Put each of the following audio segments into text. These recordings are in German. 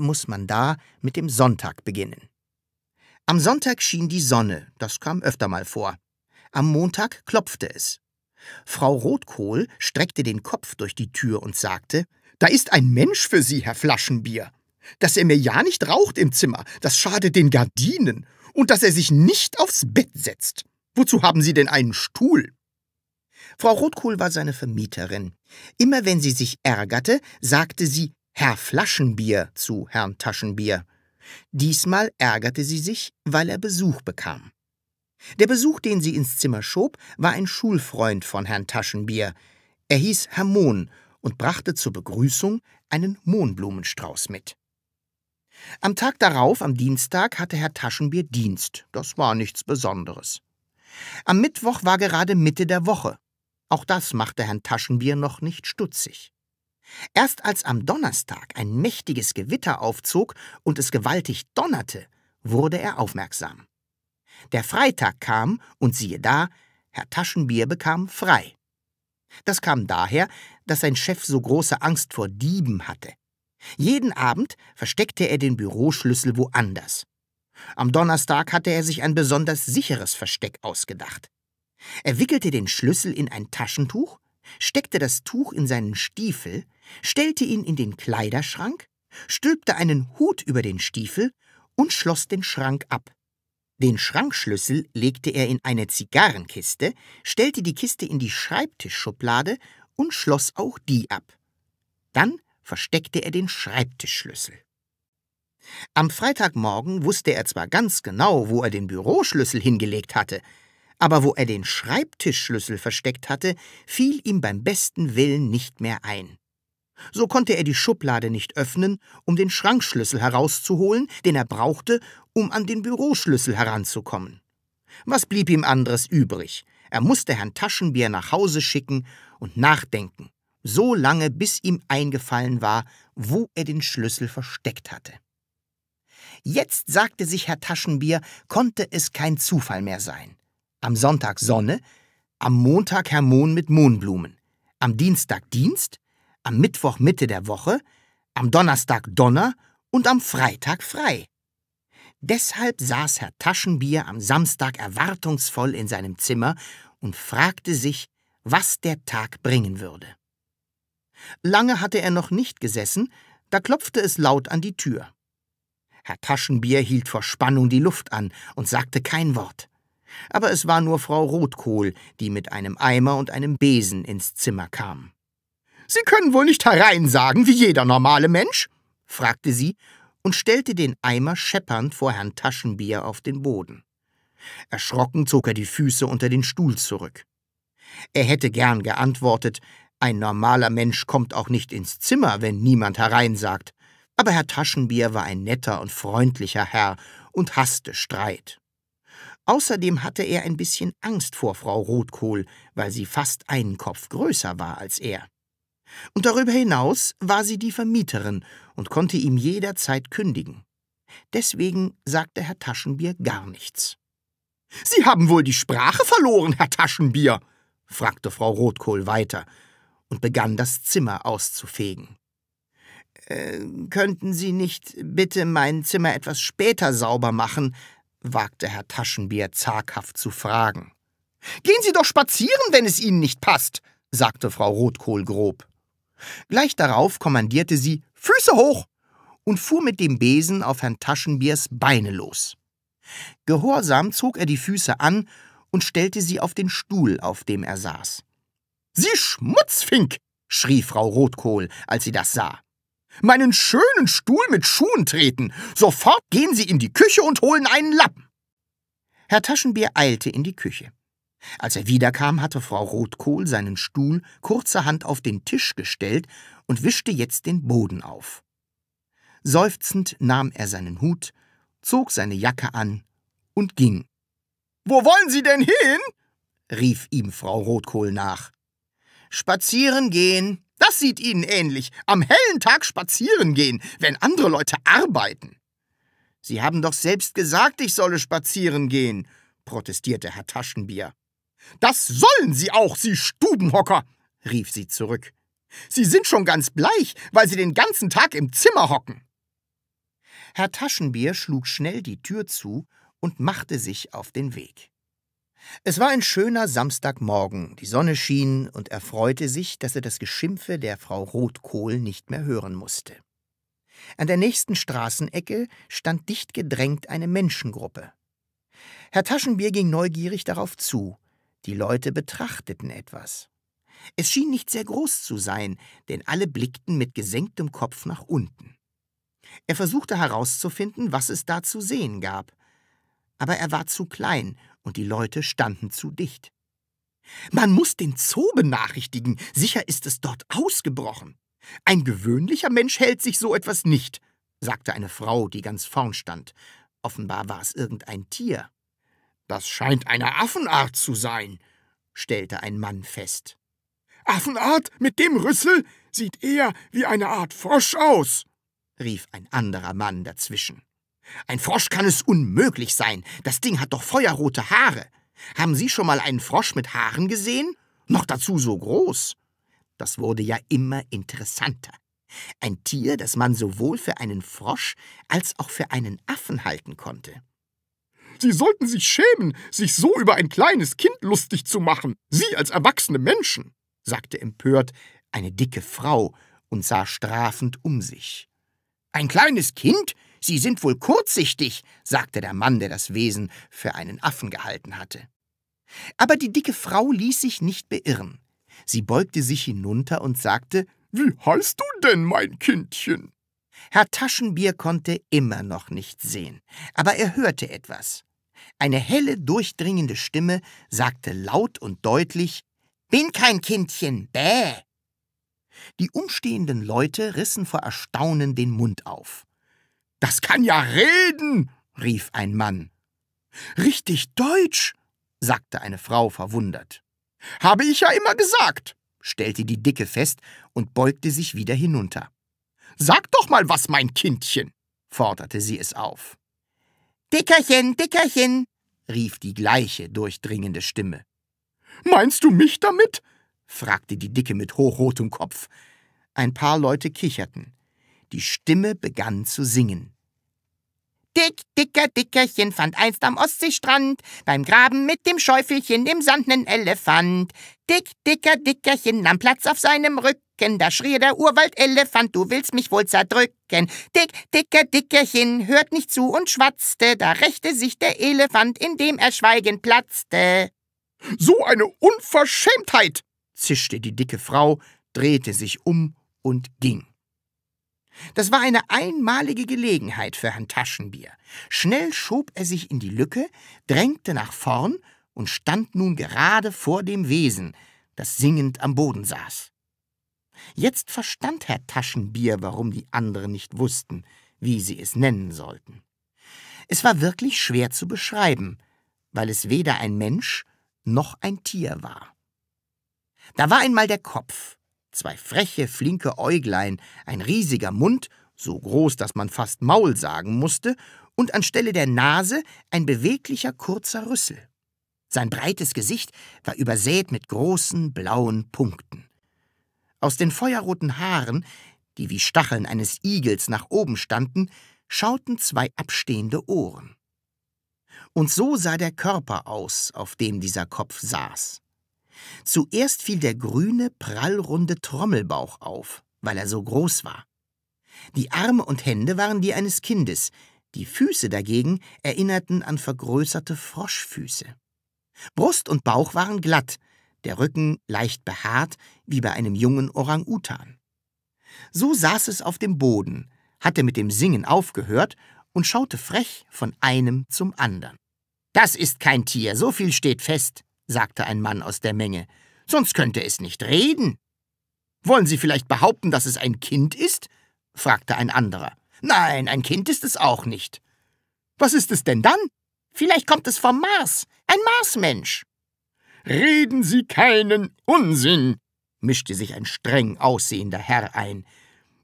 muss man da mit dem Sonntag beginnen. Am Sonntag schien die Sonne, das kam öfter mal vor. Am Montag klopfte es. Frau Rotkohl streckte den Kopf durch die Tür und sagte, »Da ist ein Mensch für Sie, Herr Flaschenbier. Dass er mir ja nicht raucht im Zimmer, das schadet den Gardinen. Und dass er sich nicht aufs Bett setzt. Wozu haben Sie denn einen Stuhl?« Frau Rotkohl war seine Vermieterin. Immer wenn sie sich ärgerte, sagte sie Herr Flaschenbier zu Herrn Taschenbier. Diesmal ärgerte sie sich, weil er Besuch bekam. Der Besuch, den sie ins Zimmer schob, war ein Schulfreund von Herrn Taschenbier. Er hieß Herr Mohn und brachte zur Begrüßung einen Mohnblumenstrauß mit. Am Tag darauf, am Dienstag, hatte Herr Taschenbier Dienst. Das war nichts Besonderes. Am Mittwoch war gerade Mitte der Woche. Auch das machte Herrn Taschenbier noch nicht stutzig. Erst als am Donnerstag ein mächtiges Gewitter aufzog und es gewaltig donnerte, wurde er aufmerksam. Der Freitag kam, und siehe da, Herr Taschenbier bekam frei. Das kam daher, dass sein Chef so große Angst vor Dieben hatte. Jeden Abend versteckte er den Büroschlüssel woanders. Am Donnerstag hatte er sich ein besonders sicheres Versteck ausgedacht. Er wickelte den Schlüssel in ein Taschentuch steckte das Tuch in seinen Stiefel, stellte ihn in den Kleiderschrank, stülpte einen Hut über den Stiefel und schloss den Schrank ab. Den Schrankschlüssel legte er in eine Zigarrenkiste, stellte die Kiste in die Schreibtischschublade und schloss auch die ab. Dann versteckte er den Schreibtischschlüssel. Am Freitagmorgen wusste er zwar ganz genau, wo er den Büroschlüssel hingelegt hatte, aber wo er den Schreibtischschlüssel versteckt hatte, fiel ihm beim besten Willen nicht mehr ein. So konnte er die Schublade nicht öffnen, um den Schrankschlüssel herauszuholen, den er brauchte, um an den Büroschlüssel heranzukommen. Was blieb ihm anderes übrig? Er musste Herrn Taschenbier nach Hause schicken und nachdenken, so lange, bis ihm eingefallen war, wo er den Schlüssel versteckt hatte. Jetzt sagte sich Herr Taschenbier, konnte es kein Zufall mehr sein am Sonntag Sonne, am Montag Herr Mohn mit Mohnblumen, am Dienstag Dienst, am Mittwoch Mitte der Woche, am Donnerstag Donner und am Freitag frei. Deshalb saß Herr Taschenbier am Samstag erwartungsvoll in seinem Zimmer und fragte sich, was der Tag bringen würde. Lange hatte er noch nicht gesessen, da klopfte es laut an die Tür. Herr Taschenbier hielt vor Spannung die Luft an und sagte kein Wort aber es war nur Frau Rotkohl, die mit einem Eimer und einem Besen ins Zimmer kam. Sie können wohl nicht hereinsagen, wie jeder normale Mensch? fragte sie und stellte den Eimer scheppernd vor Herrn Taschenbier auf den Boden. Erschrocken zog er die Füße unter den Stuhl zurück. Er hätte gern geantwortet, ein normaler Mensch kommt auch nicht ins Zimmer, wenn niemand hereinsagt, aber Herr Taschenbier war ein netter und freundlicher Herr und hasste Streit. Außerdem hatte er ein bisschen Angst vor Frau Rotkohl, weil sie fast einen Kopf größer war als er. Und darüber hinaus war sie die Vermieterin und konnte ihm jederzeit kündigen. Deswegen sagte Herr Taschenbier gar nichts. Sie haben wohl die Sprache verloren, Herr Taschenbier, fragte Frau Rotkohl weiter und begann das Zimmer auszufegen. Äh, könnten Sie nicht bitte mein Zimmer etwas später sauber machen, wagte Herr Taschenbier zaghaft zu fragen. Gehen Sie doch spazieren, wenn es Ihnen nicht passt, sagte Frau Rotkohl grob. Gleich darauf kommandierte sie Füße hoch und fuhr mit dem Besen auf Herrn Taschenbiers Beine los. Gehorsam zog er die Füße an und stellte sie auf den Stuhl, auf dem er saß. Sie Schmutzfink! schrie Frau Rotkohl, als sie das sah meinen schönen Stuhl mit Schuhen treten. Sofort gehen Sie in die Küche und holen einen Lappen. Herr Taschenbier eilte in die Küche. Als er wiederkam, hatte Frau Rotkohl seinen Stuhl kurzerhand auf den Tisch gestellt und wischte jetzt den Boden auf. Seufzend nahm er seinen Hut, zog seine Jacke an und ging. Wo wollen Sie denn hin? rief ihm Frau Rotkohl nach. Spazieren gehen, das sieht Ihnen ähnlich. Am hellen Tag spazieren gehen, wenn andere Leute arbeiten. Sie haben doch selbst gesagt, ich solle spazieren gehen, protestierte Herr Taschenbier. Das sollen Sie auch, Sie Stubenhocker, rief sie zurück. Sie sind schon ganz bleich, weil Sie den ganzen Tag im Zimmer hocken. Herr Taschenbier schlug schnell die Tür zu und machte sich auf den Weg. Es war ein schöner Samstagmorgen, die Sonne schien, und er freute sich, dass er das Geschimpfe der Frau Rotkohl nicht mehr hören musste. An der nächsten Straßenecke stand dicht gedrängt eine Menschengruppe. Herr Taschenbier ging neugierig darauf zu. Die Leute betrachteten etwas. Es schien nicht sehr groß zu sein, denn alle blickten mit gesenktem Kopf nach unten. Er versuchte herauszufinden, was es da zu sehen gab. Aber er war zu klein und die Leute standen zu dicht. Man muss den Zoo benachrichtigen, sicher ist es dort ausgebrochen. Ein gewöhnlicher Mensch hält sich so etwas nicht, sagte eine Frau, die ganz vorn stand. Offenbar war es irgendein Tier. Das scheint eine Affenart zu sein, stellte ein Mann fest. Affenart mit dem Rüssel sieht eher wie eine Art Frosch aus, rief ein anderer Mann dazwischen. Ein Frosch kann es unmöglich sein. Das Ding hat doch feuerrote Haare. Haben Sie schon mal einen Frosch mit Haaren gesehen? Noch dazu so groß. Das wurde ja immer interessanter. Ein Tier, das man sowohl für einen Frosch als auch für einen Affen halten konnte. Sie sollten sich schämen, sich so über ein kleines Kind lustig zu machen, Sie als erwachsene Menschen, sagte empört eine dicke Frau und sah strafend um sich. Ein kleines Kind? Sie sind wohl kurzsichtig, sagte der Mann, der das Wesen für einen Affen gehalten hatte. Aber die dicke Frau ließ sich nicht beirren. Sie beugte sich hinunter und sagte, »Wie heißt du denn, mein Kindchen?« Herr Taschenbier konnte immer noch nicht sehen, aber er hörte etwas. Eine helle, durchdringende Stimme sagte laut und deutlich, »Bin kein Kindchen, bäh!« Die umstehenden Leute rissen vor Erstaunen den Mund auf. Das kann ja reden, rief ein Mann. Richtig Deutsch, sagte eine Frau verwundert. Habe ich ja immer gesagt, stellte die Dicke fest und beugte sich wieder hinunter. Sag doch mal was, mein Kindchen, forderte sie es auf. Dickerchen, Dickerchen, rief die gleiche durchdringende Stimme. Meinst du mich damit? fragte die Dicke mit hochrotem Kopf. Ein paar Leute kicherten. Die Stimme begann zu singen. Dick, dicker, dickerchen fand einst am Ostseestrand beim Graben mit dem Schäufelchen dem sandnen Elefant. Dick, dicker, dickerchen nahm Platz auf seinem Rücken, da schrie der Urwaldelefant, du willst mich wohl zerdrücken. Dick, dicker, dickerchen hört nicht zu und schwatzte, da rächte sich der Elefant, indem er schweigend platzte. So eine Unverschämtheit! zischte die dicke Frau, drehte sich um und ging. Das war eine einmalige Gelegenheit für Herrn Taschenbier. Schnell schob er sich in die Lücke, drängte nach vorn und stand nun gerade vor dem Wesen, das singend am Boden saß. Jetzt verstand Herr Taschenbier, warum die anderen nicht wussten, wie sie es nennen sollten. Es war wirklich schwer zu beschreiben, weil es weder ein Mensch noch ein Tier war. Da war einmal der Kopf, Zwei freche, flinke Äuglein, ein riesiger Mund, so groß, dass man fast Maul sagen musste, und anstelle der Nase ein beweglicher, kurzer Rüssel. Sein breites Gesicht war übersät mit großen, blauen Punkten. Aus den feuerroten Haaren, die wie Stacheln eines Igels nach oben standen, schauten zwei abstehende Ohren. Und so sah der Körper aus, auf dem dieser Kopf saß. Zuerst fiel der grüne, prallrunde Trommelbauch auf, weil er so groß war. Die Arme und Hände waren die eines Kindes, die Füße dagegen erinnerten an vergrößerte Froschfüße. Brust und Bauch waren glatt, der Rücken leicht behaart, wie bei einem jungen Orang-Utan. So saß es auf dem Boden, hatte mit dem Singen aufgehört und schaute frech von einem zum anderen. Das ist kein Tier, so viel steht fest, sagte ein Mann aus der Menge, sonst könnte es nicht reden. Wollen Sie vielleicht behaupten, dass es ein Kind ist? fragte ein anderer. Nein, ein Kind ist es auch nicht. Was ist es denn dann? Vielleicht kommt es vom Mars, ein Marsmensch. Reden Sie keinen Unsinn, mischte sich ein streng aussehender Herr ein.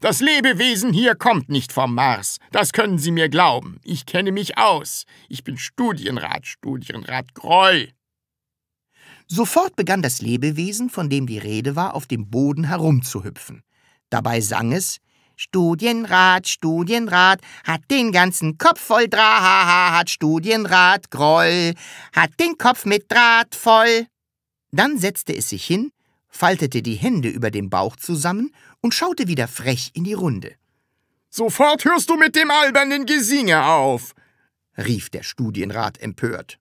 Das Lebewesen hier kommt nicht vom Mars, das können Sie mir glauben. Ich kenne mich aus. Ich bin Studienrat, Studienrat Groll. Sofort begann das Lebewesen, von dem die Rede war, auf dem Boden herumzuhüpfen. Dabei sang es Studienrat, Studienrat, hat den ganzen Kopf voll Draht, Studienrat Groll, hat den Kopf mit Draht voll. Dann setzte es sich hin, faltete die Hände über dem Bauch zusammen und schaute wieder frech in die Runde. Sofort hörst du mit dem albernen Gesinge auf, rief der Studienrat empört.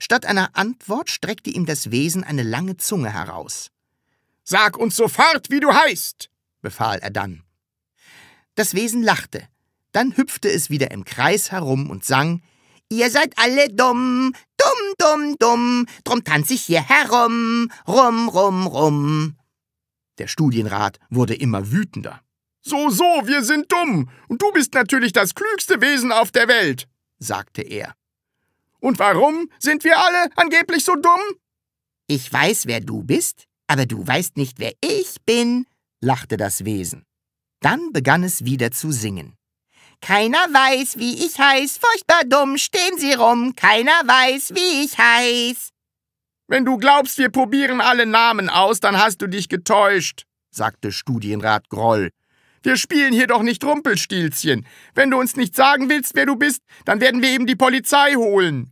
Statt einer Antwort streckte ihm das Wesen eine lange Zunge heraus. Sag uns sofort, wie du heißt, befahl er dann. Das Wesen lachte, dann hüpfte es wieder im Kreis herum und sang Ihr seid alle dumm, dumm, dumm, dumm, drum tanz ich hier herum, rum, rum, rum. Der Studienrat wurde immer wütender. So, so, wir sind dumm, und du bist natürlich das klügste Wesen auf der Welt, sagte er. Und warum sind wir alle angeblich so dumm? Ich weiß, wer du bist, aber du weißt nicht, wer ich bin, lachte das Wesen. Dann begann es wieder zu singen. Keiner weiß, wie ich heiß, furchtbar dumm stehen sie rum, keiner weiß, wie ich heiß. Wenn du glaubst, wir probieren alle Namen aus, dann hast du dich getäuscht, sagte Studienrat Groll. Wir spielen hier doch nicht Rumpelstilzchen. Wenn du uns nicht sagen willst, wer du bist, dann werden wir eben die Polizei holen.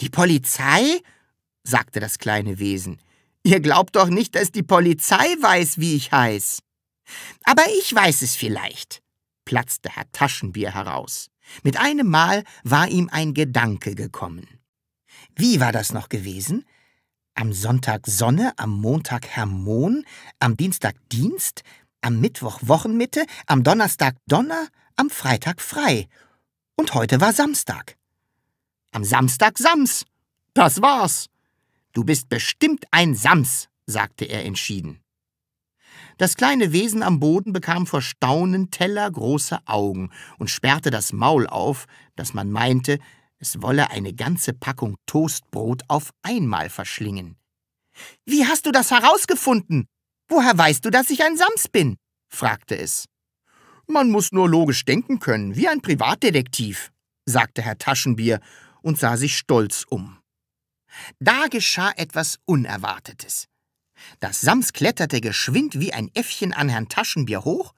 Die Polizei? sagte das kleine Wesen. Ihr glaubt doch nicht, dass die Polizei weiß, wie ich heiß. Aber ich weiß es vielleicht, platzte Herr Taschenbier heraus. Mit einem Mal war ihm ein Gedanke gekommen. Wie war das noch gewesen? Am Sonntag Sonne, am Montag Herr Mohn, am Dienstag Dienst, am Mittwoch Wochenmitte, am Donnerstag Donner, am Freitag frei. Und heute war Samstag. Am Samstag Sams. Das war's. Du bist bestimmt ein Sams, sagte er entschieden. Das kleine Wesen am Boden bekam vor Staunen tellergroße Augen und sperrte das Maul auf, dass man meinte, es wolle eine ganze Packung Toastbrot auf einmal verschlingen. Wie hast du das herausgefunden? Woher weißt du, dass ich ein Sams bin? fragte es. Man muss nur logisch denken können, wie ein Privatdetektiv, sagte Herr Taschenbier und sah sich stolz um. Da geschah etwas Unerwartetes. Das Sams kletterte geschwind wie ein Äffchen an Herrn Taschenbier hoch,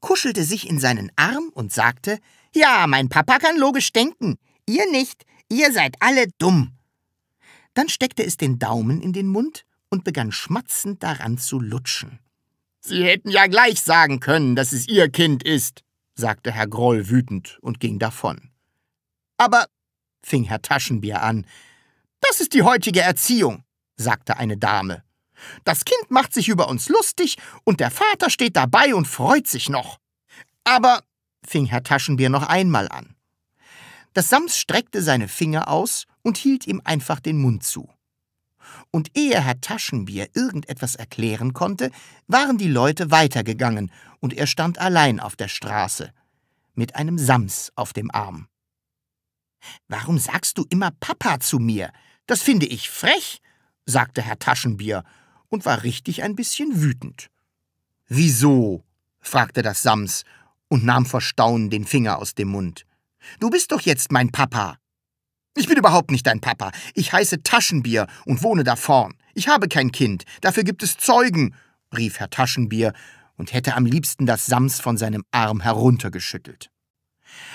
kuschelte sich in seinen Arm und sagte, »Ja, mein Papa kann logisch denken, ihr nicht, ihr seid alle dumm.« Dann steckte es den Daumen in den Mund, und begann schmatzend daran zu lutschen. Sie hätten ja gleich sagen können, dass es Ihr Kind ist, sagte Herr Groll wütend und ging davon. Aber, fing Herr Taschenbier an, das ist die heutige Erziehung, sagte eine Dame. Das Kind macht sich über uns lustig und der Vater steht dabei und freut sich noch. Aber, fing Herr Taschenbier noch einmal an. Das Sams streckte seine Finger aus und hielt ihm einfach den Mund zu und ehe Herr Taschenbier irgendetwas erklären konnte, waren die Leute weitergegangen und er stand allein auf der Straße, mit einem Sams auf dem Arm. Warum sagst du immer Papa zu mir? Das finde ich frech, sagte Herr Taschenbier und war richtig ein bisschen wütend. Wieso? fragte das Sams und nahm vor Staunen den Finger aus dem Mund. Du bist doch jetzt mein Papa. Ich bin überhaupt nicht dein Papa. Ich heiße Taschenbier und wohne da vorn. Ich habe kein Kind. Dafür gibt es Zeugen, rief Herr Taschenbier und hätte am liebsten das Sams von seinem Arm heruntergeschüttelt.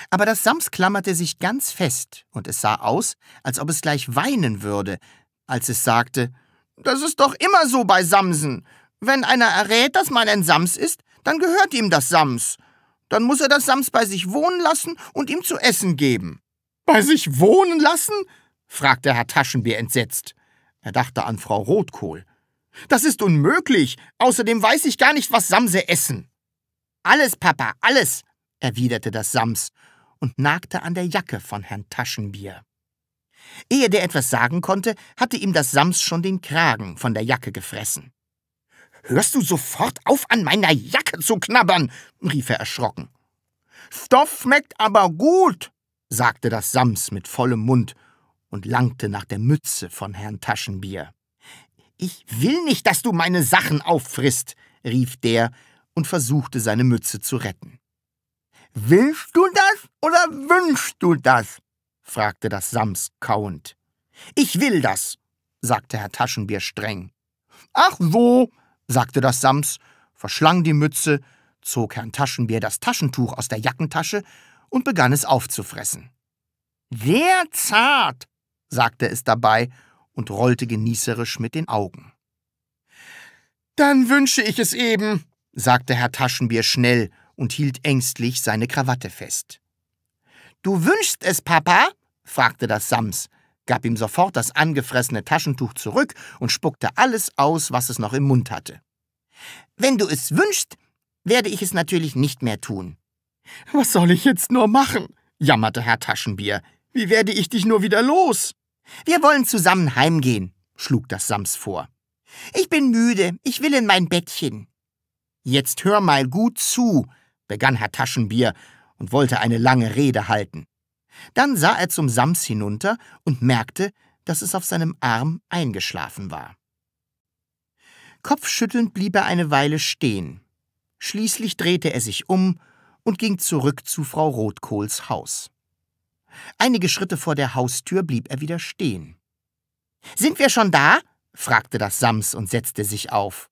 Aber das Sams klammerte sich ganz fest, und es sah aus, als ob es gleich weinen würde, als es sagte, »Das ist doch immer so bei Samsen. Wenn einer errät, dass man ein Sams ist, dann gehört ihm das Sams. Dann muss er das Sams bei sich wohnen lassen und ihm zu essen geben.« bei sich wohnen lassen? fragte Herr Taschenbier entsetzt. Er dachte an Frau Rotkohl. Das ist unmöglich. Außerdem weiß ich gar nicht, was Samse essen. Alles, Papa, alles, erwiderte das Sams und nagte an der Jacke von Herrn Taschenbier. Ehe der etwas sagen konnte, hatte ihm das Sams schon den Kragen von der Jacke gefressen. Hörst du sofort auf, an meiner Jacke zu knabbern? rief er erschrocken. Stoff schmeckt aber gut, sagte das Sams mit vollem Mund und langte nach der Mütze von Herrn Taschenbier. Ich will nicht, dass du meine Sachen auffrisst, rief der und versuchte seine Mütze zu retten. Willst du das oder wünschst du das? fragte das Sams kauend. Ich will das, sagte Herr Taschenbier streng. Ach wo, sagte das Sams, verschlang die Mütze, zog Herrn Taschenbier das Taschentuch aus der Jackentasche und begann es aufzufressen. Sehr zart, sagte es dabei und rollte genießerisch mit den Augen. Dann wünsche ich es eben, sagte Herr Taschenbier schnell und hielt ängstlich seine Krawatte fest. Du wünschst es, Papa? fragte das Sams, gab ihm sofort das angefressene Taschentuch zurück und spuckte alles aus, was es noch im Mund hatte. Wenn du es wünschst, werde ich es natürlich nicht mehr tun, was soll ich jetzt nur machen? jammerte Herr Taschenbier. Wie werde ich dich nur wieder los? Wir wollen zusammen heimgehen, schlug das Sams vor. Ich bin müde, ich will in mein Bettchen. Jetzt hör mal gut zu, begann Herr Taschenbier und wollte eine lange Rede halten. Dann sah er zum Sams hinunter und merkte, dass es auf seinem Arm eingeschlafen war. Kopfschüttelnd blieb er eine Weile stehen. Schließlich drehte er sich um und ging zurück zu Frau Rotkohls Haus. Einige Schritte vor der Haustür blieb er wieder stehen. Sind wir schon da? fragte das Sams und setzte sich auf.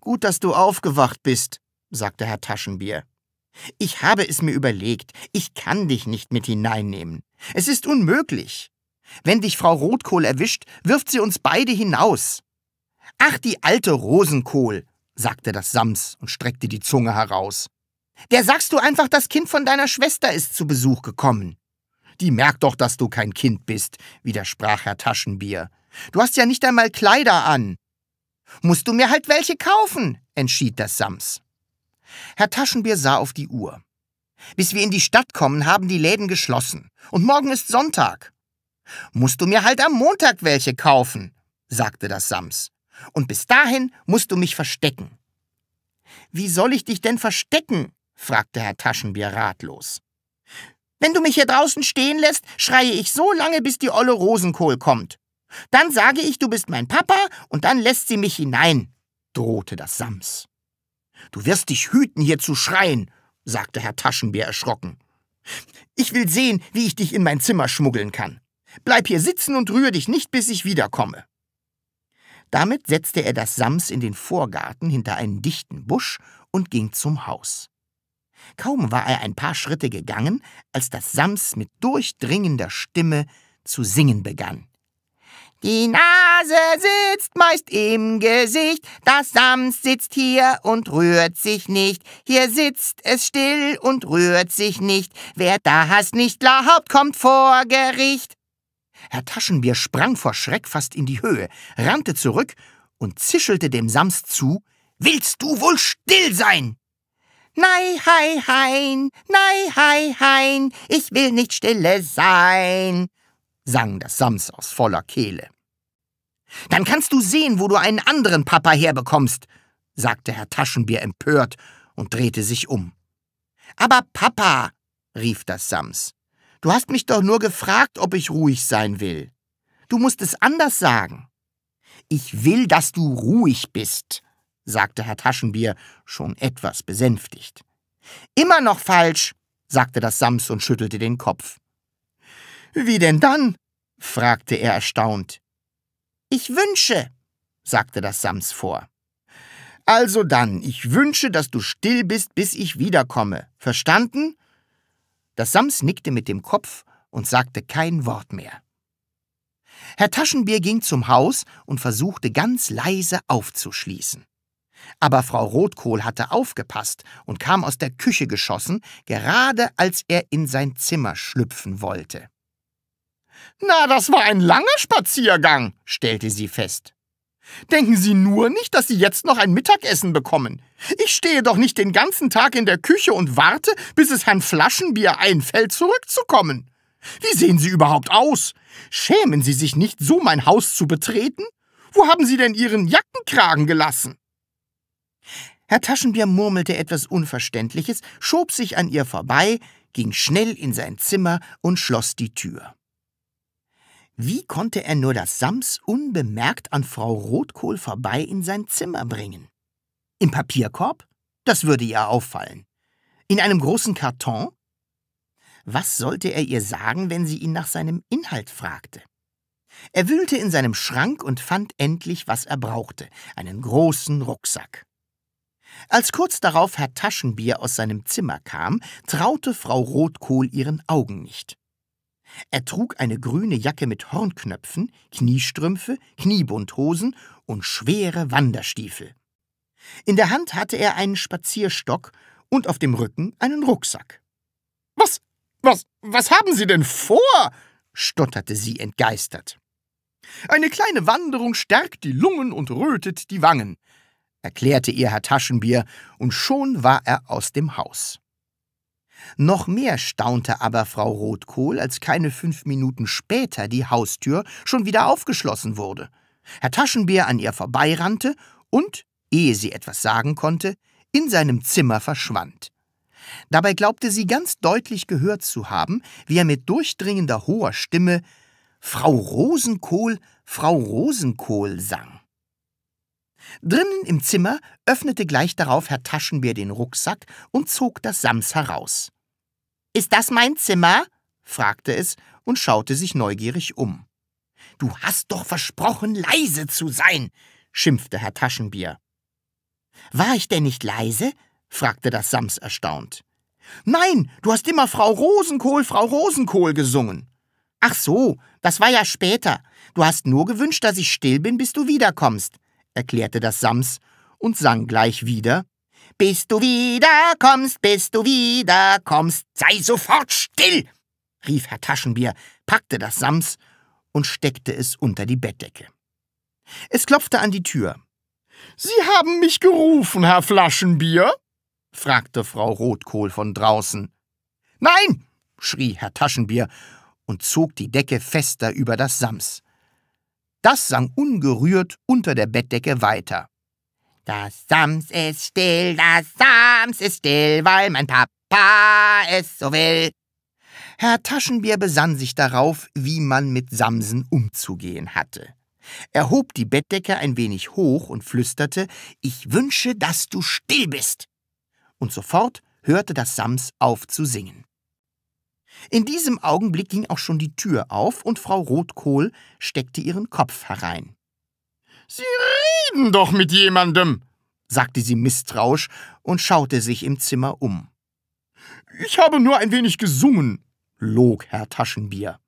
Gut, dass du aufgewacht bist, sagte Herr Taschenbier. Ich habe es mir überlegt, ich kann dich nicht mit hineinnehmen. Es ist unmöglich. Wenn dich Frau Rotkohl erwischt, wirft sie uns beide hinaus. Ach, die alte Rosenkohl, sagte das Sams und streckte die Zunge heraus. Der sagst du einfach, das Kind von deiner Schwester ist zu Besuch gekommen. Die merkt doch, dass du kein Kind bist, widersprach Herr Taschenbier. Du hast ja nicht einmal Kleider an. Musst du mir halt welche kaufen, entschied das Sams. Herr Taschenbier sah auf die Uhr. Bis wir in die Stadt kommen, haben die Läden geschlossen. Und morgen ist Sonntag. Musst du mir halt am Montag welche kaufen, sagte das Sams. Und bis dahin musst du mich verstecken. Wie soll ich dich denn verstecken? fragte Herr Taschenbier ratlos. Wenn du mich hier draußen stehen lässt, schreie ich so lange, bis die Olle Rosenkohl kommt. Dann sage ich, du bist mein Papa, und dann lässt sie mich hinein, drohte das Sams. Du wirst dich hüten, hier zu schreien, sagte Herr Taschenbier erschrocken. Ich will sehen, wie ich dich in mein Zimmer schmuggeln kann. Bleib hier sitzen und rühre dich nicht, bis ich wiederkomme. Damit setzte er das Sams in den Vorgarten hinter einen dichten Busch und ging zum Haus. Kaum war er ein paar Schritte gegangen, als das Sams mit durchdringender Stimme zu singen begann. Die Nase sitzt meist im Gesicht, das Sams sitzt hier und rührt sich nicht. Hier sitzt es still und rührt sich nicht. Wer da hast nicht glaubt, kommt vor Gericht. Herr Taschenbier sprang vor Schreck fast in die Höhe, rannte zurück und zischelte dem Sams zu, Willst du wohl still sein? Nei, hei, hein, nei, hei, hein, ich will nicht stille sein, sang das Sams aus voller Kehle. Dann kannst du sehen, wo du einen anderen Papa herbekommst, sagte Herr Taschenbier empört und drehte sich um. Aber Papa, rief das Sams, du hast mich doch nur gefragt, ob ich ruhig sein will. Du musst es anders sagen. Ich will, dass du ruhig bist, sagte Herr Taschenbier, schon etwas besänftigt. Immer noch falsch, sagte das Sams und schüttelte den Kopf. Wie denn dann? fragte er erstaunt. Ich wünsche, sagte das Sams vor. Also dann, ich wünsche, dass du still bist, bis ich wiederkomme. Verstanden? Das Sams nickte mit dem Kopf und sagte kein Wort mehr. Herr Taschenbier ging zum Haus und versuchte ganz leise aufzuschließen. Aber Frau Rotkohl hatte aufgepasst und kam aus der Küche geschossen, gerade als er in sein Zimmer schlüpfen wollte. Na, das war ein langer Spaziergang, stellte sie fest. Denken Sie nur nicht, dass Sie jetzt noch ein Mittagessen bekommen. Ich stehe doch nicht den ganzen Tag in der Küche und warte, bis es Herrn Flaschenbier einfällt, zurückzukommen. Wie sehen Sie überhaupt aus? Schämen Sie sich nicht, so mein Haus zu betreten? Wo haben Sie denn Ihren Jackenkragen gelassen? Herr Taschenbier murmelte etwas Unverständliches, schob sich an ihr vorbei, ging schnell in sein Zimmer und schloss die Tür. Wie konnte er nur das Sams unbemerkt an Frau Rotkohl vorbei in sein Zimmer bringen? Im Papierkorb? Das würde ihr auffallen. In einem großen Karton? Was sollte er ihr sagen, wenn sie ihn nach seinem Inhalt fragte? Er wühlte in seinem Schrank und fand endlich, was er brauchte, einen großen Rucksack. Als kurz darauf Herr Taschenbier aus seinem Zimmer kam, traute Frau Rotkohl ihren Augen nicht. Er trug eine grüne Jacke mit Hornknöpfen, Kniestrümpfe, Kniebundhosen und schwere Wanderstiefel. In der Hand hatte er einen Spazierstock und auf dem Rücken einen Rucksack. Was, was, was haben Sie denn vor? stotterte sie entgeistert. Eine kleine Wanderung stärkt die Lungen und rötet die Wangen erklärte ihr Herr Taschenbier, und schon war er aus dem Haus. Noch mehr staunte aber Frau Rotkohl, als keine fünf Minuten später die Haustür schon wieder aufgeschlossen wurde. Herr Taschenbier an ihr vorbeirannte und, ehe sie etwas sagen konnte, in seinem Zimmer verschwand. Dabei glaubte sie ganz deutlich gehört zu haben, wie er mit durchdringender hoher Stimme Frau Rosenkohl, Frau Rosenkohl sang. Drinnen im Zimmer öffnete gleich darauf Herr Taschenbier den Rucksack und zog das Sams heraus. Ist das mein Zimmer? fragte es und schaute sich neugierig um. Du hast doch versprochen, leise zu sein, schimpfte Herr Taschenbier. War ich denn nicht leise? fragte das Sams erstaunt. Nein, du hast immer Frau Rosenkohl, Frau Rosenkohl gesungen. Ach so, das war ja später. Du hast nur gewünscht, dass ich still bin, bis du wiederkommst erklärte das Sams und sang gleich wieder. Bis du wieder kommst, bis du wieder kommst, sei sofort still! rief Herr Taschenbier, packte das Sams und steckte es unter die Bettdecke. Es klopfte an die Tür. Sie haben mich gerufen, Herr Flaschenbier? fragte Frau Rotkohl von draußen. Nein, schrie Herr Taschenbier und zog die Decke fester über das Sams. Das sang ungerührt unter der Bettdecke weiter. Das Sams ist still, das Sams ist still, weil mein Papa es so will. Herr Taschenbier besann sich darauf, wie man mit Samsen umzugehen hatte. Er hob die Bettdecke ein wenig hoch und flüsterte, »Ich wünsche, dass du still bist!« Und sofort hörte das Sams auf zu singen. In diesem Augenblick ging auch schon die Tür auf und Frau Rotkohl steckte ihren Kopf herein. Sie reden doch mit jemandem, sagte sie misstrauisch und schaute sich im Zimmer um. Ich habe nur ein wenig gesungen, log Herr Taschenbier.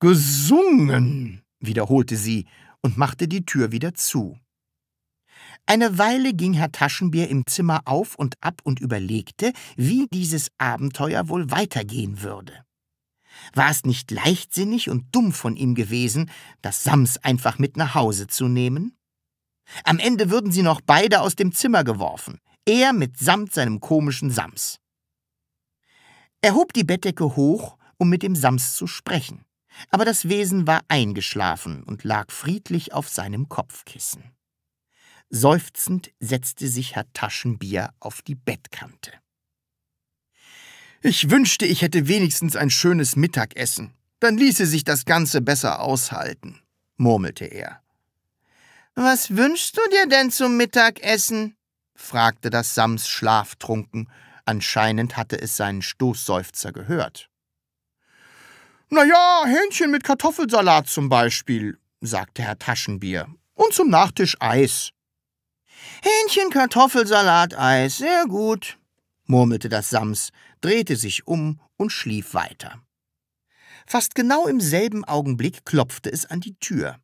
Gesungen, wiederholte sie und machte die Tür wieder zu. Eine Weile ging Herr Taschenbier im Zimmer auf und ab und überlegte, wie dieses Abenteuer wohl weitergehen würde. War es nicht leichtsinnig und dumm von ihm gewesen, das Sams einfach mit nach Hause zu nehmen? Am Ende würden sie noch beide aus dem Zimmer geworfen, er mitsamt seinem komischen Sams. Er hob die Bettdecke hoch, um mit dem Sams zu sprechen, aber das Wesen war eingeschlafen und lag friedlich auf seinem Kopfkissen. Seufzend setzte sich Herr Taschenbier auf die Bettkante. Ich wünschte, ich hätte wenigstens ein schönes Mittagessen, dann ließe sich das Ganze besser aushalten, murmelte er. Was wünschst du dir denn zum Mittagessen? fragte das Sams schlaftrunken. Anscheinend hatte es seinen Stoßseufzer gehört. Na ja, Hähnchen mit Kartoffelsalat zum Beispiel, sagte Herr Taschenbier. Und zum Nachtisch Eis. Hähnchen-Kartoffelsalateis, sehr gut, murmelte das Sams, drehte sich um und schlief weiter. Fast genau im selben Augenblick klopfte es an die Tür.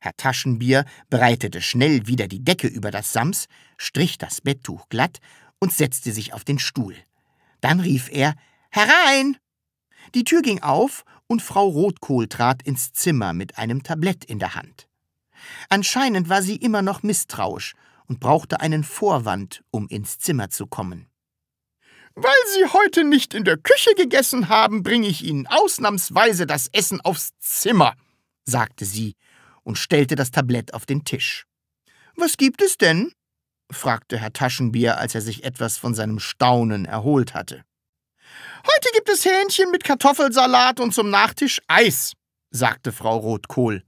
Herr Taschenbier breitete schnell wieder die Decke über das Sams, strich das Betttuch glatt und setzte sich auf den Stuhl. Dann rief er Herein. Die Tür ging auf und Frau Rotkohl trat ins Zimmer mit einem Tablett in der Hand. Anscheinend war sie immer noch misstrauisch und brauchte einen Vorwand, um ins Zimmer zu kommen. Weil Sie heute nicht in der Küche gegessen haben, bringe ich Ihnen ausnahmsweise das Essen aufs Zimmer, sagte sie und stellte das Tablett auf den Tisch. Was gibt es denn? fragte Herr Taschenbier, als er sich etwas von seinem Staunen erholt hatte. Heute gibt es Hähnchen mit Kartoffelsalat und zum Nachtisch Eis, sagte Frau Rotkohl.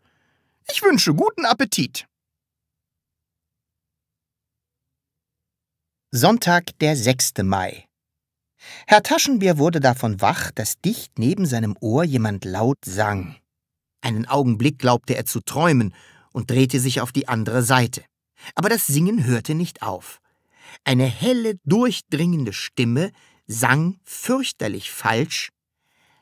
Ich wünsche guten Appetit. Sonntag, der 6. Mai. Herr Taschenbier wurde davon wach, dass dicht neben seinem Ohr jemand laut sang. Einen Augenblick glaubte er zu träumen und drehte sich auf die andere Seite. Aber das Singen hörte nicht auf. Eine helle, durchdringende Stimme sang fürchterlich falsch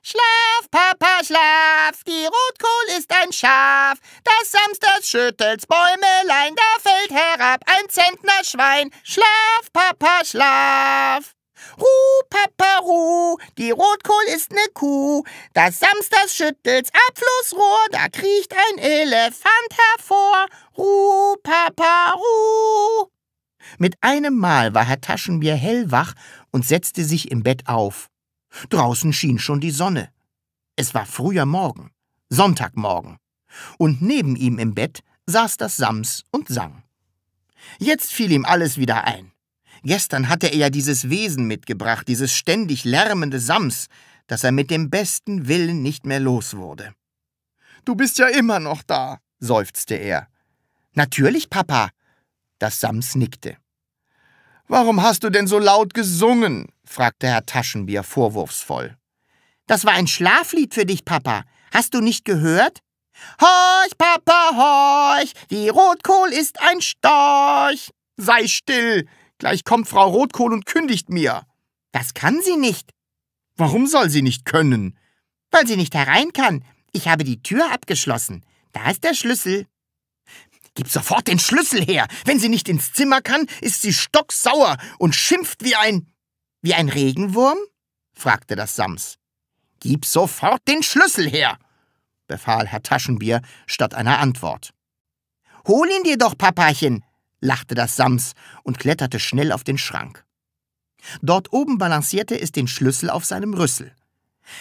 Schlaf, Papa, schlaf, die Rotkohl ist ein Schaf. Das Samstags schüttelt's Bäumelein, da fällt herab ein Zentner Schwein. Schlaf, Papa, schlaf. Ruh, Papa, ruh, die Rotkohl ist ne Kuh. Das Samstags schüttelt's Abflussrohr, da kriecht ein Elefant hervor. Ruh, Papa, ruh. Mit einem Mal war Herr Taschenbier hellwach und setzte sich im Bett auf. Draußen schien schon die Sonne. Es war früher Morgen, Sonntagmorgen. Und neben ihm im Bett saß das Sams und sang. Jetzt fiel ihm alles wieder ein. Gestern hatte er ja dieses Wesen mitgebracht, dieses ständig lärmende Sams, das er mit dem besten Willen nicht mehr los wurde. Du bist ja immer noch da, seufzte er. Natürlich, Papa. Das Sams nickte. Warum hast du denn so laut gesungen? fragte Herr Taschenbier vorwurfsvoll. Das war ein Schlaflied für dich, Papa. Hast du nicht gehört? Horch, Papa, horch, die Rotkohl ist ein Storch. Sei still, gleich kommt Frau Rotkohl und kündigt mir. Das kann sie nicht. Warum soll sie nicht können? Weil sie nicht herein kann. Ich habe die Tür abgeschlossen. Da ist der Schlüssel. Gib sofort den Schlüssel her. Wenn sie nicht ins Zimmer kann, ist sie stocksauer und schimpft wie ein... Wie ein Regenwurm? fragte das Sams. Gib sofort den Schlüssel her, befahl Herr Taschenbier statt einer Antwort. Hol ihn dir doch, Papachen, lachte das Sams und kletterte schnell auf den Schrank. Dort oben balancierte es den Schlüssel auf seinem Rüssel.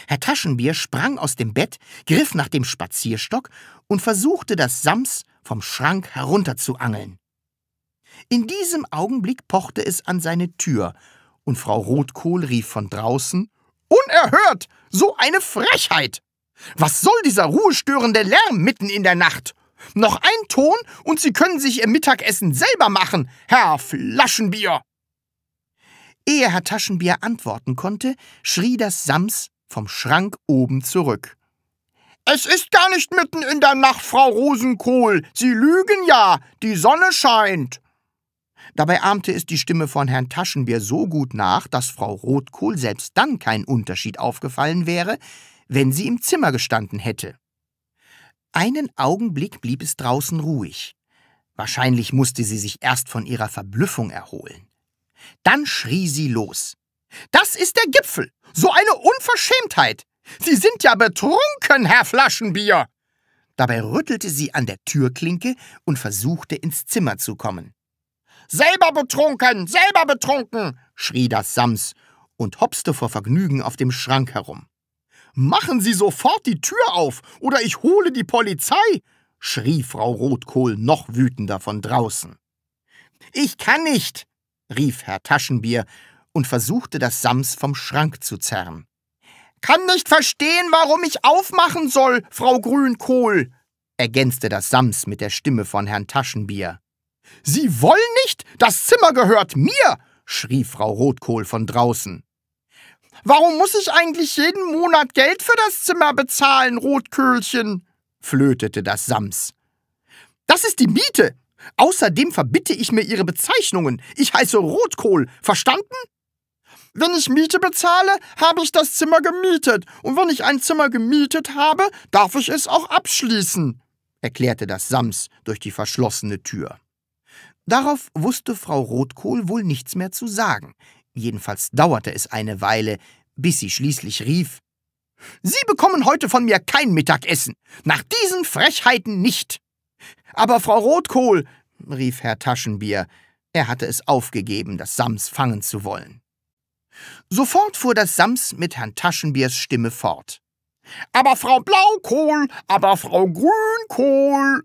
Herr Taschenbier sprang aus dem Bett, griff nach dem Spazierstock und versuchte, das Sams vom Schrank herunterzuangeln. In diesem Augenblick pochte es an seine Tür und Frau Rotkohl rief von draußen Unerhört! So eine Frechheit! Was soll dieser ruhestörende Lärm mitten in der Nacht? Noch ein Ton und Sie können sich Ihr Mittagessen selber machen, Herr Flaschenbier! Ehe Herr Taschenbier antworten konnte, schrie das Sams vom Schrank oben zurück. Es ist gar nicht mitten in der Nacht, Frau Rosenkohl. Sie lügen ja. Die Sonne scheint. Dabei ahmte es die Stimme von Herrn Taschenbier so gut nach, dass Frau Rotkohl selbst dann kein Unterschied aufgefallen wäre, wenn sie im Zimmer gestanden hätte. Einen Augenblick blieb es draußen ruhig. Wahrscheinlich musste sie sich erst von ihrer Verblüffung erholen. Dann schrie sie los. Das ist der Gipfel! So eine Unverschämtheit! Sie sind ja betrunken, Herr Flaschenbier! Dabei rüttelte sie an der Türklinke und versuchte ins Zimmer zu kommen. Selber betrunken, selber betrunken, schrie das Sams und hopste vor Vergnügen auf dem Schrank herum. Machen Sie sofort die Tür auf, oder ich hole die Polizei, schrie Frau Rotkohl noch wütender von draußen. Ich kann nicht, rief Herr Taschenbier und versuchte, das Sams vom Schrank zu zerren. Kann nicht verstehen, warum ich aufmachen soll, Frau Grünkohl, ergänzte das Sams mit der Stimme von Herrn Taschenbier. Sie wollen nicht? Das Zimmer gehört mir! schrie Frau Rotkohl von draußen. Warum muss ich eigentlich jeden Monat Geld für das Zimmer bezahlen, Rotköhlchen? flötete das Sams. Das ist die Miete. Außerdem verbitte ich mir Ihre Bezeichnungen. Ich heiße Rotkohl, verstanden? Wenn ich Miete bezahle, habe ich das Zimmer gemietet, und wenn ich ein Zimmer gemietet habe, darf ich es auch abschließen, erklärte das Sams durch die verschlossene Tür. Darauf wusste Frau Rotkohl wohl nichts mehr zu sagen. Jedenfalls dauerte es eine Weile, bis sie schließlich rief, Sie bekommen heute von mir kein Mittagessen. Nach diesen Frechheiten nicht. Aber Frau Rotkohl, rief Herr Taschenbier, er hatte es aufgegeben, das Sams fangen zu wollen. Sofort fuhr das Sams mit Herrn Taschenbiers Stimme fort. Aber Frau Blaukohl, aber Frau Grünkohl.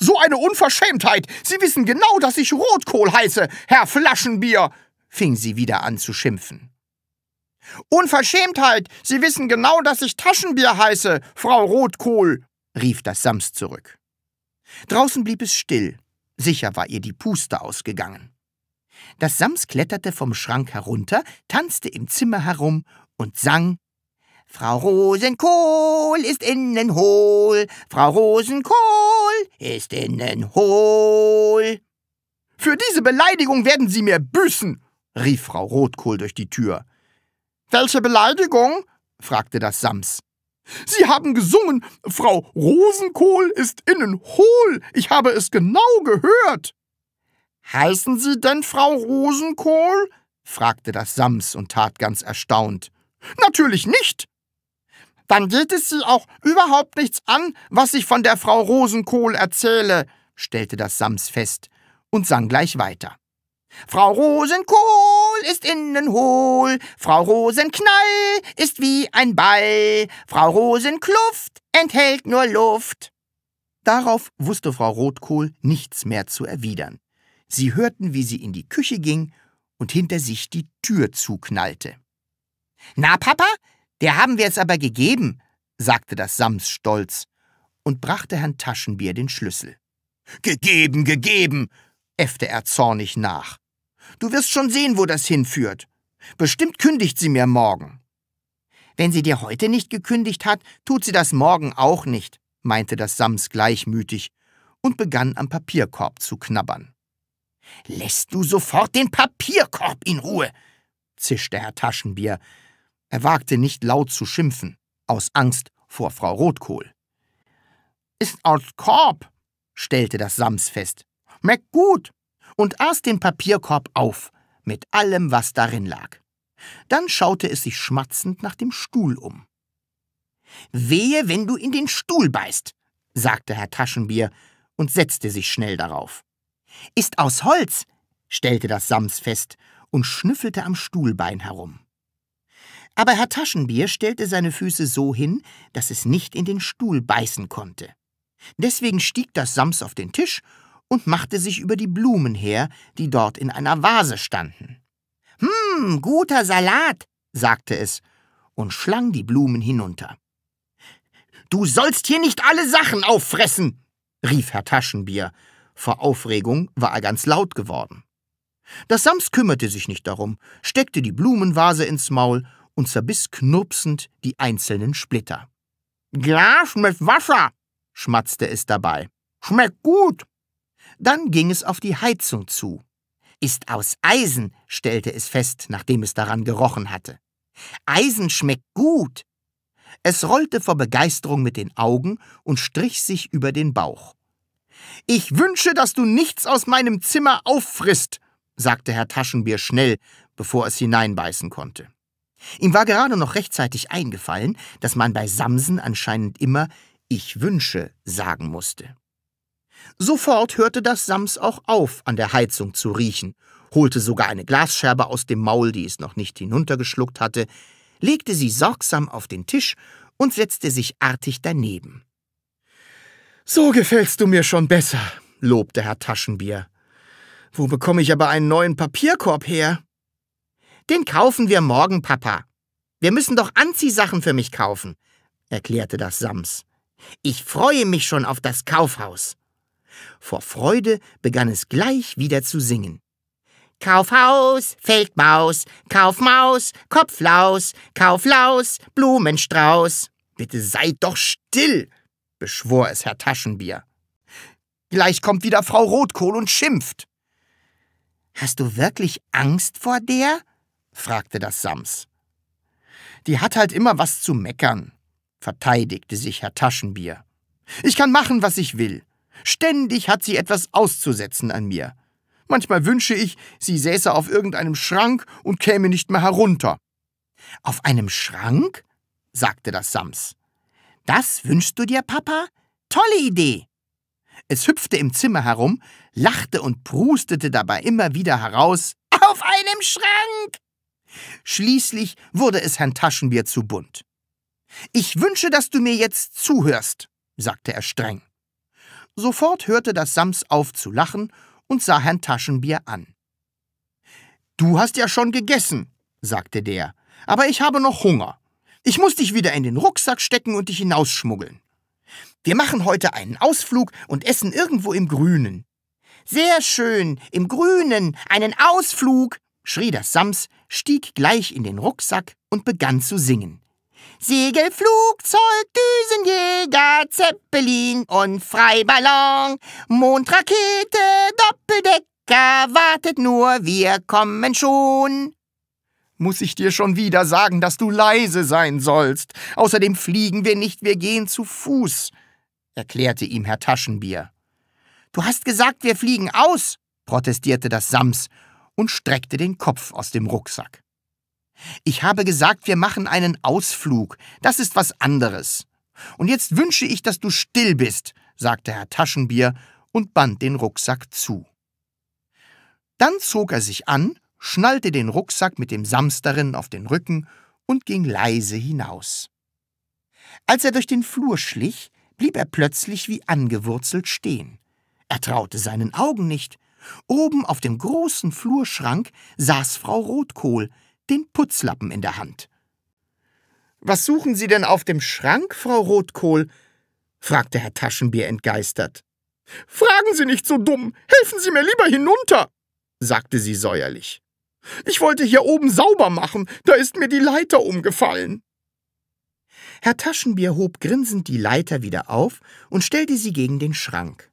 So eine Unverschämtheit! Sie wissen genau, dass ich Rotkohl heiße, Herr Flaschenbier! fing sie wieder an zu schimpfen. Unverschämtheit! Sie wissen genau, dass ich Taschenbier heiße, Frau Rotkohl! rief das Sams zurück. Draußen blieb es still. Sicher war ihr die Puste ausgegangen. Das Sams kletterte vom Schrank herunter, tanzte im Zimmer herum und sang Frau Rosenkohl ist innen hohl, Frau Rosenkohl ist innen hohl. Für diese Beleidigung werden Sie mir büßen, rief Frau Rotkohl durch die Tür. Welche Beleidigung? fragte das Sams. Sie haben gesungen, Frau Rosenkohl ist innen hohl, ich habe es genau gehört. Heißen Sie denn Frau Rosenkohl? fragte das Sams und tat ganz erstaunt. Natürlich nicht, dann geht es Sie auch überhaupt nichts an, was ich von der Frau Rosenkohl erzähle, stellte das Sams fest und sang gleich weiter. Frau Rosenkohl ist innen hohl, Frau Rosenknall ist wie ein Ball, Frau Rosenkluft enthält nur Luft. Darauf wusste Frau Rotkohl nichts mehr zu erwidern. Sie hörten, wie sie in die Küche ging und hinter sich die Tür zuknallte. Na, Papa, der haben wir jetzt aber gegeben, sagte das Sams stolz und brachte Herrn Taschenbier den Schlüssel. Gegeben, gegeben, äffte er zornig nach. Du wirst schon sehen, wo das hinführt. Bestimmt kündigt sie mir morgen. Wenn sie dir heute nicht gekündigt hat, tut sie das morgen auch nicht, meinte das Sams gleichmütig und begann am Papierkorb zu knabbern. Lässt du sofort den Papierkorb in Ruhe, zischte Herr Taschenbier, er wagte nicht laut zu schimpfen, aus Angst vor Frau Rotkohl. Ist aus Korb, stellte das Sams fest. Meck gut! und aß den Papierkorb auf, mit allem, was darin lag. Dann schaute es sich schmatzend nach dem Stuhl um. Wehe, wenn du in den Stuhl beißt, sagte Herr Taschenbier und setzte sich schnell darauf. Ist aus Holz, stellte das Sams fest und schnüffelte am Stuhlbein herum aber Herr Taschenbier stellte seine Füße so hin, dass es nicht in den Stuhl beißen konnte. Deswegen stieg das Sams auf den Tisch und machte sich über die Blumen her, die dort in einer Vase standen. Hm, guter Salat, sagte es und schlang die Blumen hinunter. Du sollst hier nicht alle Sachen auffressen, rief Herr Taschenbier. Vor Aufregung war er ganz laut geworden. Das Sams kümmerte sich nicht darum, steckte die Blumenvase ins Maul und zerbiss knurpsend die einzelnen Splitter. Glas mit Wasser, schmatzte es dabei. Schmeckt gut. Dann ging es auf die Heizung zu. Ist aus Eisen, stellte es fest, nachdem es daran gerochen hatte. Eisen schmeckt gut. Es rollte vor Begeisterung mit den Augen und strich sich über den Bauch. Ich wünsche, dass du nichts aus meinem Zimmer auffrisst, sagte Herr Taschenbier schnell, bevor es hineinbeißen konnte. Ihm war gerade noch rechtzeitig eingefallen, dass man bei Samsen anscheinend immer Ich wünsche sagen musste. Sofort hörte das Sams auch auf, an der Heizung zu riechen, holte sogar eine Glasscherbe aus dem Maul, die es noch nicht hinuntergeschluckt hatte, legte sie sorgsam auf den Tisch und setzte sich artig daneben. So gefällst du mir schon besser, lobte Herr Taschenbier. Wo bekomme ich aber einen neuen Papierkorb her? Den kaufen wir morgen, Papa. Wir müssen doch Anziehsachen für mich kaufen, erklärte das Sams. Ich freue mich schon auf das Kaufhaus. Vor Freude begann es gleich wieder zu singen. Kaufhaus, Feldmaus, Kaufmaus, Kopflaus, Kauflaus, Blumenstrauß. Bitte seid doch still, beschwor es Herr Taschenbier. Gleich kommt wieder Frau Rotkohl und schimpft. Hast du wirklich Angst vor der? fragte das Sams. Die hat halt immer was zu meckern, verteidigte sich Herr Taschenbier. Ich kann machen, was ich will. Ständig hat sie etwas auszusetzen an mir. Manchmal wünsche ich, sie säße auf irgendeinem Schrank und käme nicht mehr herunter. Auf einem Schrank? sagte das Sams. Das wünschst du dir, Papa? Tolle Idee! Es hüpfte im Zimmer herum, lachte und prustete dabei immer wieder heraus. Auf einem Schrank! Schließlich wurde es Herrn Taschenbier zu bunt. Ich wünsche, dass du mir jetzt zuhörst, sagte er streng. Sofort hörte das Sams auf zu lachen und sah Herrn Taschenbier an. Du hast ja schon gegessen, sagte der, aber ich habe noch Hunger. Ich muss dich wieder in den Rucksack stecken und dich hinausschmuggeln. Wir machen heute einen Ausflug und essen irgendwo im Grünen. Sehr schön, im Grünen, einen Ausflug, schrie das Sams, stieg gleich in den Rucksack und begann zu singen. Segelflugzeug, Düsenjäger, Zeppelin und Freiballon, Mondrakete, Doppeldecker, wartet nur, wir kommen schon. Muss ich dir schon wieder sagen, dass du leise sein sollst? Außerdem fliegen wir nicht, wir gehen zu Fuß, erklärte ihm Herr Taschenbier. Du hast gesagt, wir fliegen aus, protestierte das Sams und streckte den Kopf aus dem Rucksack. Ich habe gesagt, wir machen einen Ausflug. Das ist was anderes. Und jetzt wünsche ich, dass du still bist, sagte Herr Taschenbier und band den Rucksack zu. Dann zog er sich an, schnallte den Rucksack mit dem Samsterin auf den Rücken und ging leise hinaus. Als er durch den Flur schlich, blieb er plötzlich wie angewurzelt stehen. Er traute seinen Augen nicht. Oben auf dem großen Flurschrank saß Frau Rotkohl, den Putzlappen in der Hand. Was suchen Sie denn auf dem Schrank, Frau Rotkohl? fragte Herr Taschenbier entgeistert. Fragen Sie nicht so dumm, helfen Sie mir lieber hinunter, sagte sie säuerlich. Ich wollte hier oben sauber machen, da ist mir die Leiter umgefallen. Herr Taschenbier hob grinsend die Leiter wieder auf und stellte sie gegen den Schrank.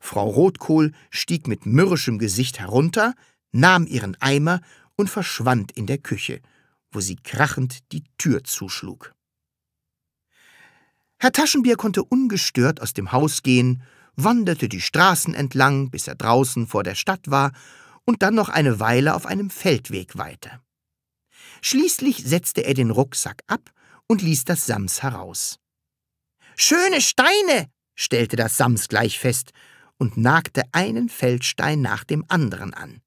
Frau Rotkohl stieg mit mürrischem Gesicht herunter, nahm ihren Eimer und verschwand in der Küche, wo sie krachend die Tür zuschlug. Herr Taschenbier konnte ungestört aus dem Haus gehen, wanderte die Straßen entlang, bis er draußen vor der Stadt war, und dann noch eine Weile auf einem Feldweg weiter. Schließlich setzte er den Rucksack ab und ließ das Sams heraus. Schöne Steine, stellte das Sams gleich fest und nagte einen Feldstein nach dem anderen an.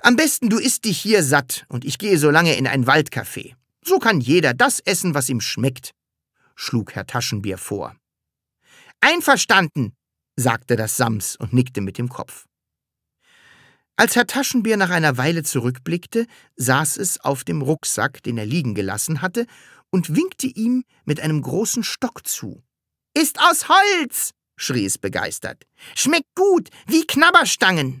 Am besten du isst dich hier satt und ich gehe so lange in ein Waldcafé. So kann jeder das essen, was ihm schmeckt, schlug Herr Taschenbier vor. Einverstanden, sagte das Sams und nickte mit dem Kopf. Als Herr Taschenbier nach einer Weile zurückblickte, saß es auf dem Rucksack, den er liegen gelassen hatte, und winkte ihm mit einem großen Stock zu. Ist aus Holz, schrie es begeistert. Schmeckt gut, wie Knabberstangen!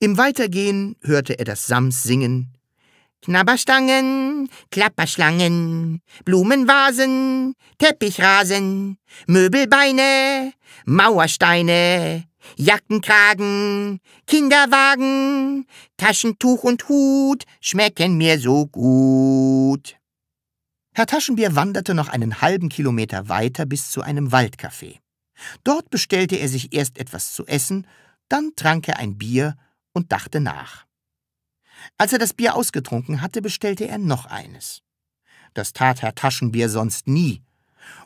Im Weitergehen hörte er das Sams singen. Knabberstangen, Klapperschlangen, Blumenvasen, Teppichrasen, Möbelbeine, Mauersteine, Jackenkragen, Kinderwagen, Taschentuch und Hut schmecken mir so gut. Herr Taschenbier wanderte noch einen halben Kilometer weiter bis zu einem Waldcafé. Dort bestellte er sich erst etwas zu essen, dann trank er ein Bier und dachte nach. Als er das Bier ausgetrunken hatte, bestellte er noch eines. Das tat Herr Taschenbier sonst nie.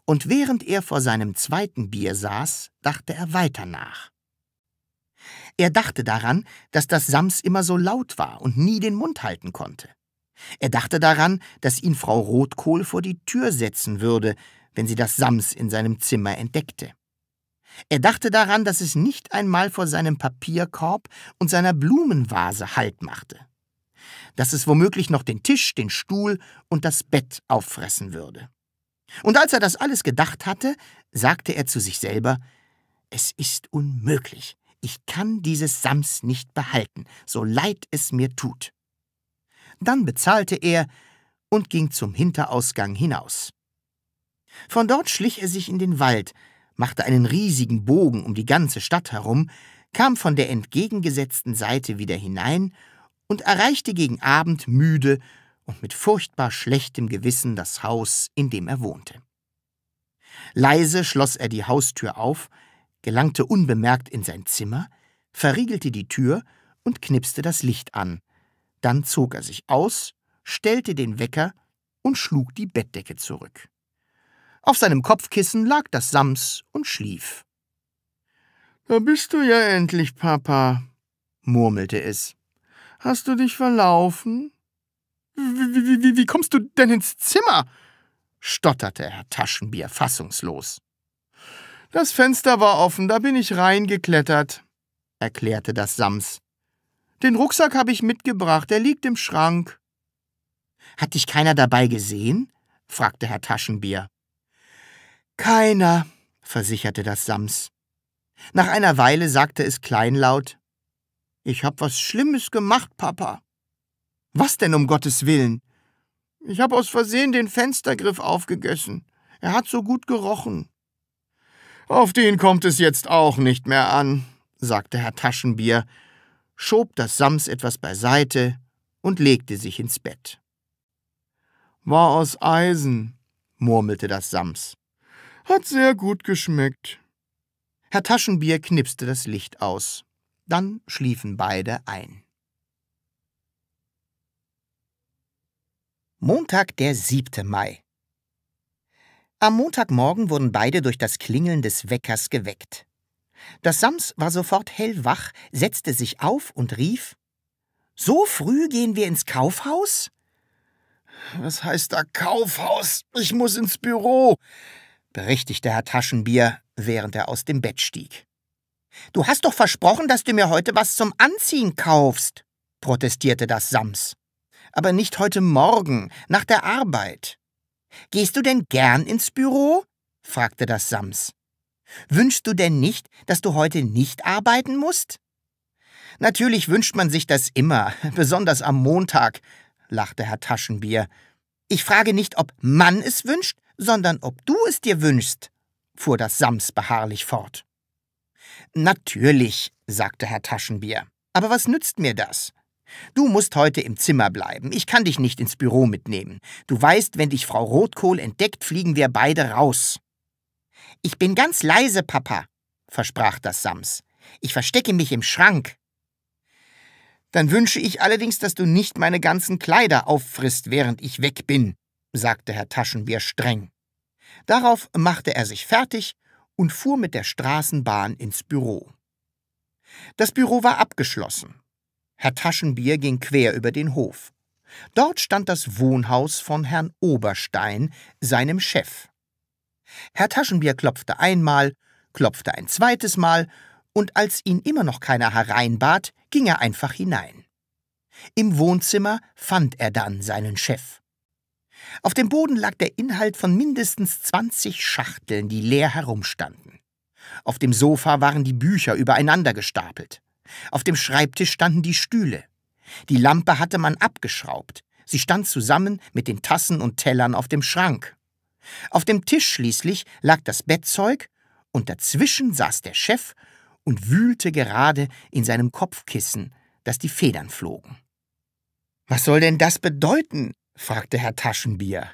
Und während er vor seinem zweiten Bier saß, dachte er weiter nach. Er dachte daran, dass das Sams immer so laut war und nie den Mund halten konnte. Er dachte daran, dass ihn Frau Rotkohl vor die Tür setzen würde, wenn sie das Sams in seinem Zimmer entdeckte. Er dachte daran, dass es nicht einmal vor seinem Papierkorb und seiner Blumenvase Halt machte. Dass es womöglich noch den Tisch, den Stuhl und das Bett auffressen würde. Und als er das alles gedacht hatte, sagte er zu sich selber, es ist unmöglich. Ich kann dieses Sams nicht behalten, so leid es mir tut. Dann bezahlte er und ging zum Hinterausgang hinaus. Von dort schlich er sich in den Wald, machte einen riesigen Bogen um die ganze Stadt herum, kam von der entgegengesetzten Seite wieder hinein und erreichte gegen Abend müde und mit furchtbar schlechtem Gewissen das Haus, in dem er wohnte. Leise schloss er die Haustür auf, gelangte unbemerkt in sein Zimmer, verriegelte die Tür und knipste das Licht an. Dann zog er sich aus, stellte den Wecker und schlug die Bettdecke zurück. Auf seinem Kopfkissen lag das Sams und schlief. Da bist du ja endlich, Papa, murmelte es. Hast du dich verlaufen? Wie, wie, wie kommst du denn ins Zimmer? stotterte Herr Taschenbier fassungslos. Das Fenster war offen, da bin ich reingeklettert, erklärte das Sams. Den Rucksack habe ich mitgebracht, er liegt im Schrank. Hat dich keiner dabei gesehen? fragte Herr Taschenbier. Keiner, versicherte das Sams. Nach einer Weile sagte es kleinlaut, Ich hab was Schlimmes gemacht, Papa. Was denn um Gottes Willen? Ich hab aus Versehen den Fenstergriff aufgegessen. Er hat so gut gerochen. Auf den kommt es jetzt auch nicht mehr an, sagte Herr Taschenbier, schob das Sams etwas beiseite und legte sich ins Bett. War aus Eisen, murmelte das Sams. Hat sehr gut geschmeckt. Herr Taschenbier knipste das Licht aus. Dann schliefen beide ein. Montag, der 7. Mai. Am Montagmorgen wurden beide durch das Klingeln des Weckers geweckt. Das Sams war sofort hellwach, setzte sich auf und rief: So früh gehen wir ins Kaufhaus? Was heißt da Kaufhaus? Ich muss ins Büro berichtigte Herr Taschenbier, während er aus dem Bett stieg. Du hast doch versprochen, dass du mir heute was zum Anziehen kaufst, protestierte das Sams. Aber nicht heute Morgen, nach der Arbeit. Gehst du denn gern ins Büro? fragte das Sams. Wünschst du denn nicht, dass du heute nicht arbeiten musst? Natürlich wünscht man sich das immer, besonders am Montag, lachte Herr Taschenbier. Ich frage nicht, ob man es wünscht, sondern ob du es dir wünschst, fuhr das Sams beharrlich fort. Natürlich, sagte Herr Taschenbier, aber was nützt mir das? Du musst heute im Zimmer bleiben, ich kann dich nicht ins Büro mitnehmen. Du weißt, wenn dich Frau Rotkohl entdeckt, fliegen wir beide raus. Ich bin ganz leise, Papa, versprach das Sams. Ich verstecke mich im Schrank. Dann wünsche ich allerdings, dass du nicht meine ganzen Kleider auffrisst, während ich weg bin, sagte Herr Taschenbier streng. Darauf machte er sich fertig und fuhr mit der Straßenbahn ins Büro. Das Büro war abgeschlossen. Herr Taschenbier ging quer über den Hof. Dort stand das Wohnhaus von Herrn Oberstein, seinem Chef. Herr Taschenbier klopfte einmal, klopfte ein zweites Mal, und als ihn immer noch keiner hereinbat, ging er einfach hinein. Im Wohnzimmer fand er dann seinen Chef. Auf dem Boden lag der Inhalt von mindestens 20 Schachteln, die leer herumstanden. Auf dem Sofa waren die Bücher übereinander gestapelt. Auf dem Schreibtisch standen die Stühle. Die Lampe hatte man abgeschraubt. Sie stand zusammen mit den Tassen und Tellern auf dem Schrank. Auf dem Tisch schließlich lag das Bettzeug und dazwischen saß der Chef und wühlte gerade in seinem Kopfkissen, dass die Federn flogen. Was soll denn das bedeuten? fragte Herr Taschenbier.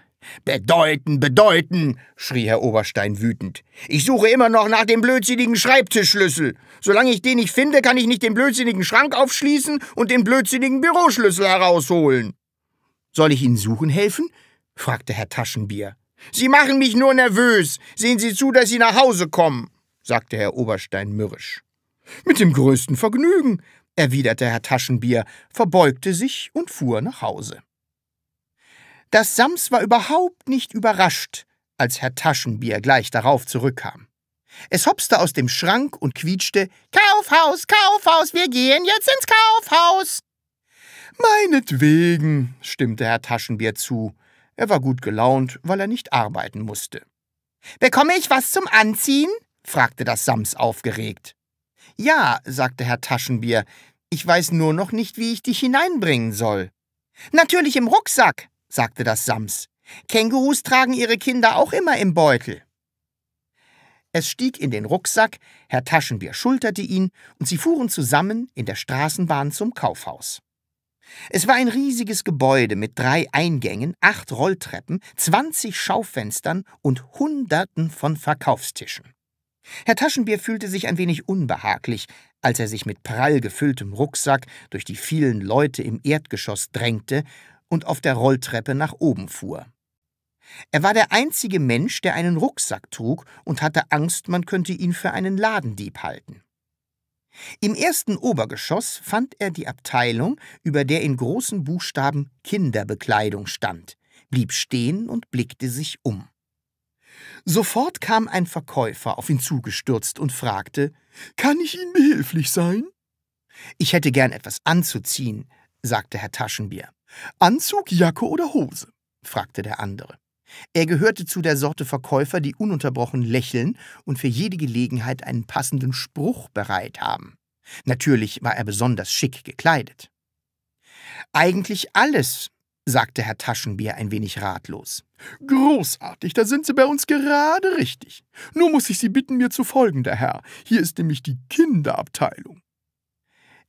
Bedeuten, bedeuten, schrie Herr Oberstein wütend. Ich suche immer noch nach dem blödsinnigen Schreibtischschlüssel. Solange ich den nicht finde, kann ich nicht den blödsinnigen Schrank aufschließen und den blödsinnigen Büroschlüssel herausholen. Soll ich Ihnen suchen helfen? fragte Herr Taschenbier. Sie machen mich nur nervös. Sehen Sie zu, dass Sie nach Hause kommen, sagte Herr Oberstein mürrisch. Mit dem größten Vergnügen, erwiderte Herr Taschenbier, verbeugte sich und fuhr nach Hause dass Sams war überhaupt nicht überrascht, als Herr Taschenbier gleich darauf zurückkam. Es hopste aus dem Schrank und quietschte Kaufhaus, Kaufhaus, wir gehen jetzt ins Kaufhaus. Meinetwegen, stimmte Herr Taschenbier zu. Er war gut gelaunt, weil er nicht arbeiten musste. Bekomme ich was zum Anziehen? fragte das Sams aufgeregt. Ja, sagte Herr Taschenbier, ich weiß nur noch nicht, wie ich dich hineinbringen soll. Natürlich im Rucksack, sagte das Sams. Kängurus tragen ihre Kinder auch immer im Beutel. Es stieg in den Rucksack, Herr Taschenbier schulterte ihn, und sie fuhren zusammen in der Straßenbahn zum Kaufhaus. Es war ein riesiges Gebäude mit drei Eingängen, acht Rolltreppen, zwanzig Schaufenstern und Hunderten von Verkaufstischen. Herr Taschenbier fühlte sich ein wenig unbehaglich, als er sich mit prall gefülltem Rucksack durch die vielen Leute im Erdgeschoss drängte und auf der Rolltreppe nach oben fuhr. Er war der einzige Mensch, der einen Rucksack trug und hatte Angst, man könnte ihn für einen Ladendieb halten. Im ersten Obergeschoss fand er die Abteilung, über der in großen Buchstaben Kinderbekleidung stand, blieb stehen und blickte sich um. Sofort kam ein Verkäufer auf ihn zugestürzt und fragte, Kann ich Ihnen behilflich sein? Ich hätte gern etwas anzuziehen, sagte Herr Taschenbier. Anzug, Jacke oder Hose? fragte der andere. Er gehörte zu der Sorte Verkäufer, die ununterbrochen lächeln und für jede Gelegenheit einen passenden Spruch bereit haben. Natürlich war er besonders schick gekleidet. Eigentlich alles, sagte Herr Taschenbier ein wenig ratlos. Großartig, da sind Sie bei uns gerade richtig. Nur muss ich Sie bitten, mir zu folgen, der Herr. Hier ist nämlich die Kinderabteilung.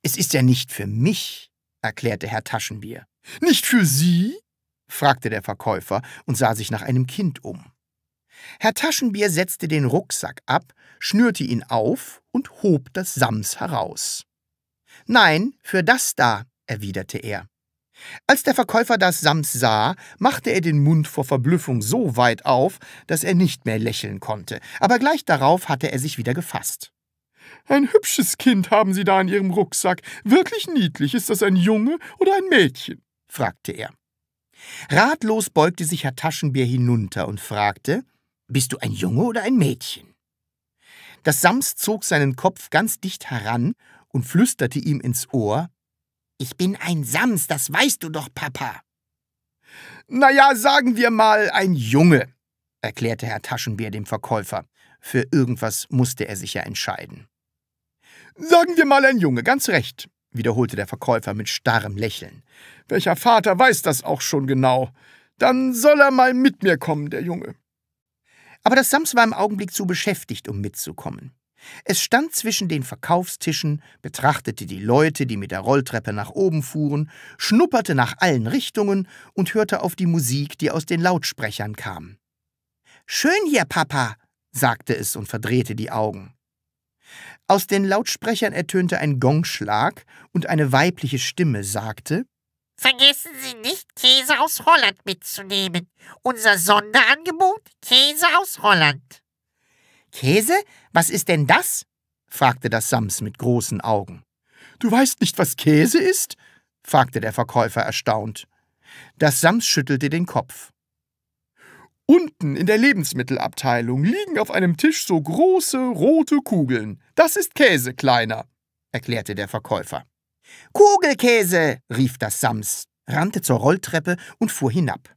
Es ist ja nicht für mich, erklärte Herr Taschenbier. Nicht für Sie? fragte der Verkäufer und sah sich nach einem Kind um. Herr Taschenbier setzte den Rucksack ab, schnürte ihn auf und hob das Sams heraus. Nein, für das da, erwiderte er. Als der Verkäufer das Sams sah, machte er den Mund vor Verblüffung so weit auf, dass er nicht mehr lächeln konnte, aber gleich darauf hatte er sich wieder gefasst. Ein hübsches Kind haben Sie da in Ihrem Rucksack. Wirklich niedlich. Ist das ein Junge oder ein Mädchen? fragte er. Ratlos beugte sich Herr Taschenbär hinunter und fragte, »Bist du ein Junge oder ein Mädchen?« Das Sams zog seinen Kopf ganz dicht heran und flüsterte ihm ins Ohr, »Ich bin ein Sams, das weißt du doch, Papa.« »Na ja, sagen wir mal ein Junge«, erklärte Herr Taschenbär dem Verkäufer. Für irgendwas musste er sich ja entscheiden. »Sagen wir mal ein Junge, ganz recht«, wiederholte der Verkäufer mit starrem Lächeln. Welcher Vater weiß das auch schon genau? Dann soll er mal mit mir kommen, der Junge. Aber das Sams war im Augenblick zu beschäftigt, um mitzukommen. Es stand zwischen den Verkaufstischen, betrachtete die Leute, die mit der Rolltreppe nach oben fuhren, schnupperte nach allen Richtungen und hörte auf die Musik, die aus den Lautsprechern kam. Schön hier, Papa, sagte es und verdrehte die Augen. Aus den Lautsprechern ertönte ein Gongschlag und eine weibliche Stimme sagte, Vergessen Sie nicht, Käse aus Holland mitzunehmen. Unser Sonderangebot Käse aus Holland. Käse? Was ist denn das? fragte das Sams mit großen Augen. Du weißt nicht, was Käse ist? fragte der Verkäufer erstaunt. Das Sams schüttelte den Kopf. Unten in der Lebensmittelabteilung liegen auf einem Tisch so große rote Kugeln. Das ist Käse, Kleiner, erklärte der Verkäufer. Kugelkäse, rief das Sams, rannte zur Rolltreppe und fuhr hinab.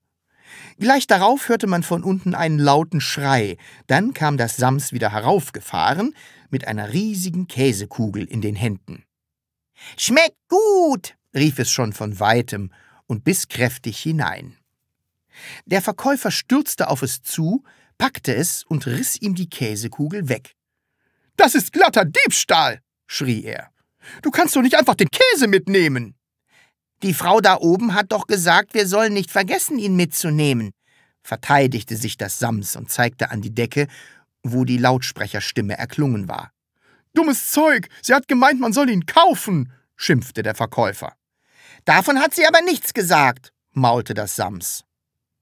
Gleich darauf hörte man von unten einen lauten Schrei. Dann kam das Sams wieder heraufgefahren, mit einer riesigen Käsekugel in den Händen. Schmeckt gut, rief es schon von weitem und biss kräftig hinein. Der Verkäufer stürzte auf es zu, packte es und riss ihm die Käsekugel weg. Das ist glatter Diebstahl, schrie er. Du kannst doch nicht einfach den Käse mitnehmen. Die Frau da oben hat doch gesagt, wir sollen nicht vergessen, ihn mitzunehmen, verteidigte sich das Sams und zeigte an die Decke, wo die Lautsprecherstimme erklungen war. Dummes Zeug, sie hat gemeint, man soll ihn kaufen, schimpfte der Verkäufer. Davon hat sie aber nichts gesagt, maulte das Sams.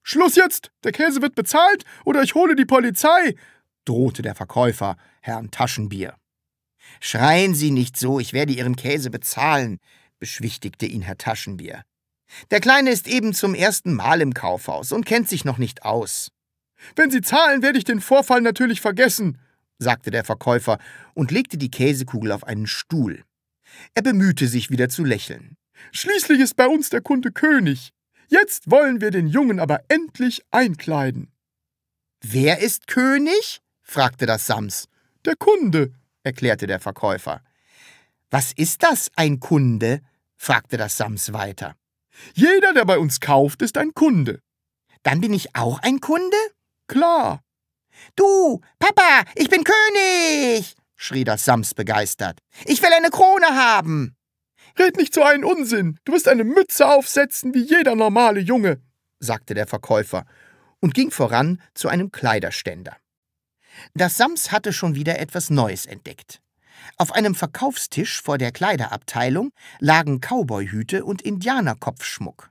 Schluss jetzt! Der Käse wird bezahlt oder ich hole die Polizei! drohte der Verkäufer, Herrn Taschenbier. Schreien Sie nicht so, ich werde Ihren Käse bezahlen, beschwichtigte ihn Herr Taschenbier. Der Kleine ist eben zum ersten Mal im Kaufhaus und kennt sich noch nicht aus. Wenn Sie zahlen, werde ich den Vorfall natürlich vergessen, sagte der Verkäufer und legte die Käsekugel auf einen Stuhl. Er bemühte sich wieder zu lächeln. Schließlich ist bei uns der Kunde König. Jetzt wollen wir den Jungen aber endlich einkleiden. Wer ist König? fragte das Sams. Der Kunde, erklärte der Verkäufer. Was ist das, ein Kunde? fragte das Sams weiter. Jeder, der bei uns kauft, ist ein Kunde. Dann bin ich auch ein Kunde? Klar. Du, Papa, ich bin König! schrie das Sams begeistert. Ich will eine Krone haben! Red nicht so einen Unsinn. Du wirst eine Mütze aufsetzen wie jeder normale Junge, sagte der Verkäufer und ging voran zu einem Kleiderständer. Das Sams hatte schon wieder etwas Neues entdeckt. Auf einem Verkaufstisch vor der Kleiderabteilung lagen Cowboyhüte und Indianerkopfschmuck.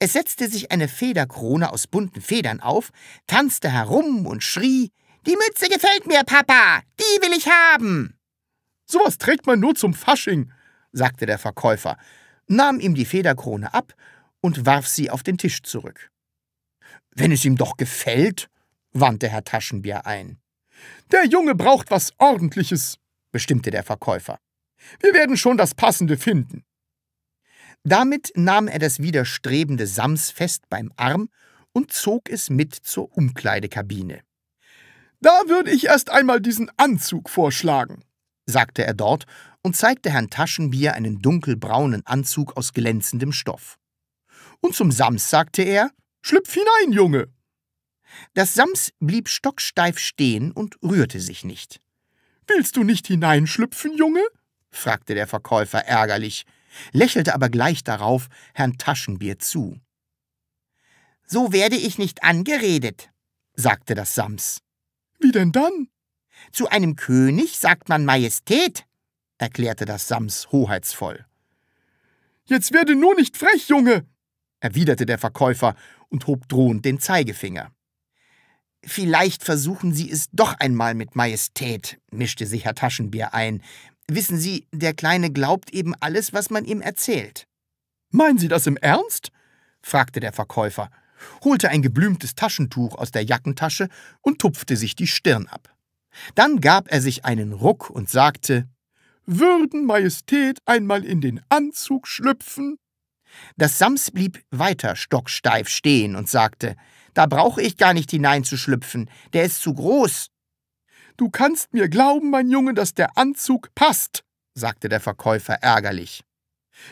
Es setzte sich eine Federkrone aus bunten Federn auf, tanzte herum und schrie: Die Mütze gefällt mir, Papa! Die will ich haben! Sowas trägt man nur zum Fasching, sagte der Verkäufer, nahm ihm die Federkrone ab und warf sie auf den Tisch zurück. Wenn es ihm doch gefällt, wandte Herr Taschenbier ein. Der Junge braucht was Ordentliches, bestimmte der Verkäufer. Wir werden schon das Passende finden. Damit nahm er das widerstrebende Sams fest beim Arm und zog es mit zur Umkleidekabine. Da würde ich erst einmal diesen Anzug vorschlagen, sagte er dort und zeigte Herrn Taschenbier einen dunkelbraunen Anzug aus glänzendem Stoff. Und zum Sams sagte er, Schlüpf hinein, Junge! Das Sams blieb stocksteif stehen und rührte sich nicht. Willst du nicht hineinschlüpfen, Junge? fragte der Verkäufer ärgerlich, lächelte aber gleich darauf Herrn Taschenbier zu. So werde ich nicht angeredet, sagte das Sams. Wie denn dann? Zu einem König sagt man Majestät, erklärte das Sams hoheitsvoll. Jetzt werde nur nicht frech, Junge, erwiderte der Verkäufer und hob drohend den Zeigefinger. Vielleicht versuchen Sie es doch einmal mit Majestät, mischte sich Herr Taschenbier ein. Wissen Sie, der Kleine glaubt eben alles, was man ihm erzählt. Meinen Sie das im Ernst? fragte der Verkäufer, holte ein geblümtes Taschentuch aus der Jackentasche und tupfte sich die Stirn ab. Dann gab er sich einen Ruck und sagte würden Majestät einmal in den Anzug schlüpfen? Das Sams blieb weiter stocksteif stehen und sagte, da brauche ich gar nicht hineinzuschlüpfen, der ist zu groß. Du kannst mir glauben, mein Junge, dass der Anzug passt, sagte der Verkäufer ärgerlich.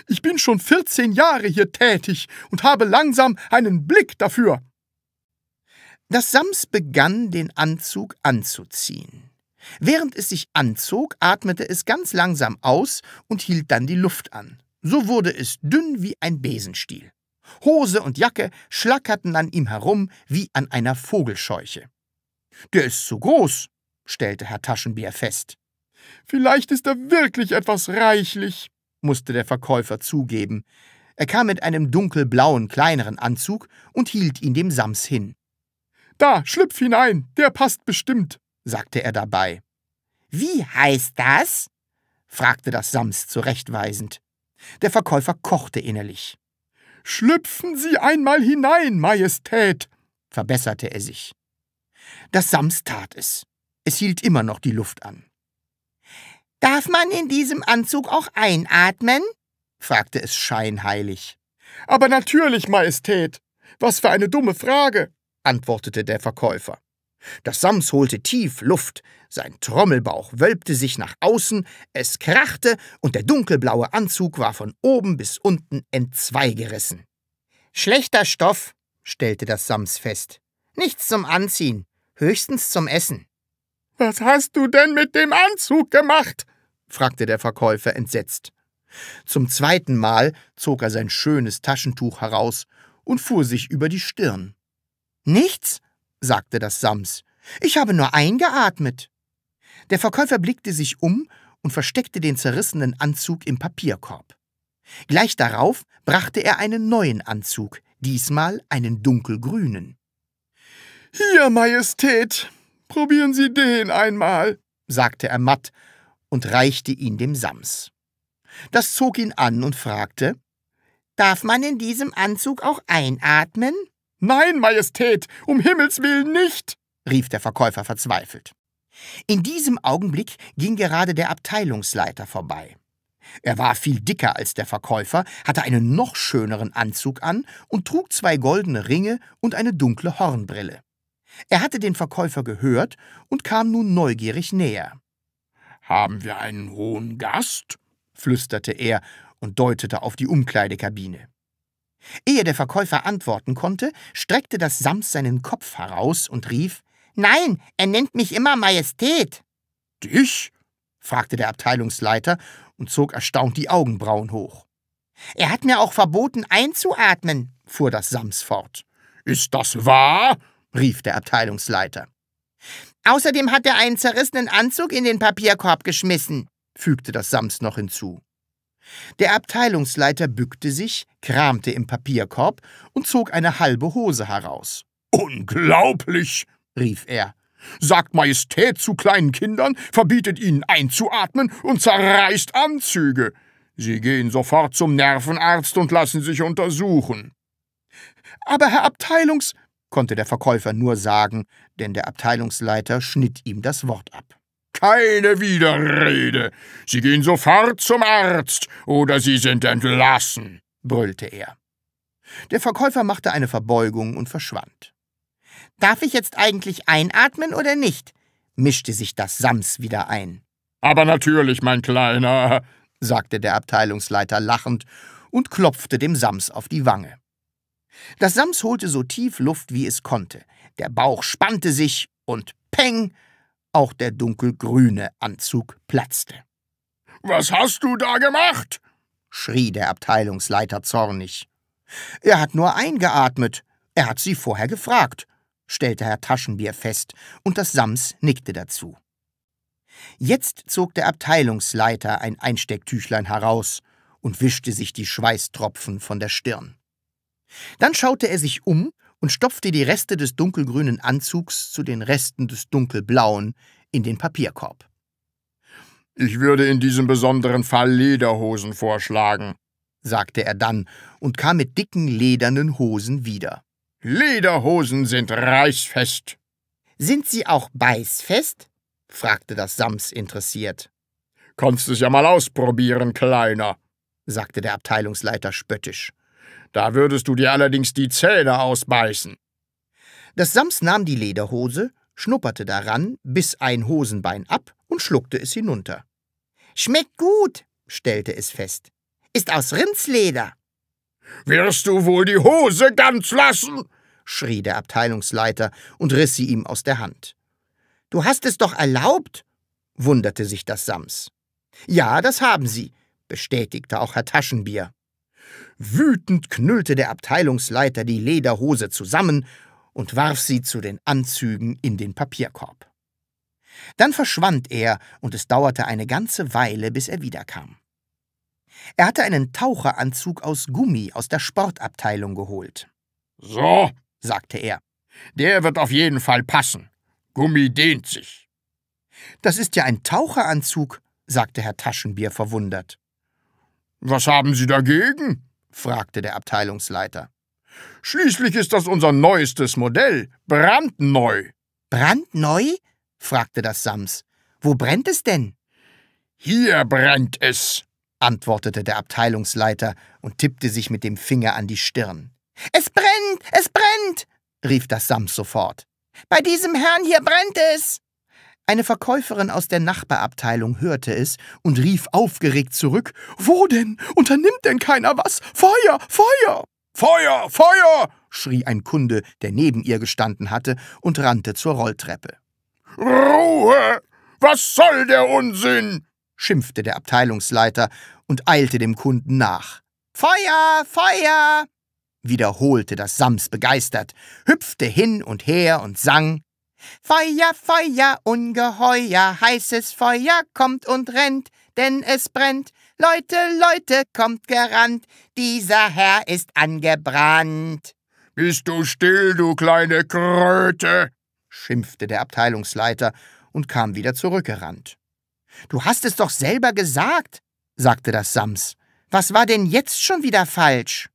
Ich bin schon vierzehn Jahre hier tätig und habe langsam einen Blick dafür. Das Sams begann, den Anzug anzuziehen. Während es sich anzog, atmete es ganz langsam aus und hielt dann die Luft an. So wurde es dünn wie ein Besenstiel. Hose und Jacke schlackerten an ihm herum wie an einer Vogelscheuche. Der ist zu groß, stellte Herr Taschenbier fest. Vielleicht ist er wirklich etwas reichlich, musste der Verkäufer zugeben. Er kam mit einem dunkelblauen kleineren Anzug und hielt ihn dem Sams hin. Da, schlüpf hinein, der passt bestimmt sagte er dabei. Wie heißt das? fragte das Sams zurechtweisend. Der Verkäufer kochte innerlich. Schlüpfen Sie einmal hinein, Majestät, verbesserte er sich. Das Sams tat es. Es hielt immer noch die Luft an. Darf man in diesem Anzug auch einatmen? fragte es scheinheilig. Aber natürlich, Majestät. Was für eine dumme Frage, antwortete der Verkäufer. Das Sams holte tief Luft, sein Trommelbauch wölbte sich nach außen, es krachte und der dunkelblaue Anzug war von oben bis unten entzweigerissen. Schlechter Stoff, stellte das Sams fest. Nichts zum Anziehen, höchstens zum Essen. Was hast du denn mit dem Anzug gemacht? fragte der Verkäufer entsetzt. Zum zweiten Mal zog er sein schönes Taschentuch heraus und fuhr sich über die Stirn. Nichts? sagte das Sams. Ich habe nur eingeatmet. Der Verkäufer blickte sich um und versteckte den zerrissenen Anzug im Papierkorb. Gleich darauf brachte er einen neuen Anzug, diesmal einen dunkelgrünen. Hier, Majestät, probieren Sie den einmal, sagte er matt und reichte ihn dem Sams. Das zog ihn an und fragte, Darf man in diesem Anzug auch einatmen? Nein, Majestät, um Himmels willen nicht! rief der Verkäufer verzweifelt. In diesem Augenblick ging gerade der Abteilungsleiter vorbei. Er war viel dicker als der Verkäufer, hatte einen noch schöneren Anzug an und trug zwei goldene Ringe und eine dunkle Hornbrille. Er hatte den Verkäufer gehört und kam nun neugierig näher. Haben wir einen hohen Gast? flüsterte er und deutete auf die Umkleidekabine. Ehe der Verkäufer antworten konnte, streckte das Sams seinen Kopf heraus und rief, »Nein, er nennt mich immer Majestät!« »Dich?« fragte der Abteilungsleiter und zog erstaunt die Augenbrauen hoch. »Er hat mir auch verboten, einzuatmen«, fuhr das Sams fort. »Ist das wahr?« rief der Abteilungsleiter. »Außerdem hat er einen zerrissenen Anzug in den Papierkorb geschmissen«, fügte das Sams noch hinzu. Der Abteilungsleiter bückte sich, kramte im Papierkorb und zog eine halbe Hose heraus. Unglaublich, rief er. Sagt Majestät zu kleinen Kindern, verbietet ihnen einzuatmen und zerreißt Anzüge. Sie gehen sofort zum Nervenarzt und lassen sich untersuchen. Aber Herr Abteilungs, konnte der Verkäufer nur sagen, denn der Abteilungsleiter schnitt ihm das Wort ab keine Widerrede. Sie gehen sofort zum Arzt oder Sie sind entlassen, brüllte er. Der Verkäufer machte eine Verbeugung und verschwand. Darf ich jetzt eigentlich einatmen oder nicht? mischte sich das Sams wieder ein. Aber natürlich, mein Kleiner, sagte der Abteilungsleiter lachend und klopfte dem Sams auf die Wange. Das Sams holte so tief Luft, wie es konnte. Der Bauch spannte sich und peng, auch der dunkelgrüne Anzug platzte. Was hast du da gemacht? schrie der Abteilungsleiter zornig. Er hat nur eingeatmet. Er hat sie vorher gefragt, stellte Herr Taschenbier fest, und das Sams nickte dazu. Jetzt zog der Abteilungsleiter ein Einstecktüchlein heraus und wischte sich die Schweißtropfen von der Stirn. Dann schaute er sich um und stopfte die Reste des dunkelgrünen Anzugs zu den Resten des dunkelblauen in den Papierkorb. Ich würde in diesem besonderen Fall Lederhosen vorschlagen, sagte er dann und kam mit dicken ledernen Hosen wieder. Lederhosen sind reißfest. Sind sie auch beißfest? fragte das Sams interessiert. Kannst es ja mal ausprobieren, Kleiner, sagte der Abteilungsleiter spöttisch. Da würdest du dir allerdings die Zähne ausbeißen. Das Sams nahm die Lederhose, schnupperte daran, biss ein Hosenbein ab und schluckte es hinunter. Schmeckt gut, stellte es fest. Ist aus Rindsleder. Wirst du wohl die Hose ganz lassen? schrie der Abteilungsleiter und riss sie ihm aus der Hand. Du hast es doch erlaubt, wunderte sich das Sams. Ja, das haben sie, bestätigte auch Herr Taschenbier. Wütend knüllte der Abteilungsleiter die Lederhose zusammen und warf sie zu den Anzügen in den Papierkorb. Dann verschwand er, und es dauerte eine ganze Weile, bis er wiederkam. Er hatte einen Taucheranzug aus Gummi aus der Sportabteilung geholt. So, sagte er, der wird auf jeden Fall passen. Gummi dehnt sich. Das ist ja ein Taucheranzug, sagte Herr Taschenbier verwundert. Was haben Sie dagegen? fragte der Abteilungsleiter. Schließlich ist das unser neuestes Modell, brandneu. Brandneu? fragte das Sams. Wo brennt es denn? Hier brennt es, antwortete der Abteilungsleiter und tippte sich mit dem Finger an die Stirn. Es brennt, es brennt, rief das Sams sofort. Bei diesem Herrn hier brennt es. Eine Verkäuferin aus der Nachbarabteilung hörte es und rief aufgeregt zurück Wo denn? Unternimmt denn keiner was? Feuer, Feuer. Feuer, Feuer. schrie ein Kunde, der neben ihr gestanden hatte, und rannte zur Rolltreppe. Ruhe. Was soll der Unsinn? schimpfte der Abteilungsleiter und eilte dem Kunden nach. Feuer, Feuer. wiederholte das Sams begeistert, hüpfte hin und her und sang Feuer, Feuer, ungeheuer, heißes Feuer kommt und rennt, denn es brennt. Leute, Leute, kommt gerannt, dieser Herr ist angebrannt. Bist du still, du kleine Kröte? schimpfte der Abteilungsleiter und kam wieder zurückgerannt. Du hast es doch selber gesagt, sagte das Sams. Was war denn jetzt schon wieder falsch?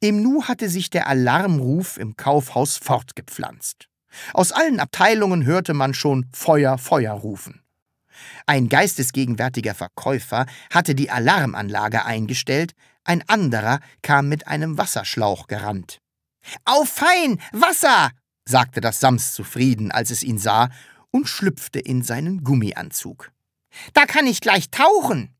Im Nu hatte sich der Alarmruf im Kaufhaus fortgepflanzt. Aus allen Abteilungen hörte man schon Feuer, Feuer rufen. Ein geistesgegenwärtiger Verkäufer hatte die Alarmanlage eingestellt, ein anderer kam mit einem Wasserschlauch gerannt. Auf fein, Wasser! sagte das Sams zufrieden, als es ihn sah, und schlüpfte in seinen Gummianzug. Da kann ich gleich tauchen!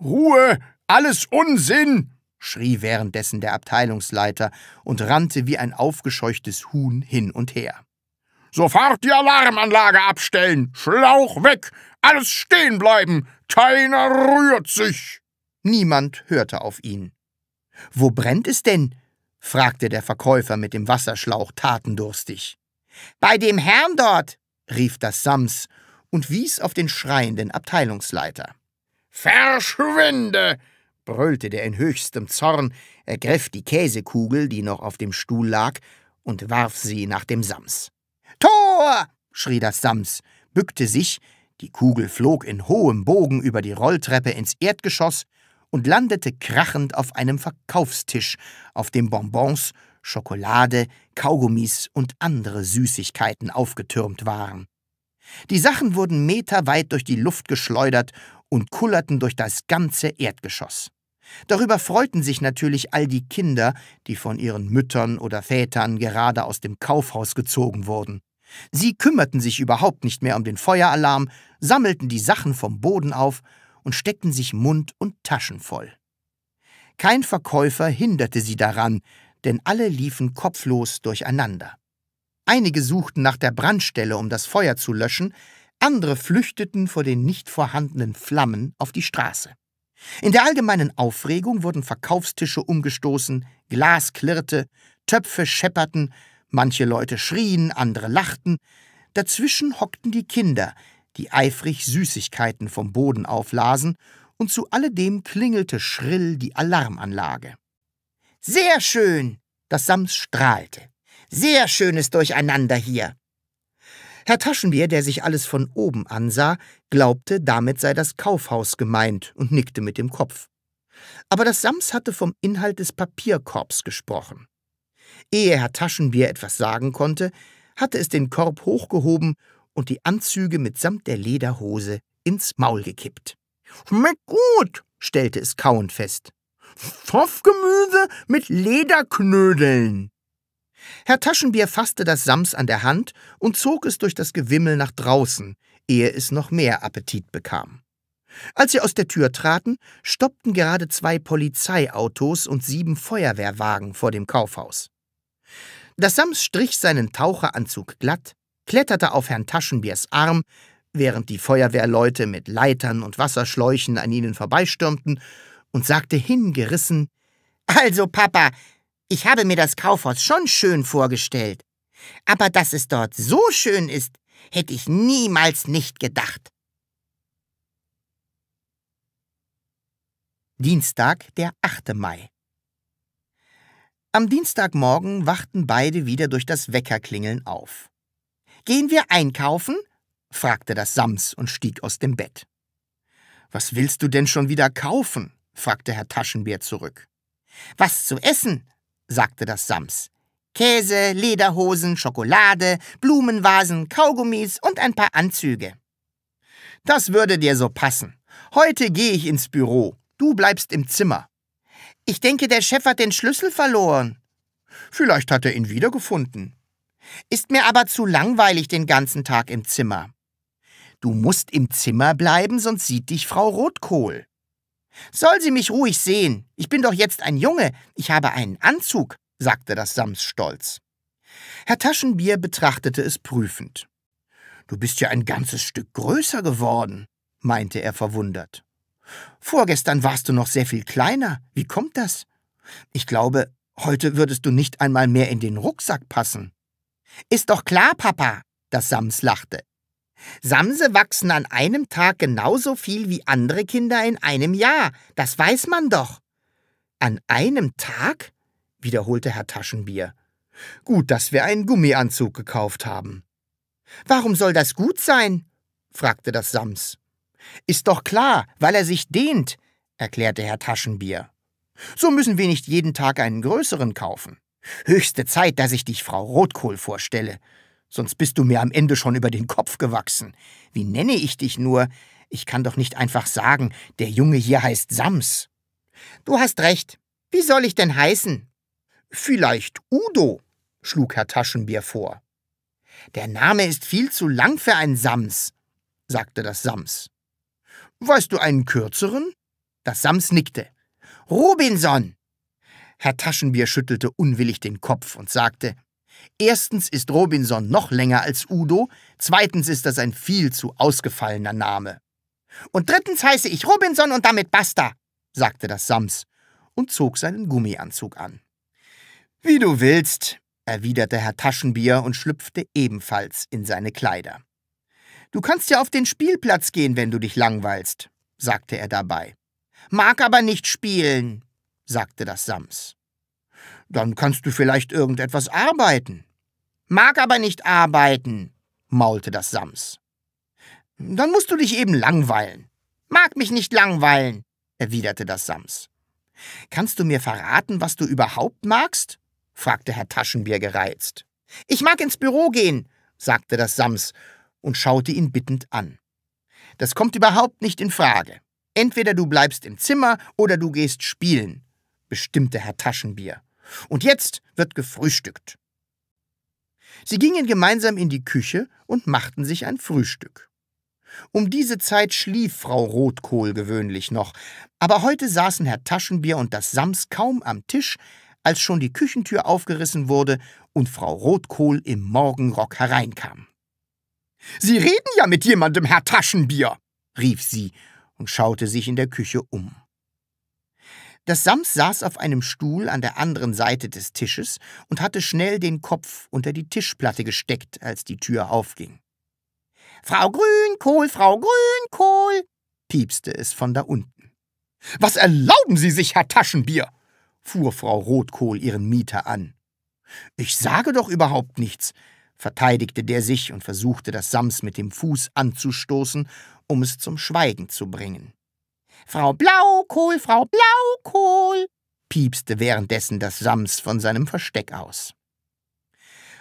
Ruhe! Alles Unsinn! schrie währenddessen der Abteilungsleiter und rannte wie ein aufgescheuchtes Huhn hin und her. Sofort die Alarmanlage abstellen. Schlauch weg. Alles stehen bleiben. Keiner rührt sich. Niemand hörte auf ihn. Wo brennt es denn? fragte der Verkäufer mit dem Wasserschlauch tatendurstig. Bei dem Herrn dort, rief das Sams und wies auf den schreienden Abteilungsleiter. Verschwinde! brüllte der in höchstem Zorn, ergriff die Käsekugel, die noch auf dem Stuhl lag, und warf sie nach dem Sams. Tor! schrie das Sams, bückte sich, die Kugel flog in hohem Bogen über die Rolltreppe ins Erdgeschoss und landete krachend auf einem Verkaufstisch, auf dem Bonbons, Schokolade, Kaugummis und andere Süßigkeiten aufgetürmt waren. Die Sachen wurden meterweit durch die Luft geschleudert und kullerten durch das ganze Erdgeschoss. Darüber freuten sich natürlich all die Kinder, die von ihren Müttern oder Vätern gerade aus dem Kaufhaus gezogen wurden. Sie kümmerten sich überhaupt nicht mehr um den Feueralarm, sammelten die Sachen vom Boden auf und steckten sich Mund und Taschen voll. Kein Verkäufer hinderte sie daran, denn alle liefen kopflos durcheinander. Einige suchten nach der Brandstelle, um das Feuer zu löschen, andere flüchteten vor den nicht vorhandenen Flammen auf die Straße. In der allgemeinen Aufregung wurden Verkaufstische umgestoßen, Glas klirrte, Töpfe schepperten, Manche Leute schrien, andere lachten. Dazwischen hockten die Kinder, die eifrig Süßigkeiten vom Boden auflasen, und zu alledem klingelte schrill die Alarmanlage. Sehr schön! Das Sams strahlte. Sehr schönes Durcheinander hier! Herr Taschenbier, der sich alles von oben ansah, glaubte, damit sei das Kaufhaus gemeint und nickte mit dem Kopf. Aber das Sams hatte vom Inhalt des Papierkorbs gesprochen. Ehe Herr Taschenbier etwas sagen konnte, hatte es den Korb hochgehoben und die Anzüge mitsamt der Lederhose ins Maul gekippt. Schmeckt gut, stellte es kauend fest. Pfaffgemüse mit Lederknödeln. Herr Taschenbier fasste das Sams an der Hand und zog es durch das Gewimmel nach draußen, ehe es noch mehr Appetit bekam. Als sie aus der Tür traten, stoppten gerade zwei Polizeiautos und sieben Feuerwehrwagen vor dem Kaufhaus. Das Sams strich seinen Taucheranzug glatt, kletterte auf Herrn Taschenbiers Arm, während die Feuerwehrleute mit Leitern und Wasserschläuchen an ihnen vorbeistürmten, und sagte hingerissen Also, Papa, ich habe mir das Kaufhaus schon schön vorgestellt. Aber dass es dort so schön ist, hätte ich niemals nicht gedacht. Dienstag, der 8. Mai. Am Dienstagmorgen wachten beide wieder durch das Weckerklingeln auf. Gehen wir einkaufen? fragte das Sams und stieg aus dem Bett. Was willst du denn schon wieder kaufen? fragte Herr Taschenbär zurück. Was zu essen, sagte das Sams. Käse, Lederhosen, Schokolade, Blumenvasen, Kaugummis und ein paar Anzüge. Das würde dir so passen. Heute gehe ich ins Büro, du bleibst im Zimmer. Ich denke, der Chef hat den Schlüssel verloren. Vielleicht hat er ihn wiedergefunden. Ist mir aber zu langweilig den ganzen Tag im Zimmer. Du musst im Zimmer bleiben, sonst sieht dich Frau Rotkohl. Soll sie mich ruhig sehen. Ich bin doch jetzt ein Junge. Ich habe einen Anzug, sagte das Sams stolz. Herr Taschenbier betrachtete es prüfend. Du bist ja ein ganzes Stück größer geworden, meinte er verwundert. Vorgestern warst du noch sehr viel kleiner. Wie kommt das? Ich glaube, heute würdest du nicht einmal mehr in den Rucksack passen. Ist doch klar, Papa, dass Sams lachte. Samse wachsen an einem Tag genauso viel wie andere Kinder in einem Jahr. Das weiß man doch. An einem Tag? wiederholte Herr Taschenbier. Gut, dass wir einen Gummianzug gekauft haben. Warum soll das gut sein? fragte das Sams. Ist doch klar, weil er sich dehnt, erklärte Herr Taschenbier. So müssen wir nicht jeden Tag einen größeren kaufen. Höchste Zeit, dass ich dich Frau Rotkohl vorstelle. Sonst bist du mir am Ende schon über den Kopf gewachsen. Wie nenne ich dich nur? Ich kann doch nicht einfach sagen, der Junge hier heißt Sams. Du hast recht. Wie soll ich denn heißen? Vielleicht Udo, schlug Herr Taschenbier vor. Der Name ist viel zu lang für ein Sams, sagte das Sams. Weißt du einen kürzeren? Das Sams nickte. Robinson! Herr Taschenbier schüttelte unwillig den Kopf und sagte, Erstens ist Robinson noch länger als Udo, zweitens ist das ein viel zu ausgefallener Name. Und drittens heiße ich Robinson und damit basta, sagte das Sams und zog seinen Gummianzug an. Wie du willst, erwiderte Herr Taschenbier und schlüpfte ebenfalls in seine Kleider. Du kannst ja auf den Spielplatz gehen, wenn du dich langweilst, sagte er dabei. Mag aber nicht spielen, sagte das Sams. Dann kannst du vielleicht irgendetwas arbeiten. Mag aber nicht arbeiten, maulte das Sams. Dann musst du dich eben langweilen. Mag mich nicht langweilen, erwiderte das Sams. Kannst du mir verraten, was du überhaupt magst? fragte Herr Taschenbier gereizt. Ich mag ins Büro gehen, sagte das Sams und schaute ihn bittend an. Das kommt überhaupt nicht in Frage. Entweder du bleibst im Zimmer oder du gehst spielen, bestimmte Herr Taschenbier. Und jetzt wird gefrühstückt. Sie gingen gemeinsam in die Küche und machten sich ein Frühstück. Um diese Zeit schlief Frau Rotkohl gewöhnlich noch, aber heute saßen Herr Taschenbier und das Sams kaum am Tisch, als schon die Küchentür aufgerissen wurde und Frau Rotkohl im Morgenrock hereinkam. Sie reden ja mit jemandem, Herr Taschenbier, rief sie und schaute sich in der Küche um. Das Sams saß auf einem Stuhl an der anderen Seite des Tisches und hatte schnell den Kopf unter die Tischplatte gesteckt, als die Tür aufging. Frau Grünkohl, Frau Grünkohl, piepste es von da unten. Was erlauben Sie sich, Herr Taschenbier? fuhr Frau Rotkohl ihren Mieter an. Ich sage doch überhaupt nichts, verteidigte der sich und versuchte, das Sams mit dem Fuß anzustoßen, um es zum Schweigen zu bringen. Frau Blaukohl, Frau Blaukohl, piepste währenddessen das Sams von seinem Versteck aus.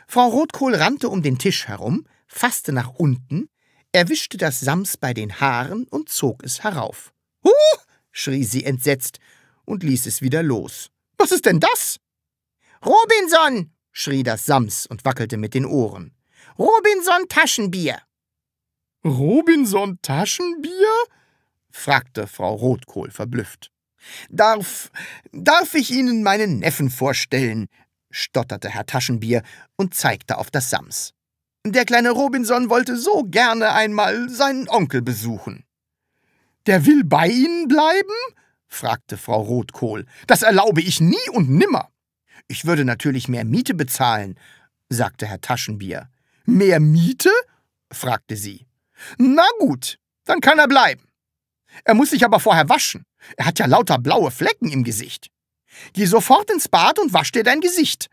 Frau Rotkohl rannte um den Tisch herum, fasste nach unten, erwischte das Sams bei den Haaren und zog es herauf. Huh! schrie sie entsetzt und ließ es wieder los. Was ist denn das? Robinson! schrie das Sams und wackelte mit den Ohren. Robinson Taschenbier! Robinson Taschenbier? fragte Frau Rotkohl verblüfft. Darf, darf ich Ihnen meinen Neffen vorstellen? stotterte Herr Taschenbier und zeigte auf das Sams. Der kleine Robinson wollte so gerne einmal seinen Onkel besuchen. Der will bei Ihnen bleiben? fragte Frau Rotkohl. Das erlaube ich nie und nimmer. Ich würde natürlich mehr Miete bezahlen, sagte Herr Taschenbier. Mehr Miete? fragte sie. Na gut, dann kann er bleiben. Er muss sich aber vorher waschen. Er hat ja lauter blaue Flecken im Gesicht. Geh sofort ins Bad und wasch dir dein Gesicht.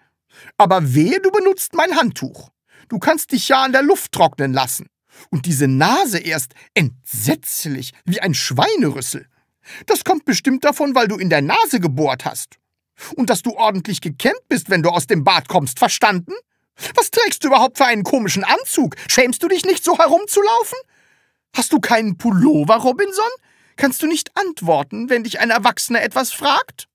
Aber wehe, du benutzt mein Handtuch. Du kannst dich ja an der Luft trocknen lassen. Und diese Nase erst entsetzlich, wie ein Schweinerüssel. Das kommt bestimmt davon, weil du in der Nase gebohrt hast. Und dass du ordentlich gekämmt bist, wenn du aus dem Bad kommst, verstanden? Was trägst du überhaupt für einen komischen Anzug? Schämst du dich nicht, so herumzulaufen? Hast du keinen Pullover, Robinson? Kannst du nicht antworten, wenn dich ein Erwachsener etwas fragt?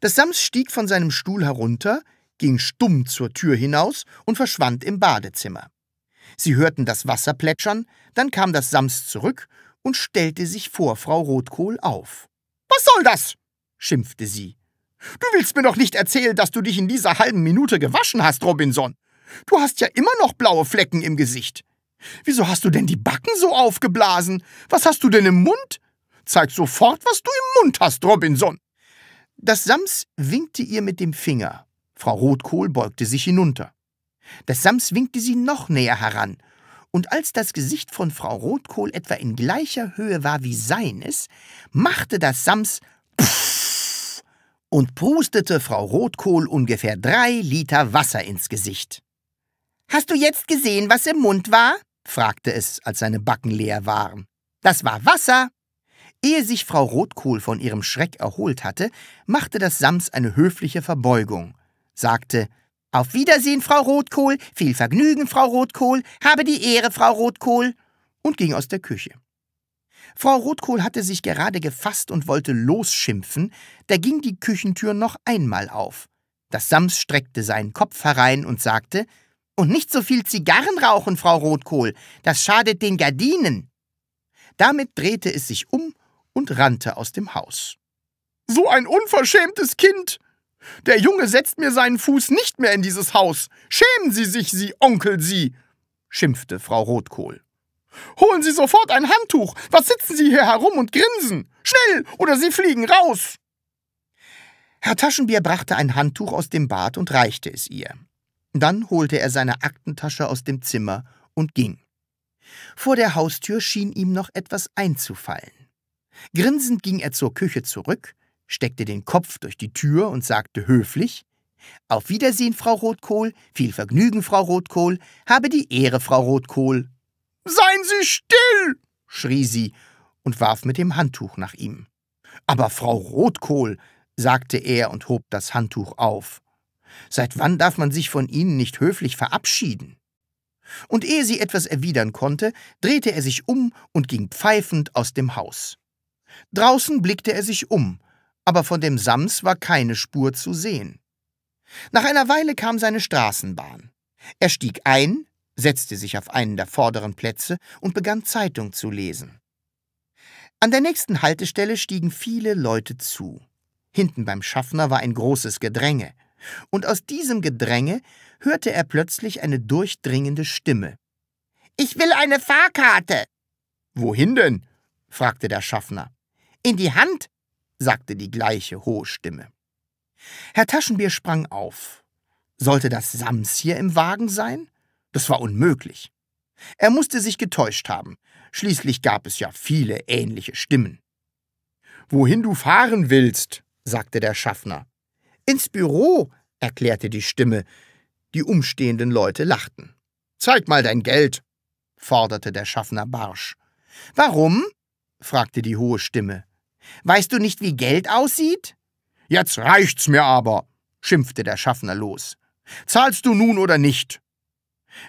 Das Sams stieg von seinem Stuhl herunter, ging stumm zur Tür hinaus und verschwand im Badezimmer. Sie hörten das Wasser plätschern, dann kam das Sams zurück und stellte sich vor Frau Rotkohl auf. Was soll das? schimpfte sie. Du willst mir doch nicht erzählen, dass du dich in dieser halben Minute gewaschen hast, Robinson. Du hast ja immer noch blaue Flecken im Gesicht. Wieso hast du denn die Backen so aufgeblasen? Was hast du denn im Mund? Zeig sofort, was du im Mund hast, Robinson. Das Sams winkte ihr mit dem Finger. Frau Rotkohl beugte sich hinunter. Das Sams winkte sie noch näher heran, und als das Gesicht von Frau Rotkohl etwa in gleicher Höhe war wie seines, machte das Sams Pff und prustete Frau Rotkohl ungefähr drei Liter Wasser ins Gesicht. Hast du jetzt gesehen, was im Mund war? fragte es, als seine Backen leer waren. Das war Wasser. Ehe sich Frau Rotkohl von ihrem Schreck erholt hatte, machte das Sams eine höfliche Verbeugung, sagte Auf Wiedersehen, Frau Rotkohl, viel Vergnügen, Frau Rotkohl, habe die Ehre, Frau Rotkohl, und ging aus der Küche. Frau Rotkohl hatte sich gerade gefasst und wollte losschimpfen, da ging die Küchentür noch einmal auf. Das Sams streckte seinen Kopf herein und sagte, »Und nicht so viel Zigarren rauchen, Frau Rotkohl, das schadet den Gardinen!« Damit drehte es sich um und rannte aus dem Haus. »So ein unverschämtes Kind! Der Junge setzt mir seinen Fuß nicht mehr in dieses Haus! Schämen Sie sich, Sie Onkel, Sie!« schimpfte Frau Rotkohl. Holen Sie sofort ein Handtuch! Was sitzen Sie hier herum und grinsen? Schnell, oder Sie fliegen raus! Herr Taschenbier brachte ein Handtuch aus dem Bad und reichte es ihr. Dann holte er seine Aktentasche aus dem Zimmer und ging. Vor der Haustür schien ihm noch etwas einzufallen. Grinsend ging er zur Küche zurück, steckte den Kopf durch die Tür und sagte höflich Auf Wiedersehen, Frau Rotkohl, viel Vergnügen, Frau Rotkohl, habe die Ehre, Frau Rotkohl. Seien Sie still! schrie sie und warf mit dem Handtuch nach ihm. Aber Frau Rotkohl, sagte er und hob das Handtuch auf. Seit wann darf man sich von Ihnen nicht höflich verabschieden? Und ehe sie etwas erwidern konnte, drehte er sich um und ging pfeifend aus dem Haus. Draußen blickte er sich um, aber von dem Sams war keine Spur zu sehen. Nach einer Weile kam seine Straßenbahn. Er stieg ein, setzte sich auf einen der vorderen Plätze und begann Zeitung zu lesen. An der nächsten Haltestelle stiegen viele Leute zu. Hinten beim Schaffner war ein großes Gedränge, und aus diesem Gedränge hörte er plötzlich eine durchdringende Stimme. Ich will eine Fahrkarte. Wohin denn? fragte der Schaffner. In die Hand, sagte die gleiche hohe Stimme. Herr Taschenbier sprang auf. Sollte das Sams hier im Wagen sein? Das war unmöglich. Er musste sich getäuscht haben. Schließlich gab es ja viele ähnliche Stimmen. Wohin du fahren willst, sagte der Schaffner. Ins Büro, erklärte die Stimme. Die umstehenden Leute lachten. Zeig mal dein Geld, forderte der Schaffner barsch. Warum? fragte die hohe Stimme. Weißt du nicht, wie Geld aussieht? Jetzt reicht's mir aber, schimpfte der Schaffner los. Zahlst du nun oder nicht?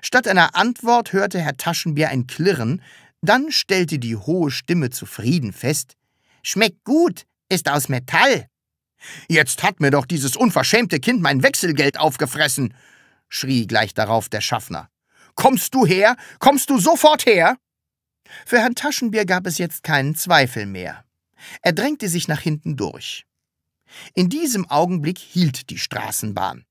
Statt einer Antwort hörte Herr Taschenbier ein Klirren, dann stellte die hohe Stimme zufrieden fest, Schmeckt gut, ist aus Metall. Jetzt hat mir doch dieses unverschämte Kind mein Wechselgeld aufgefressen, schrie gleich darauf der Schaffner. Kommst du her? Kommst du sofort her? Für Herrn Taschenbier gab es jetzt keinen Zweifel mehr. Er drängte sich nach hinten durch. In diesem Augenblick hielt die Straßenbahn.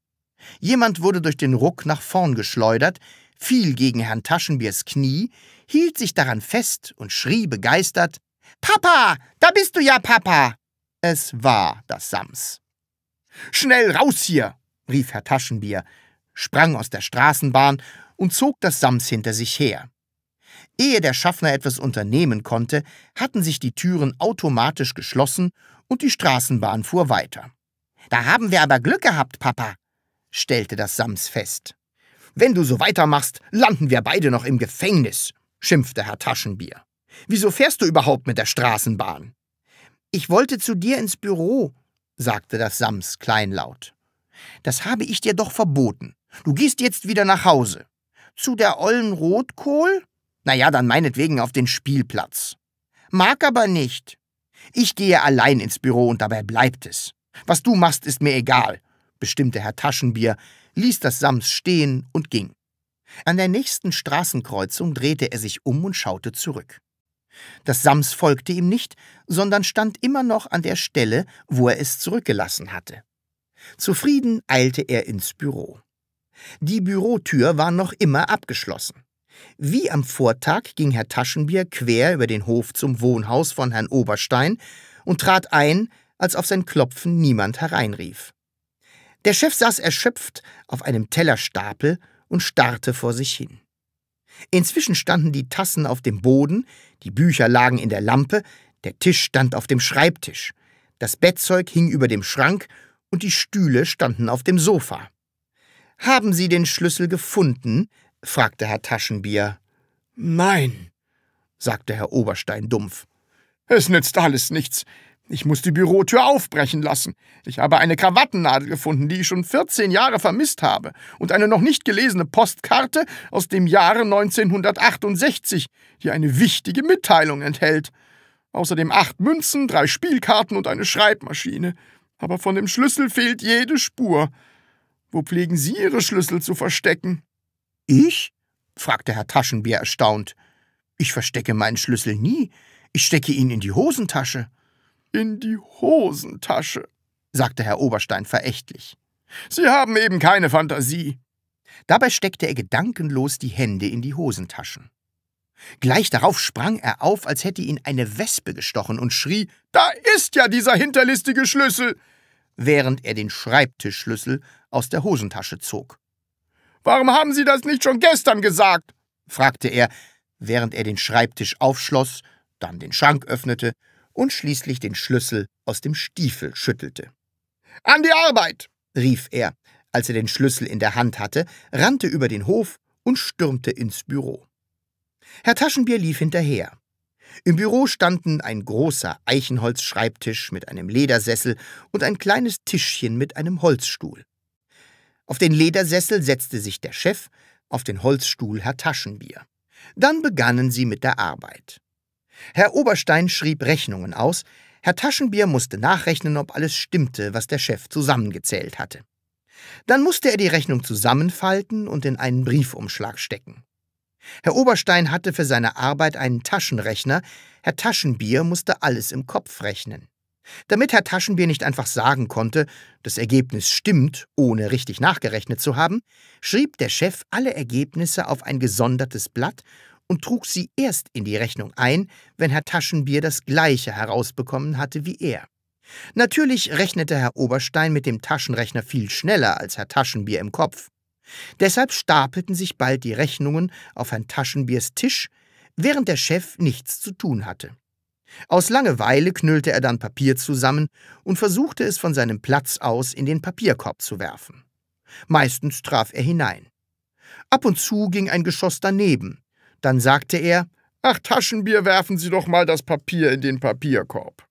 Jemand wurde durch den Ruck nach vorn geschleudert, fiel gegen Herrn Taschenbiers Knie, hielt sich daran fest und schrie begeistert: Papa, da bist du ja, Papa! Es war das Sams. Schnell raus hier! rief Herr Taschenbier, sprang aus der Straßenbahn und zog das Sams hinter sich her. Ehe der Schaffner etwas unternehmen konnte, hatten sich die Türen automatisch geschlossen und die Straßenbahn fuhr weiter. Da haben wir aber Glück gehabt, Papa, stellte das Sams fest. Wenn du so weitermachst, landen wir beide noch im Gefängnis, schimpfte Herr Taschenbier. Wieso fährst du überhaupt mit der Straßenbahn? Ich wollte zu dir ins Büro, sagte das Sams kleinlaut. Das habe ich dir doch verboten. Du gehst jetzt wieder nach Hause. Zu der ollen Rotkohl? Na ja, dann meinetwegen auf den Spielplatz. Mag aber nicht. Ich gehe allein ins Büro und dabei bleibt es. Was du machst, ist mir egal bestimmte Herr Taschenbier, ließ das Sams stehen und ging. An der nächsten Straßenkreuzung drehte er sich um und schaute zurück. Das Sams folgte ihm nicht, sondern stand immer noch an der Stelle, wo er es zurückgelassen hatte. Zufrieden eilte er ins Büro. Die Bürotür war noch immer abgeschlossen. Wie am Vortag ging Herr Taschenbier quer über den Hof zum Wohnhaus von Herrn Oberstein und trat ein, als auf sein Klopfen niemand hereinrief. Der Chef saß erschöpft auf einem Tellerstapel und starrte vor sich hin. Inzwischen standen die Tassen auf dem Boden, die Bücher lagen in der Lampe, der Tisch stand auf dem Schreibtisch, das Bettzeug hing über dem Schrank und die Stühle standen auf dem Sofa. Haben Sie den Schlüssel gefunden? fragte Herr Taschenbier. Nein, sagte Herr Oberstein dumpf. Es nützt alles nichts. Ich muss die Bürotür aufbrechen lassen. Ich habe eine Krawattennadel gefunden, die ich schon 14 Jahre vermisst habe, und eine noch nicht gelesene Postkarte aus dem Jahre 1968, die eine wichtige Mitteilung enthält. Außerdem acht Münzen, drei Spielkarten und eine Schreibmaschine. Aber von dem Schlüssel fehlt jede Spur. Wo pflegen Sie Ihre Schlüssel zu verstecken? Ich? fragte Herr Taschenbier erstaunt. Ich verstecke meinen Schlüssel nie. Ich stecke ihn in die Hosentasche in die Hosentasche, sagte Herr Oberstein verächtlich. Sie haben eben keine Fantasie. Dabei steckte er gedankenlos die Hände in die Hosentaschen. Gleich darauf sprang er auf, als hätte ihn eine Wespe gestochen und schrie, »Da ist ja dieser hinterlistige Schlüssel!« während er den Schreibtischschlüssel aus der Hosentasche zog. »Warum haben Sie das nicht schon gestern gesagt?« fragte er, während er den Schreibtisch aufschloss, dann den Schrank öffnete und schließlich den Schlüssel aus dem Stiefel schüttelte. An die Arbeit! rief er, als er den Schlüssel in der Hand hatte, rannte über den Hof und stürmte ins Büro. Herr Taschenbier lief hinterher. Im Büro standen ein großer Eichenholzschreibtisch mit einem Ledersessel und ein kleines Tischchen mit einem Holzstuhl. Auf den Ledersessel setzte sich der Chef, auf den Holzstuhl Herr Taschenbier. Dann begannen sie mit der Arbeit. Herr Oberstein schrieb Rechnungen aus, Herr Taschenbier musste nachrechnen, ob alles stimmte, was der Chef zusammengezählt hatte. Dann musste er die Rechnung zusammenfalten und in einen Briefumschlag stecken. Herr Oberstein hatte für seine Arbeit einen Taschenrechner, Herr Taschenbier musste alles im Kopf rechnen. Damit Herr Taschenbier nicht einfach sagen konnte, das Ergebnis stimmt, ohne richtig nachgerechnet zu haben, schrieb der Chef alle Ergebnisse auf ein gesondertes Blatt und trug sie erst in die Rechnung ein, wenn Herr Taschenbier das gleiche herausbekommen hatte wie er. Natürlich rechnete Herr Oberstein mit dem Taschenrechner viel schneller als Herr Taschenbier im Kopf. Deshalb stapelten sich bald die Rechnungen auf Herrn Taschenbiers Tisch, während der Chef nichts zu tun hatte. Aus Langeweile knüllte er dann Papier zusammen und versuchte es von seinem Platz aus in den Papierkorb zu werfen. Meistens traf er hinein. Ab und zu ging ein Geschoss daneben, dann sagte er, Ach Taschenbier, werfen Sie doch mal das Papier in den Papierkorb.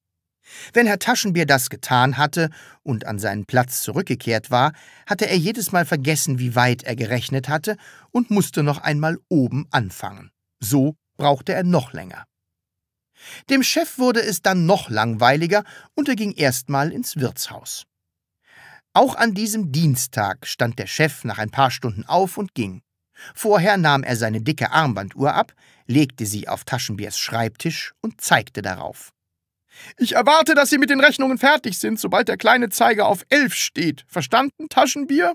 Wenn Herr Taschenbier das getan hatte und an seinen Platz zurückgekehrt war, hatte er jedes Mal vergessen, wie weit er gerechnet hatte und musste noch einmal oben anfangen. So brauchte er noch länger. Dem Chef wurde es dann noch langweiliger und er ging erstmal ins Wirtshaus. Auch an diesem Dienstag stand der Chef nach ein paar Stunden auf und ging. Vorher nahm er seine dicke Armbanduhr ab, legte sie auf Taschenbiers Schreibtisch und zeigte darauf. Ich erwarte, dass Sie mit den Rechnungen fertig sind, sobald der kleine Zeiger auf elf steht. Verstanden, Taschenbier?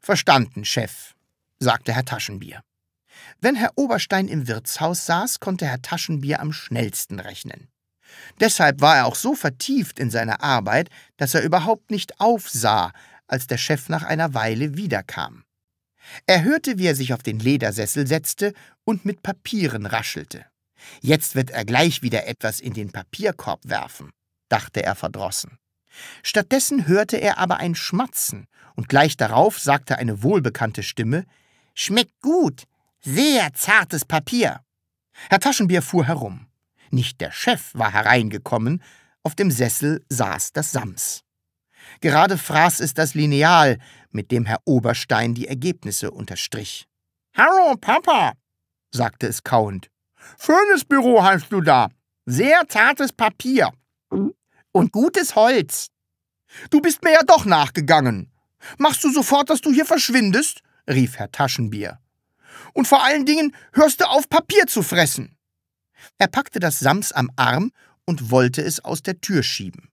Verstanden, Chef, sagte Herr Taschenbier. Wenn Herr Oberstein im Wirtshaus saß, konnte Herr Taschenbier am schnellsten rechnen. Deshalb war er auch so vertieft in seiner Arbeit, dass er überhaupt nicht aufsah, als der Chef nach einer Weile wiederkam. Er hörte, wie er sich auf den Ledersessel setzte und mit Papieren raschelte. Jetzt wird er gleich wieder etwas in den Papierkorb werfen, dachte er verdrossen. Stattdessen hörte er aber ein Schmatzen, und gleich darauf sagte eine wohlbekannte Stimme Schmeckt gut, sehr zartes Papier. Herr Taschenbier fuhr herum. Nicht der Chef war hereingekommen, auf dem Sessel saß das Sams. Gerade fraß es das Lineal, mit dem Herr Oberstein die Ergebnisse unterstrich. Hallo, Papa, sagte es kauend. Schönes Büro hast du da. Sehr zartes Papier. Und gutes Holz. Du bist mir ja doch nachgegangen. Machst du sofort, dass du hier verschwindest? rief Herr Taschenbier. Und vor allen Dingen hörst du auf, Papier zu fressen. Er packte das Sams am Arm und wollte es aus der Tür schieben.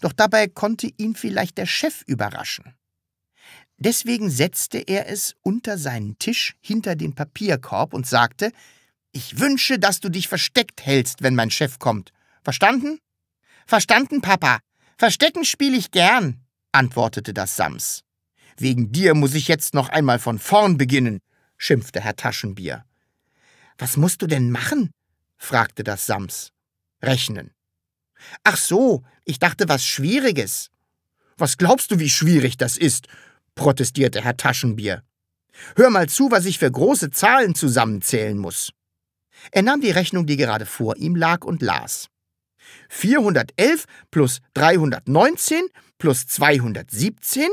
Doch dabei konnte ihn vielleicht der Chef überraschen. Deswegen setzte er es unter seinen Tisch hinter den Papierkorb und sagte, ich wünsche, dass du dich versteckt hältst, wenn mein Chef kommt. Verstanden? Verstanden, Papa. Verstecken spiele ich gern, antwortete das Sams. Wegen dir muss ich jetzt noch einmal von vorn beginnen, schimpfte Herr Taschenbier. Was musst du denn machen? fragte das Sams. Rechnen. Ach so, ich dachte was Schwieriges. Was glaubst du, wie schwierig das ist? protestierte Herr Taschenbier. Hör mal zu, was ich für große Zahlen zusammenzählen muss. Er nahm die Rechnung, die gerade vor ihm lag, und las. 411 plus 319 plus 217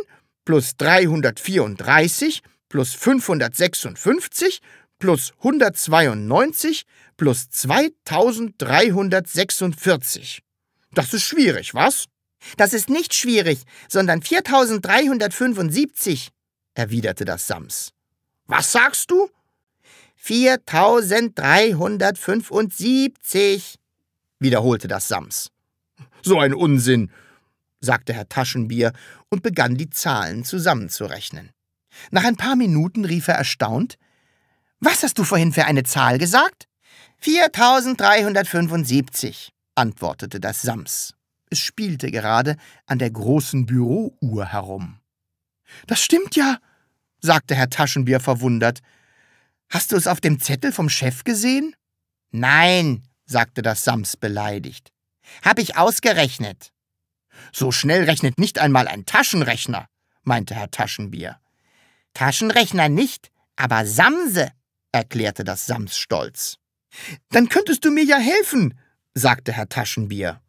plus 334 plus 556 plus 192 plus 2346. Das ist schwierig, was? Das ist nicht schwierig, sondern 4375, erwiderte das Sams. Was sagst du? 4375, wiederholte das Sams. So ein Unsinn, sagte Herr Taschenbier und begann die Zahlen zusammenzurechnen. Nach ein paar Minuten rief er erstaunt Was hast du vorhin für eine Zahl gesagt? 4375, antwortete das Sams es spielte gerade an der großen Bürouhr herum. Das stimmt ja, sagte Herr Taschenbier verwundert. Hast du es auf dem Zettel vom Chef gesehen? Nein, sagte das Sams beleidigt. Hab ich ausgerechnet. So schnell rechnet nicht einmal ein Taschenrechner, meinte Herr Taschenbier. Taschenrechner nicht, aber Samse, erklärte das Sams stolz. Dann könntest du mir ja helfen, sagte Herr Taschenbier.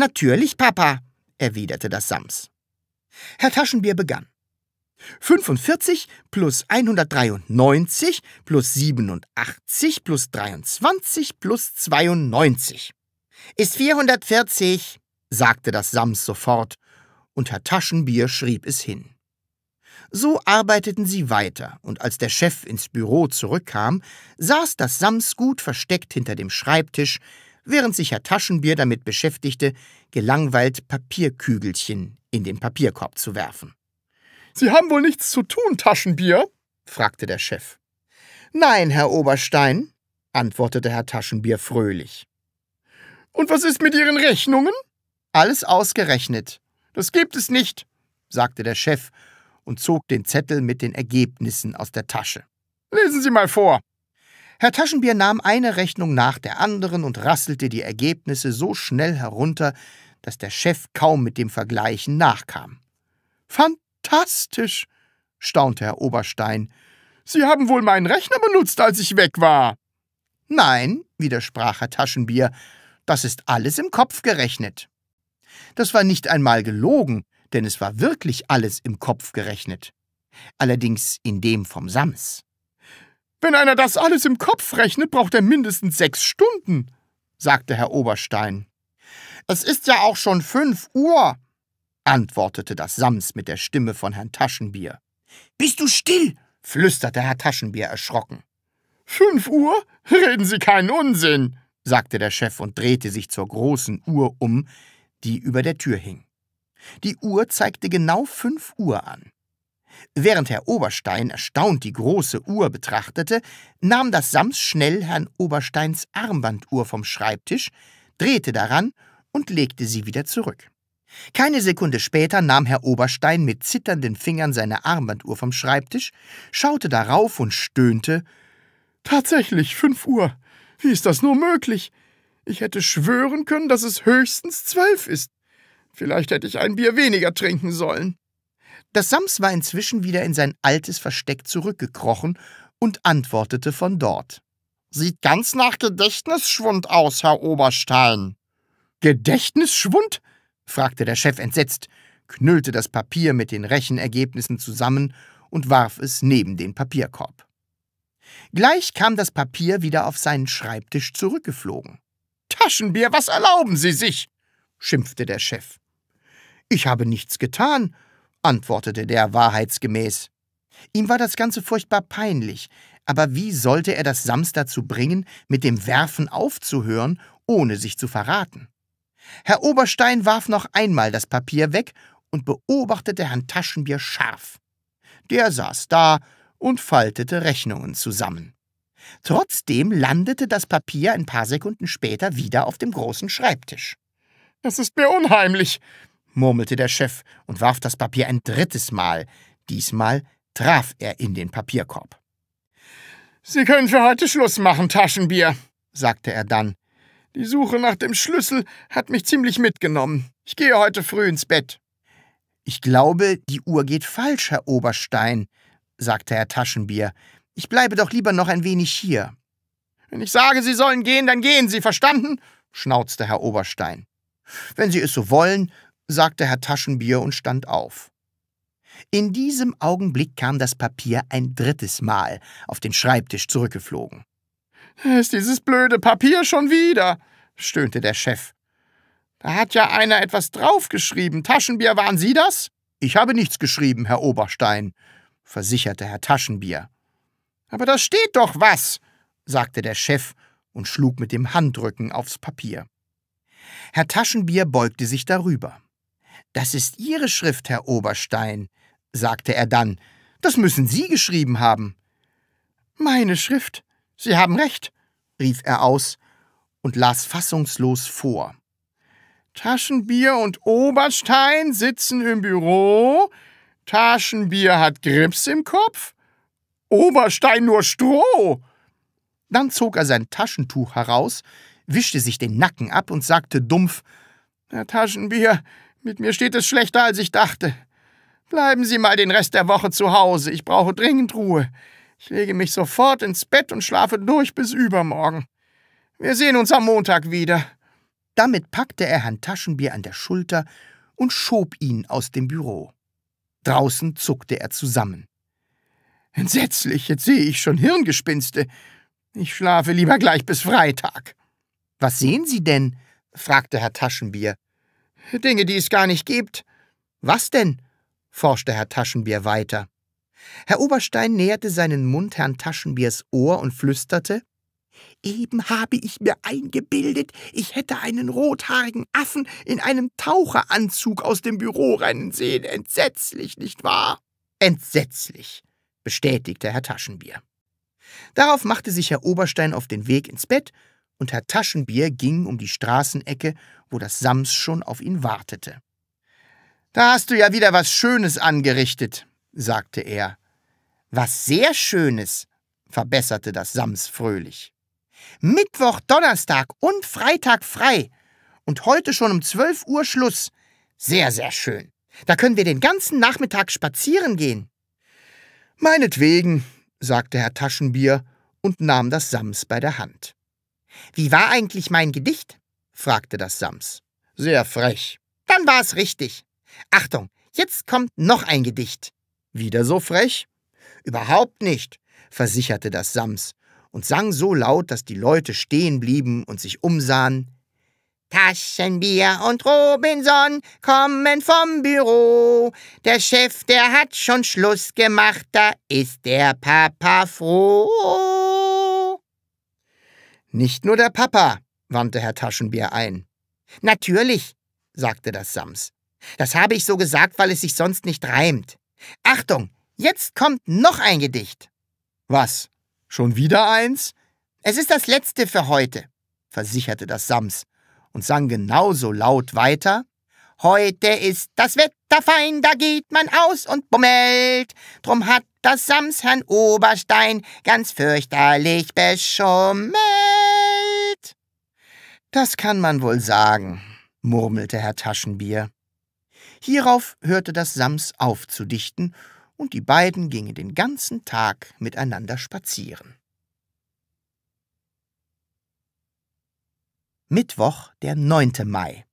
Natürlich, Papa, erwiderte das Sams. Herr Taschenbier begann. 45 plus 193 plus 87 plus 23 plus 92. Ist 440, sagte das Sams sofort, und Herr Taschenbier schrieb es hin. So arbeiteten sie weiter, und als der Chef ins Büro zurückkam, saß das Sams gut versteckt hinter dem Schreibtisch, während sich Herr Taschenbier damit beschäftigte, gelangweilt Papierkügelchen in den Papierkorb zu werfen. Sie haben wohl nichts zu tun, Taschenbier? fragte der Chef. Nein, Herr Oberstein, antwortete Herr Taschenbier fröhlich. Und was ist mit Ihren Rechnungen? Alles ausgerechnet. Das gibt es nicht, sagte der Chef und zog den Zettel mit den Ergebnissen aus der Tasche. Lesen Sie mal vor. Herr Taschenbier nahm eine Rechnung nach der anderen und rasselte die Ergebnisse so schnell herunter, dass der Chef kaum mit dem Vergleichen nachkam. Fantastisch, staunte Herr Oberstein. Sie haben wohl meinen Rechner benutzt, als ich weg war. Nein, widersprach Herr Taschenbier, das ist alles im Kopf gerechnet. Das war nicht einmal gelogen, denn es war wirklich alles im Kopf gerechnet. Allerdings in dem vom Sams. Wenn einer das alles im Kopf rechnet, braucht er mindestens sechs Stunden, sagte Herr Oberstein. Es ist ja auch schon fünf Uhr, antwortete das Sams mit der Stimme von Herrn Taschenbier. Bist du still? flüsterte Herr Taschenbier erschrocken. Fünf Uhr? Reden Sie keinen Unsinn, sagte der Chef und drehte sich zur großen Uhr um, die über der Tür hing. Die Uhr zeigte genau fünf Uhr an. Während Herr Oberstein erstaunt die große Uhr betrachtete, nahm das Sams schnell Herrn Obersteins Armbanduhr vom Schreibtisch, drehte daran und legte sie wieder zurück. Keine Sekunde später nahm Herr Oberstein mit zitternden Fingern seine Armbanduhr vom Schreibtisch, schaute darauf und stöhnte Tatsächlich fünf Uhr. Wie ist das nur möglich? Ich hätte schwören können, dass es höchstens zwölf ist. Vielleicht hätte ich ein Bier weniger trinken sollen. Das Sams war inzwischen wieder in sein altes Versteck zurückgekrochen und antwortete von dort. Sieht ganz nach Gedächtnisschwund aus, Herr Oberstein. Gedächtnisschwund? fragte der Chef entsetzt, knüllte das Papier mit den Rechenergebnissen zusammen und warf es neben den Papierkorb. Gleich kam das Papier wieder auf seinen Schreibtisch zurückgeflogen. Taschenbier, was erlauben Sie sich? schimpfte der Chef. Ich habe nichts getan, antwortete der wahrheitsgemäß. Ihm war das Ganze furchtbar peinlich, aber wie sollte er das Sams dazu bringen, mit dem Werfen aufzuhören, ohne sich zu verraten? Herr Oberstein warf noch einmal das Papier weg und beobachtete Herrn Taschenbier scharf. Der saß da und faltete Rechnungen zusammen. Trotzdem landete das Papier ein paar Sekunden später wieder auf dem großen Schreibtisch. Das ist mir unheimlich, murmelte der Chef und warf das Papier ein drittes Mal. Diesmal traf er in den Papierkorb. Sie können für heute Schluss machen, Taschenbier, sagte er dann. Die Suche nach dem Schlüssel hat mich ziemlich mitgenommen. Ich gehe heute früh ins Bett. Ich glaube, die Uhr geht falsch, Herr Oberstein, sagte Herr Taschenbier. Ich bleibe doch lieber noch ein wenig hier. Wenn ich sage, Sie sollen gehen, dann gehen Sie, verstanden? schnauzte Herr Oberstein. Wenn Sie es so wollen, sagte Herr Taschenbier und stand auf. In diesem Augenblick kam das Papier ein drittes Mal auf den Schreibtisch zurückgeflogen. Ist dieses blöde Papier schon wieder? stöhnte der Chef. Da hat ja einer etwas draufgeschrieben. Taschenbier, waren Sie das? Ich habe nichts geschrieben, Herr Oberstein, versicherte Herr Taschenbier. Aber da steht doch was, sagte der Chef und schlug mit dem Handrücken aufs Papier. Herr Taschenbier beugte sich darüber. Das ist Ihre Schrift, Herr Oberstein, sagte er dann. Das müssen Sie geschrieben haben. Meine Schrift. Sie haben recht, rief er aus und las fassungslos vor. Taschenbier und Oberstein sitzen im Büro. Taschenbier hat Grips im Kopf. Oberstein nur Stroh. Dann zog er sein Taschentuch heraus, wischte sich den Nacken ab und sagte dumpf: Herr Taschenbier, mit mir steht es schlechter, als ich dachte. Bleiben Sie mal den Rest der Woche zu Hause. Ich brauche dringend Ruhe. Ich lege mich sofort ins Bett und schlafe durch bis übermorgen. Wir sehen uns am Montag wieder. Damit packte er Herrn Taschenbier an der Schulter und schob ihn aus dem Büro. Draußen zuckte er zusammen. Entsetzlich, jetzt sehe ich schon Hirngespinste. Ich schlafe lieber gleich bis Freitag. Was sehen Sie denn? fragte Herr Taschenbier. Dinge, die es gar nicht gibt. Was denn? forschte Herr Taschenbier weiter. Herr Oberstein näherte seinen Mund Herrn Taschenbiers Ohr und flüsterte Eben habe ich mir eingebildet, ich hätte einen rothaarigen Affen in einem Taucheranzug aus dem Büro rennen sehen. Entsetzlich, nicht wahr? Entsetzlich, bestätigte Herr Taschenbier. Darauf machte sich Herr Oberstein auf den Weg ins Bett und Herr Taschenbier ging um die Straßenecke, wo das Sams schon auf ihn wartete. Da hast du ja wieder was Schönes angerichtet, sagte er. Was sehr Schönes, verbesserte das Sams fröhlich. Mittwoch, Donnerstag und Freitag frei. Und heute schon um zwölf Uhr Schluss. Sehr, sehr schön. Da können wir den ganzen Nachmittag spazieren gehen. Meinetwegen, sagte Herr Taschenbier und nahm das Sams bei der Hand. Wie war eigentlich mein Gedicht? fragte das Sams. Sehr frech. Dann war es richtig. Achtung, jetzt kommt noch ein Gedicht. Wieder so frech? Überhaupt nicht, versicherte das Sams und sang so laut, dass die Leute stehen blieben und sich umsahen. Taschenbier und Robinson kommen vom Büro. Der Chef, der hat schon Schluss gemacht, da ist der Papa froh. Nicht nur der Papa, wandte Herr Taschenbier ein. Natürlich, sagte das Sams. Das habe ich so gesagt, weil es sich sonst nicht reimt. Achtung, jetzt kommt noch ein Gedicht. Was? Schon wieder eins? Es ist das letzte für heute, versicherte das Sams und sang genauso laut weiter. Heute ist das Wetter fein, da geht man aus und bummelt. Drum hat dass Sams Herrn Oberstein ganz fürchterlich beschummelt. Das kann man wohl sagen, murmelte Herr Taschenbier. Hierauf hörte das Sams auf zu dichten, und die beiden gingen den ganzen Tag miteinander spazieren. Mittwoch, der 9. Mai.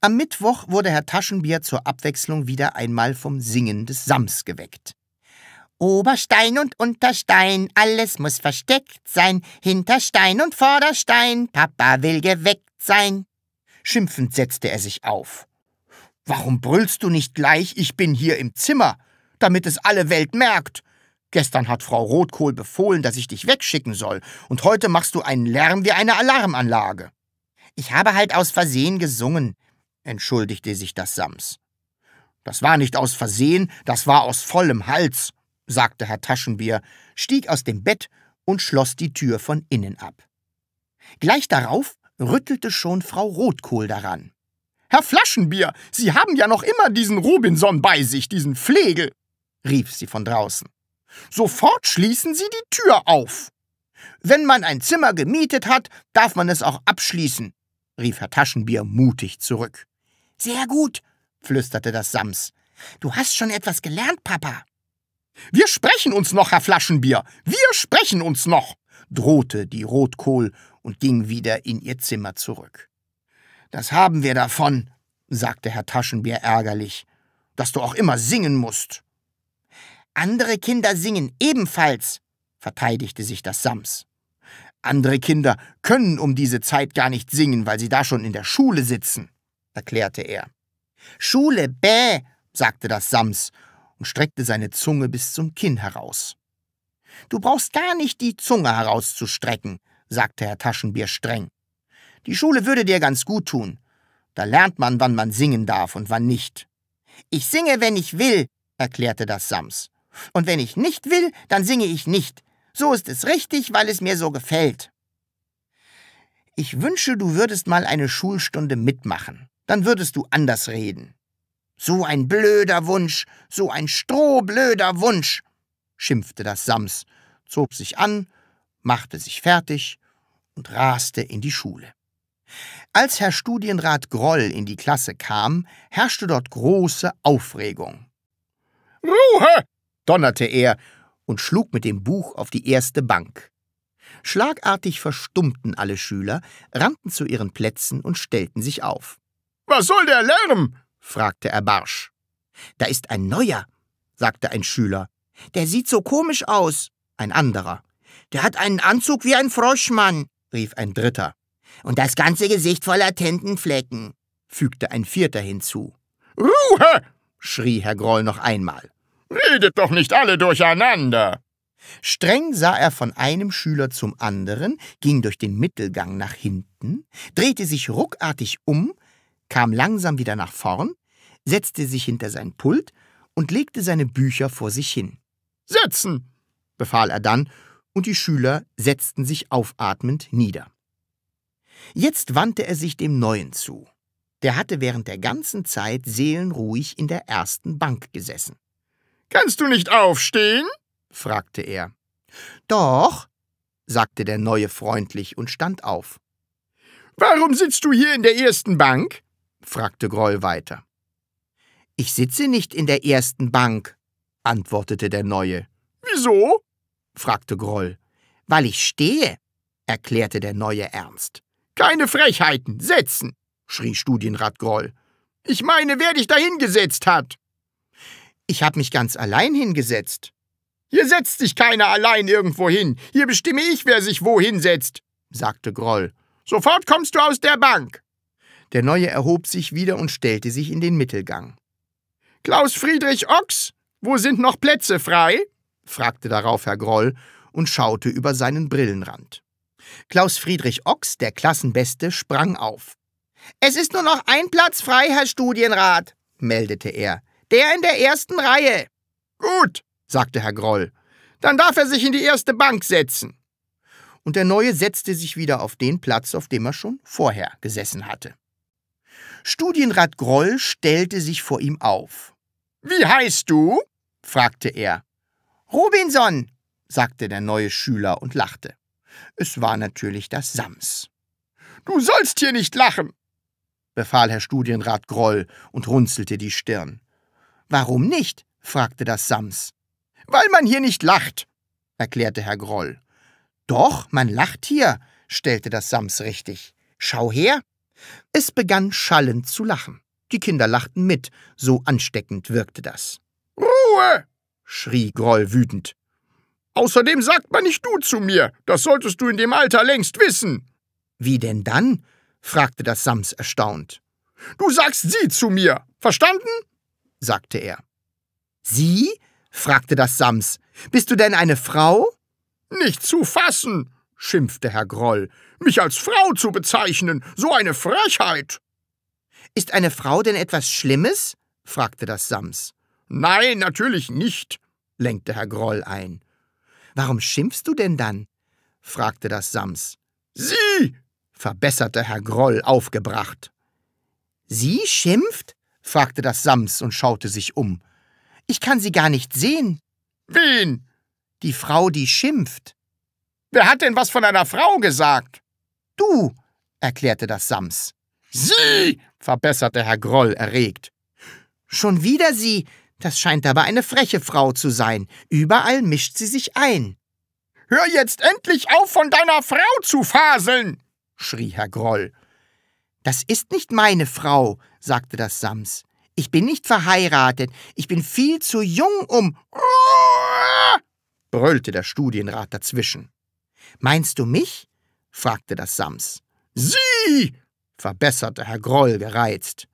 Am Mittwoch wurde Herr Taschenbier zur Abwechslung wieder einmal vom Singen des Sams geweckt. Oberstein und Unterstein, alles muss versteckt sein, Hinterstein und Vorderstein, Papa will geweckt sein. Schimpfend setzte er sich auf. Warum brüllst du nicht gleich, ich bin hier im Zimmer, damit es alle Welt merkt? Gestern hat Frau Rotkohl befohlen, dass ich dich wegschicken soll, und heute machst du einen Lärm wie eine Alarmanlage. Ich habe halt aus Versehen gesungen, entschuldigte sich das Sams. Das war nicht aus Versehen, das war aus vollem Hals, sagte Herr Taschenbier, stieg aus dem Bett und schloss die Tür von innen ab. Gleich darauf rüttelte schon Frau Rotkohl daran. Herr Flaschenbier, Sie haben ja noch immer diesen Robinson bei sich, diesen Flegel, rief sie von draußen. Sofort schließen Sie die Tür auf. Wenn man ein Zimmer gemietet hat, darf man es auch abschließen, rief Herr Taschenbier mutig zurück. Sehr gut, flüsterte das Sams. Du hast schon etwas gelernt, Papa. Wir sprechen uns noch, Herr Flaschenbier, wir sprechen uns noch, drohte die Rotkohl und ging wieder in ihr Zimmer zurück. Das haben wir davon, sagte Herr Taschenbier ärgerlich, dass du auch immer singen musst. Andere Kinder singen ebenfalls, verteidigte sich das Sams. Andere Kinder können um diese Zeit gar nicht singen, weil sie da schon in der Schule sitzen, erklärte er. Schule, bäh, sagte das Sams und streckte seine Zunge bis zum Kinn heraus. Du brauchst gar nicht die Zunge herauszustrecken, sagte Herr Taschenbier streng. Die Schule würde dir ganz gut tun. Da lernt man, wann man singen darf und wann nicht. Ich singe, wenn ich will, erklärte das Sams. Und wenn ich nicht will, dann singe ich nicht. So ist es richtig, weil es mir so gefällt. Ich wünsche, du würdest mal eine Schulstunde mitmachen. Dann würdest du anders reden. So ein blöder Wunsch, so ein strohblöder Wunsch, schimpfte das Sams, zog sich an, machte sich fertig und raste in die Schule. Als Herr Studienrat Groll in die Klasse kam, herrschte dort große Aufregung. Ruhe! donnerte er und schlug mit dem Buch auf die erste Bank. Schlagartig verstummten alle Schüler, rannten zu ihren Plätzen und stellten sich auf. Was soll der Lärm? fragte er barsch. Da ist ein neuer, sagte ein Schüler. Der sieht so komisch aus, ein anderer. Der hat einen Anzug wie ein Froschmann, rief ein dritter. Und das ganze Gesicht voller Tintenflecken, fügte ein vierter hinzu. Ruhe! schrie Herr Groll noch einmal. Redet doch nicht alle durcheinander! Streng sah er von einem Schüler zum anderen, ging durch den Mittelgang nach hinten, drehte sich ruckartig um, kam langsam wieder nach vorn, setzte sich hinter sein Pult und legte seine Bücher vor sich hin. Setzen! befahl er dann, und die Schüler setzten sich aufatmend nieder. Jetzt wandte er sich dem Neuen zu. Der hatte während der ganzen Zeit seelenruhig in der ersten Bank gesessen. Kannst du nicht aufstehen? fragte er. Doch, sagte der Neue freundlich und stand auf. Warum sitzt du hier in der ersten Bank? fragte Groll weiter. Ich sitze nicht in der ersten Bank, antwortete der Neue. Wieso? fragte Groll. Weil ich stehe, erklärte der Neue ernst. Keine Frechheiten, setzen, schrie Studienrat Groll. Ich meine, wer dich da hingesetzt hat. Ich habe mich ganz allein hingesetzt. Hier setzt sich keiner allein irgendwo hin. Hier bestimme ich, wer sich wo hinsetzt, sagte Groll. Sofort kommst du aus der Bank. Der Neue erhob sich wieder und stellte sich in den Mittelgang. Klaus Friedrich Ochs, wo sind noch Plätze frei? fragte darauf Herr Groll und schaute über seinen Brillenrand. Klaus Friedrich Ochs, der Klassenbeste, sprang auf. Es ist nur noch ein Platz frei, Herr Studienrat, meldete er. Der in der ersten Reihe. Gut, sagte Herr Groll. Dann darf er sich in die erste Bank setzen. Und der Neue setzte sich wieder auf den Platz, auf dem er schon vorher gesessen hatte. Studienrat Groll stellte sich vor ihm auf. Wie heißt du? fragte er. Robinson, sagte der neue Schüler und lachte. Es war natürlich das Sams. Du sollst hier nicht lachen, befahl Herr Studienrat Groll und runzelte die Stirn. Warum nicht? fragte das Sams. Weil man hier nicht lacht, erklärte Herr Groll. Doch, man lacht hier, stellte das Sams richtig. Schau her, es begann schallend zu lachen. Die Kinder lachten mit, so ansteckend wirkte das. Ruhe! schrie Groll wütend. Außerdem sagt man nicht du zu mir, das solltest du in dem Alter längst wissen. Wie denn dann? fragte das Sams erstaunt. Du sagst sie zu mir, verstanden? sagte er. Sie? fragte das Sams. Bist du denn eine Frau? Nicht zu fassen, schimpfte Herr Groll. Mich als Frau zu bezeichnen, so eine Frechheit! Ist eine Frau denn etwas Schlimmes? fragte das Sams. Nein, natürlich nicht, lenkte Herr Groll ein. Warum schimpfst du denn dann? fragte das Sams. Sie! verbesserte Herr Groll aufgebracht. Sie schimpft? fragte das Sams und schaute sich um. Ich kann sie gar nicht sehen. Wen? Die Frau, die schimpft. Wer hat denn was von einer Frau gesagt? Du, erklärte das Sams. Sie, verbesserte Herr Groll erregt. Schon wieder sie. Das scheint aber eine freche Frau zu sein. Überall mischt sie sich ein. Hör jetzt endlich auf, von deiner Frau zu faseln, schrie Herr Groll. Das ist nicht meine Frau, sagte das Sams. Ich bin nicht verheiratet. Ich bin viel zu jung, um. brüllte der Studienrat dazwischen. Meinst du mich? fragte das Sams. Sie! verbesserte Herr Groll gereizt.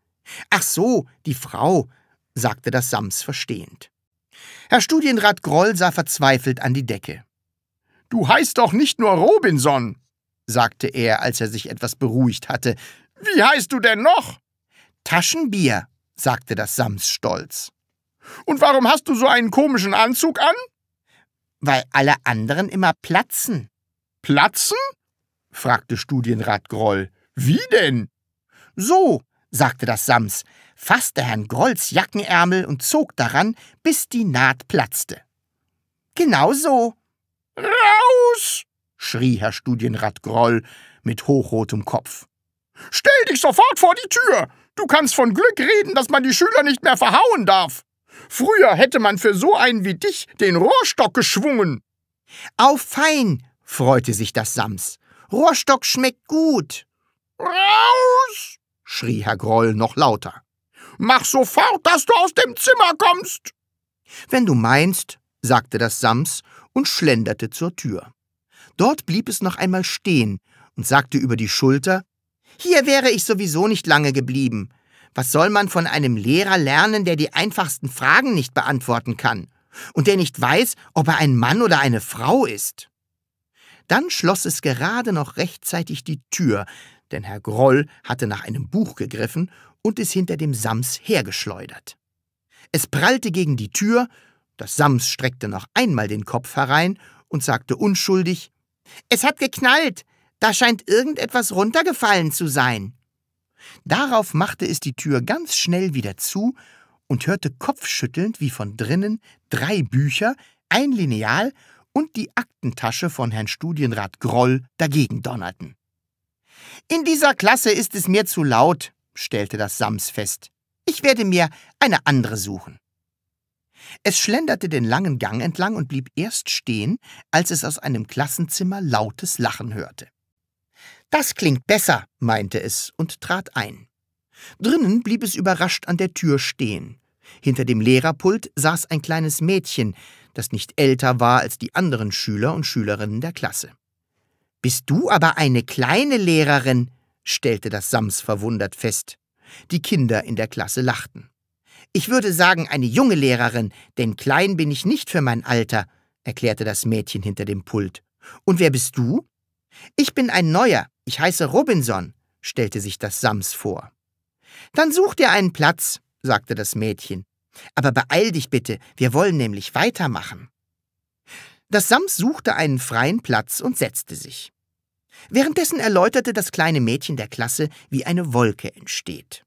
Ach so, die Frau, sagte das Sams verstehend. Herr Studienrat Groll sah verzweifelt an die Decke. Du heißt doch nicht nur Robinson, sagte er, als er sich etwas beruhigt hatte. Wie heißt du denn noch? Taschenbier, sagte das Sams stolz. Und warum hast du so einen komischen Anzug an? Weil alle anderen immer platzen, Platzen? fragte Studienrat Groll. Wie denn? So, sagte das Sams, fasste Herrn Grolls Jackenärmel und zog daran, bis die Naht platzte. Genau so. Raus! schrie Herr Studienrat Groll mit hochrotem Kopf. Stell dich sofort vor die Tür! Du kannst von Glück reden, dass man die Schüler nicht mehr verhauen darf. Früher hätte man für so einen wie dich den Rohrstock geschwungen. Auf fein, freute sich das Sams. Rohrstock schmeckt gut. Raus! schrie Herr Groll noch lauter. Mach sofort, dass du aus dem Zimmer kommst. Wenn du meinst, sagte das Sams und schlenderte zur Tür. Dort blieb es noch einmal stehen und sagte über die Schulter Hier wäre ich sowieso nicht lange geblieben. Was soll man von einem Lehrer lernen, der die einfachsten Fragen nicht beantworten kann und der nicht weiß, ob er ein Mann oder eine Frau ist? Dann schloss es gerade noch rechtzeitig die Tür, denn Herr Groll hatte nach einem Buch gegriffen und es hinter dem Sams hergeschleudert. Es prallte gegen die Tür, das Sams streckte noch einmal den Kopf herein und sagte unschuldig, »Es hat geknallt, da scheint irgendetwas runtergefallen zu sein.« Darauf machte es die Tür ganz schnell wieder zu und hörte kopfschüttelnd, wie von drinnen, drei Bücher, ein Lineal und die Aktentasche von Herrn Studienrat Groll dagegen donnerten. In dieser Klasse ist es mir zu laut, stellte das Sams fest. Ich werde mir eine andere suchen. Es schlenderte den langen Gang entlang und blieb erst stehen, als es aus einem Klassenzimmer lautes Lachen hörte. Das klingt besser, meinte es und trat ein. Drinnen blieb es überrascht an der Tür stehen. Hinter dem Lehrerpult saß ein kleines Mädchen, das nicht älter war als die anderen Schüler und Schülerinnen der Klasse. Bist du aber eine kleine Lehrerin, stellte das Sams verwundert fest. Die Kinder in der Klasse lachten. Ich würde sagen, eine junge Lehrerin, denn klein bin ich nicht für mein Alter, erklärte das Mädchen hinter dem Pult. Und wer bist du? Ich bin ein Neuer, ich heiße Robinson, stellte sich das Sams vor. Dann such dir einen Platz, sagte das Mädchen. Aber beeil dich bitte, wir wollen nämlich weitermachen. Das Sams suchte einen freien Platz und setzte sich. Währenddessen erläuterte das kleine Mädchen der Klasse, wie eine Wolke entsteht.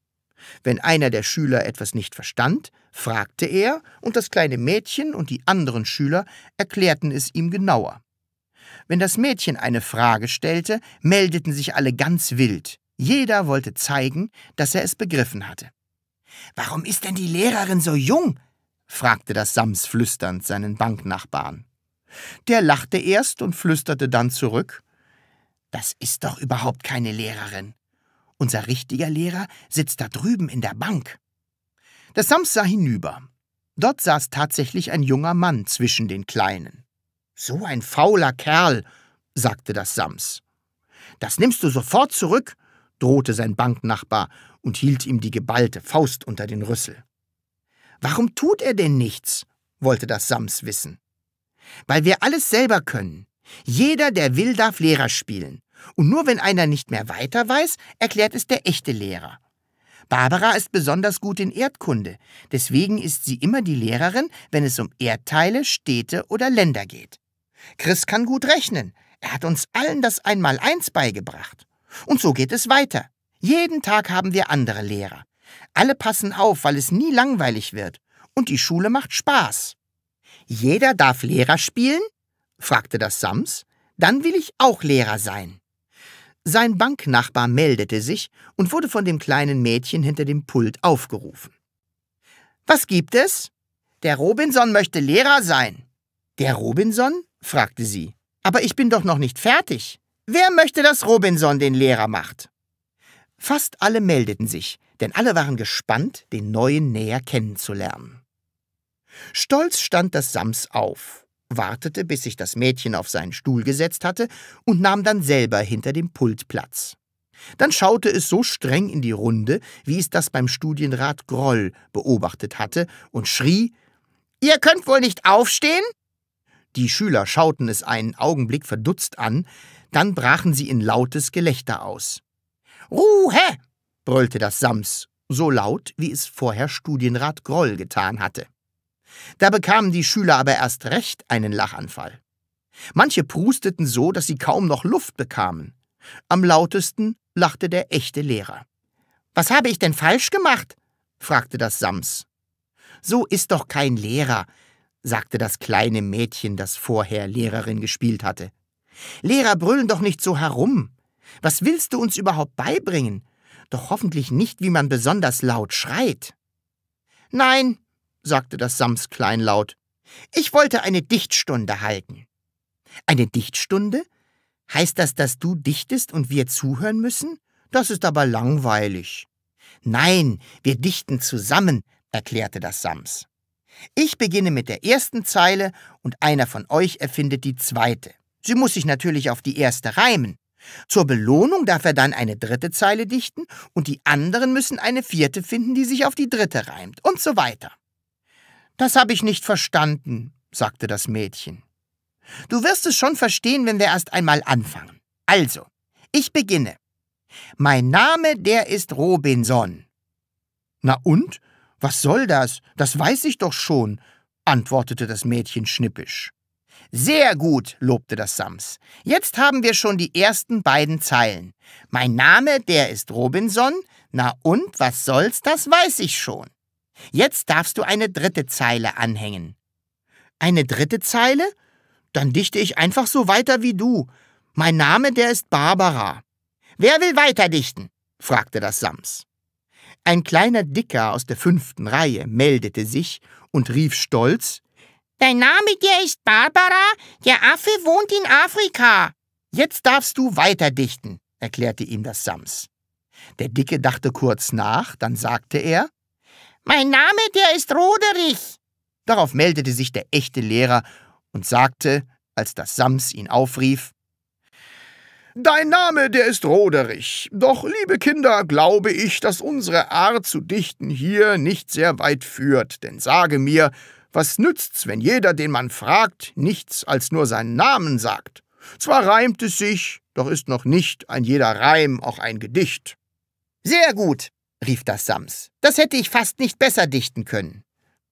Wenn einer der Schüler etwas nicht verstand, fragte er, und das kleine Mädchen und die anderen Schüler erklärten es ihm genauer. Wenn das Mädchen eine Frage stellte, meldeten sich alle ganz wild. Jeder wollte zeigen, dass er es begriffen hatte. Warum ist denn die Lehrerin so jung? fragte das Sams flüsternd seinen Banknachbarn. Der lachte erst und flüsterte dann zurück. Das ist doch überhaupt keine Lehrerin. Unser richtiger Lehrer sitzt da drüben in der Bank. Das Sams sah hinüber. Dort saß tatsächlich ein junger Mann zwischen den Kleinen. So ein fauler Kerl, sagte das Sams. Das nimmst du sofort zurück, drohte sein Banknachbar und hielt ihm die geballte Faust unter den Rüssel. Warum tut er denn nichts? wollte das Sams wissen. Weil wir alles selber können. Jeder, der will, darf Lehrer spielen. Und nur wenn einer nicht mehr weiter weiß, erklärt es der echte Lehrer. Barbara ist besonders gut in Erdkunde, deswegen ist sie immer die Lehrerin, wenn es um Erdteile, Städte oder Länder geht. Chris kann gut rechnen, er hat uns allen das Einmaleins beigebracht. Und so geht es weiter. Jeden Tag haben wir andere Lehrer. Alle passen auf, weil es nie langweilig wird. Und die Schule macht Spaß. Jeder darf Lehrer spielen? fragte das Sams. Dann will ich auch Lehrer sein. Sein Banknachbar meldete sich und wurde von dem kleinen Mädchen hinter dem Pult aufgerufen. Was gibt es? Der Robinson möchte Lehrer sein. Der Robinson? fragte sie. Aber ich bin doch noch nicht fertig. Wer möchte, dass Robinson den Lehrer macht? Fast alle meldeten sich, denn alle waren gespannt, den Neuen näher kennenzulernen. Stolz stand das Sams auf, wartete, bis sich das Mädchen auf seinen Stuhl gesetzt hatte und nahm dann selber hinter dem Pult Platz. Dann schaute es so streng in die Runde, wie es das beim Studienrat Groll beobachtet hatte, und schrie Ihr könnt wohl nicht aufstehen? Die Schüler schauten es einen Augenblick verdutzt an, dann brachen sie in lautes Gelächter aus. Ruhe! brüllte das Sams, so laut, wie es vorher Studienrat Groll getan hatte. Da bekamen die Schüler aber erst recht einen Lachanfall. Manche prusteten so, dass sie kaum noch Luft bekamen. Am lautesten lachte der echte Lehrer. Was habe ich denn falsch gemacht? fragte das Sams. So ist doch kein Lehrer, sagte das kleine Mädchen, das vorher Lehrerin gespielt hatte. Lehrer brüllen doch nicht so herum. Was willst du uns überhaupt beibringen? Doch hoffentlich nicht, wie man besonders laut schreit. Nein, sagte das Sams kleinlaut. Ich wollte eine Dichtstunde halten. Eine Dichtstunde? Heißt das, dass du dichtest und wir zuhören müssen? Das ist aber langweilig. Nein, wir dichten zusammen, erklärte das Sams. Ich beginne mit der ersten Zeile und einer von euch erfindet die zweite. Sie muss sich natürlich auf die erste reimen. Zur Belohnung darf er dann eine dritte Zeile dichten und die anderen müssen eine vierte finden, die sich auf die dritte reimt und so weiter. Das habe ich nicht verstanden, sagte das Mädchen. Du wirst es schon verstehen, wenn wir erst einmal anfangen. Also, ich beginne. Mein Name, der ist Robinson. Na und? Was soll das? Das weiß ich doch schon, antwortete das Mädchen schnippisch. Sehr gut, lobte das Sams. Jetzt haben wir schon die ersten beiden Zeilen. Mein Name, der ist Robinson. Na und, was soll's, das weiß ich schon. Jetzt darfst du eine dritte Zeile anhängen. Eine dritte Zeile? Dann dichte ich einfach so weiter wie du. Mein Name, der ist Barbara. Wer will weiterdichten? fragte das Sams. Ein kleiner Dicker aus der fünften Reihe meldete sich und rief stolz Dein Name dir ist Barbara, der Affe wohnt in Afrika. Jetzt darfst du weiter dichten, erklärte ihm das Sams. Der Dicke dachte kurz nach, dann sagte er, Mein Name der ist Roderich. Darauf meldete sich der echte Lehrer und sagte, als das Sams ihn aufrief, Dein Name, der ist Roderich. Doch, liebe Kinder, glaube ich, dass unsere Art zu dichten hier nicht sehr weit führt, denn sage mir, was nützt's, wenn jeder, den man fragt, nichts als nur seinen Namen sagt? Zwar reimt es sich, doch ist noch nicht ein jeder Reim auch ein Gedicht. Sehr gut, rief das Sams. Das hätte ich fast nicht besser dichten können.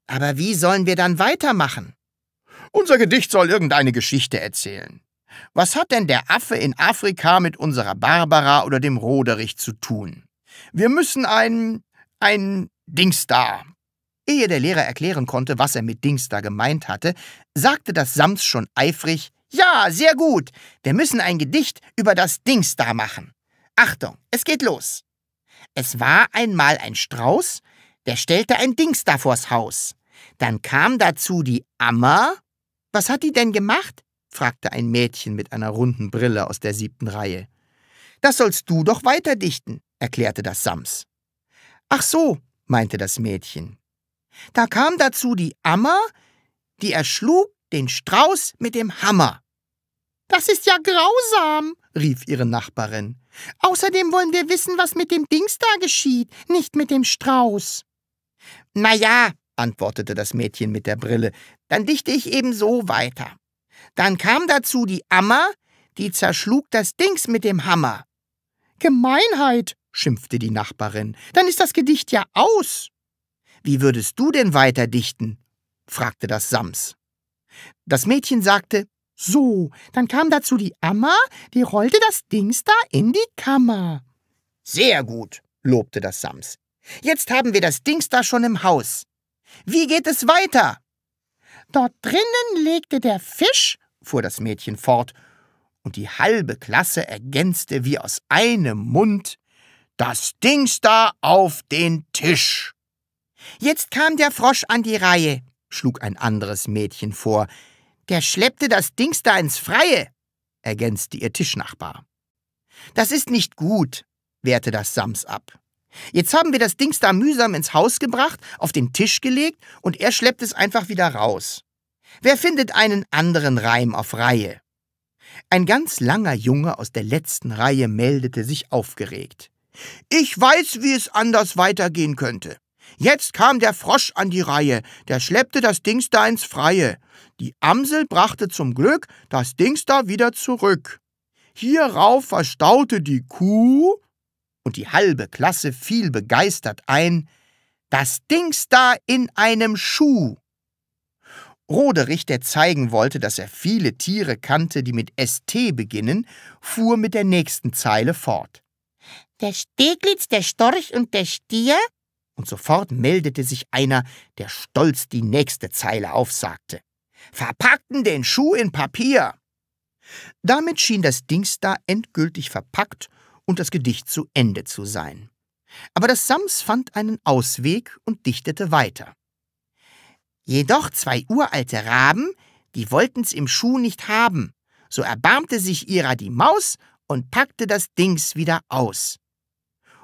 Aber wie sollen wir dann weitermachen? Unser Gedicht soll irgendeine Geschichte erzählen. Was hat denn der Affe in Afrika mit unserer Barbara oder dem Roderich zu tun? Wir müssen ein, ein Dings da, Ehe der Lehrer erklären konnte, was er mit Dings da gemeint hatte, sagte das Sams schon eifrig, ja, sehr gut, wir müssen ein Gedicht über das Dings da machen. Achtung, es geht los. Es war einmal ein Strauß, der stellte ein Dings da vors Haus. Dann kam dazu die Ammer. Was hat die denn gemacht? fragte ein Mädchen mit einer runden Brille aus der siebten Reihe. Das sollst du doch weiter dichten, erklärte das Sams. Ach so, meinte das Mädchen. Da kam dazu die Ammer, die erschlug den Strauß mit dem Hammer. Das ist ja grausam, rief ihre Nachbarin. Außerdem wollen wir wissen, was mit dem Dings da geschieht, nicht mit dem Strauß. Na ja, antwortete das Mädchen mit der Brille, dann dichte ich eben so weiter. Dann kam dazu die Ammer, die zerschlug das Dings mit dem Hammer. Gemeinheit, schimpfte die Nachbarin, dann ist das Gedicht ja aus. Wie würdest du denn weiter dichten? fragte das Sams. Das Mädchen sagte, so, dann kam dazu die Amma, die rollte das Dings da in die Kammer. Sehr gut, lobte das Sams. Jetzt haben wir das Dings da schon im Haus. Wie geht es weiter? Dort drinnen legte der Fisch, fuhr das Mädchen fort, und die halbe Klasse ergänzte wie aus einem Mund das Dings da auf den Tisch. Jetzt kam der Frosch an die Reihe, schlug ein anderes Mädchen vor. Der schleppte das Dings da ins Freie, ergänzte ihr Tischnachbar. Das ist nicht gut, wehrte das Sams ab. Jetzt haben wir das Dings da mühsam ins Haus gebracht, auf den Tisch gelegt und er schleppt es einfach wieder raus. Wer findet einen anderen Reim auf Reihe? Ein ganz langer Junge aus der letzten Reihe meldete sich aufgeregt. Ich weiß, wie es anders weitergehen könnte. Jetzt kam der Frosch an die Reihe, der schleppte das Dings da ins Freie. Die Amsel brachte zum Glück das Dings da wieder zurück. Hierauf verstaute die Kuh, und die halbe Klasse fiel begeistert ein, das Dings da in einem Schuh. Roderich, der zeigen wollte, dass er viele Tiere kannte, die mit ST beginnen, fuhr mit der nächsten Zeile fort. Der Steglitz, der Storch und der Stier und sofort meldete sich einer, der stolz die nächste Zeile aufsagte. Verpackten den Schuh in Papier! Damit schien das Dings da endgültig verpackt und das Gedicht zu Ende zu sein. Aber das Sams fand einen Ausweg und dichtete weiter. Jedoch zwei uralte Raben, die wollten's im Schuh nicht haben, so erbarmte sich ihrer die Maus und packte das Dings wieder aus.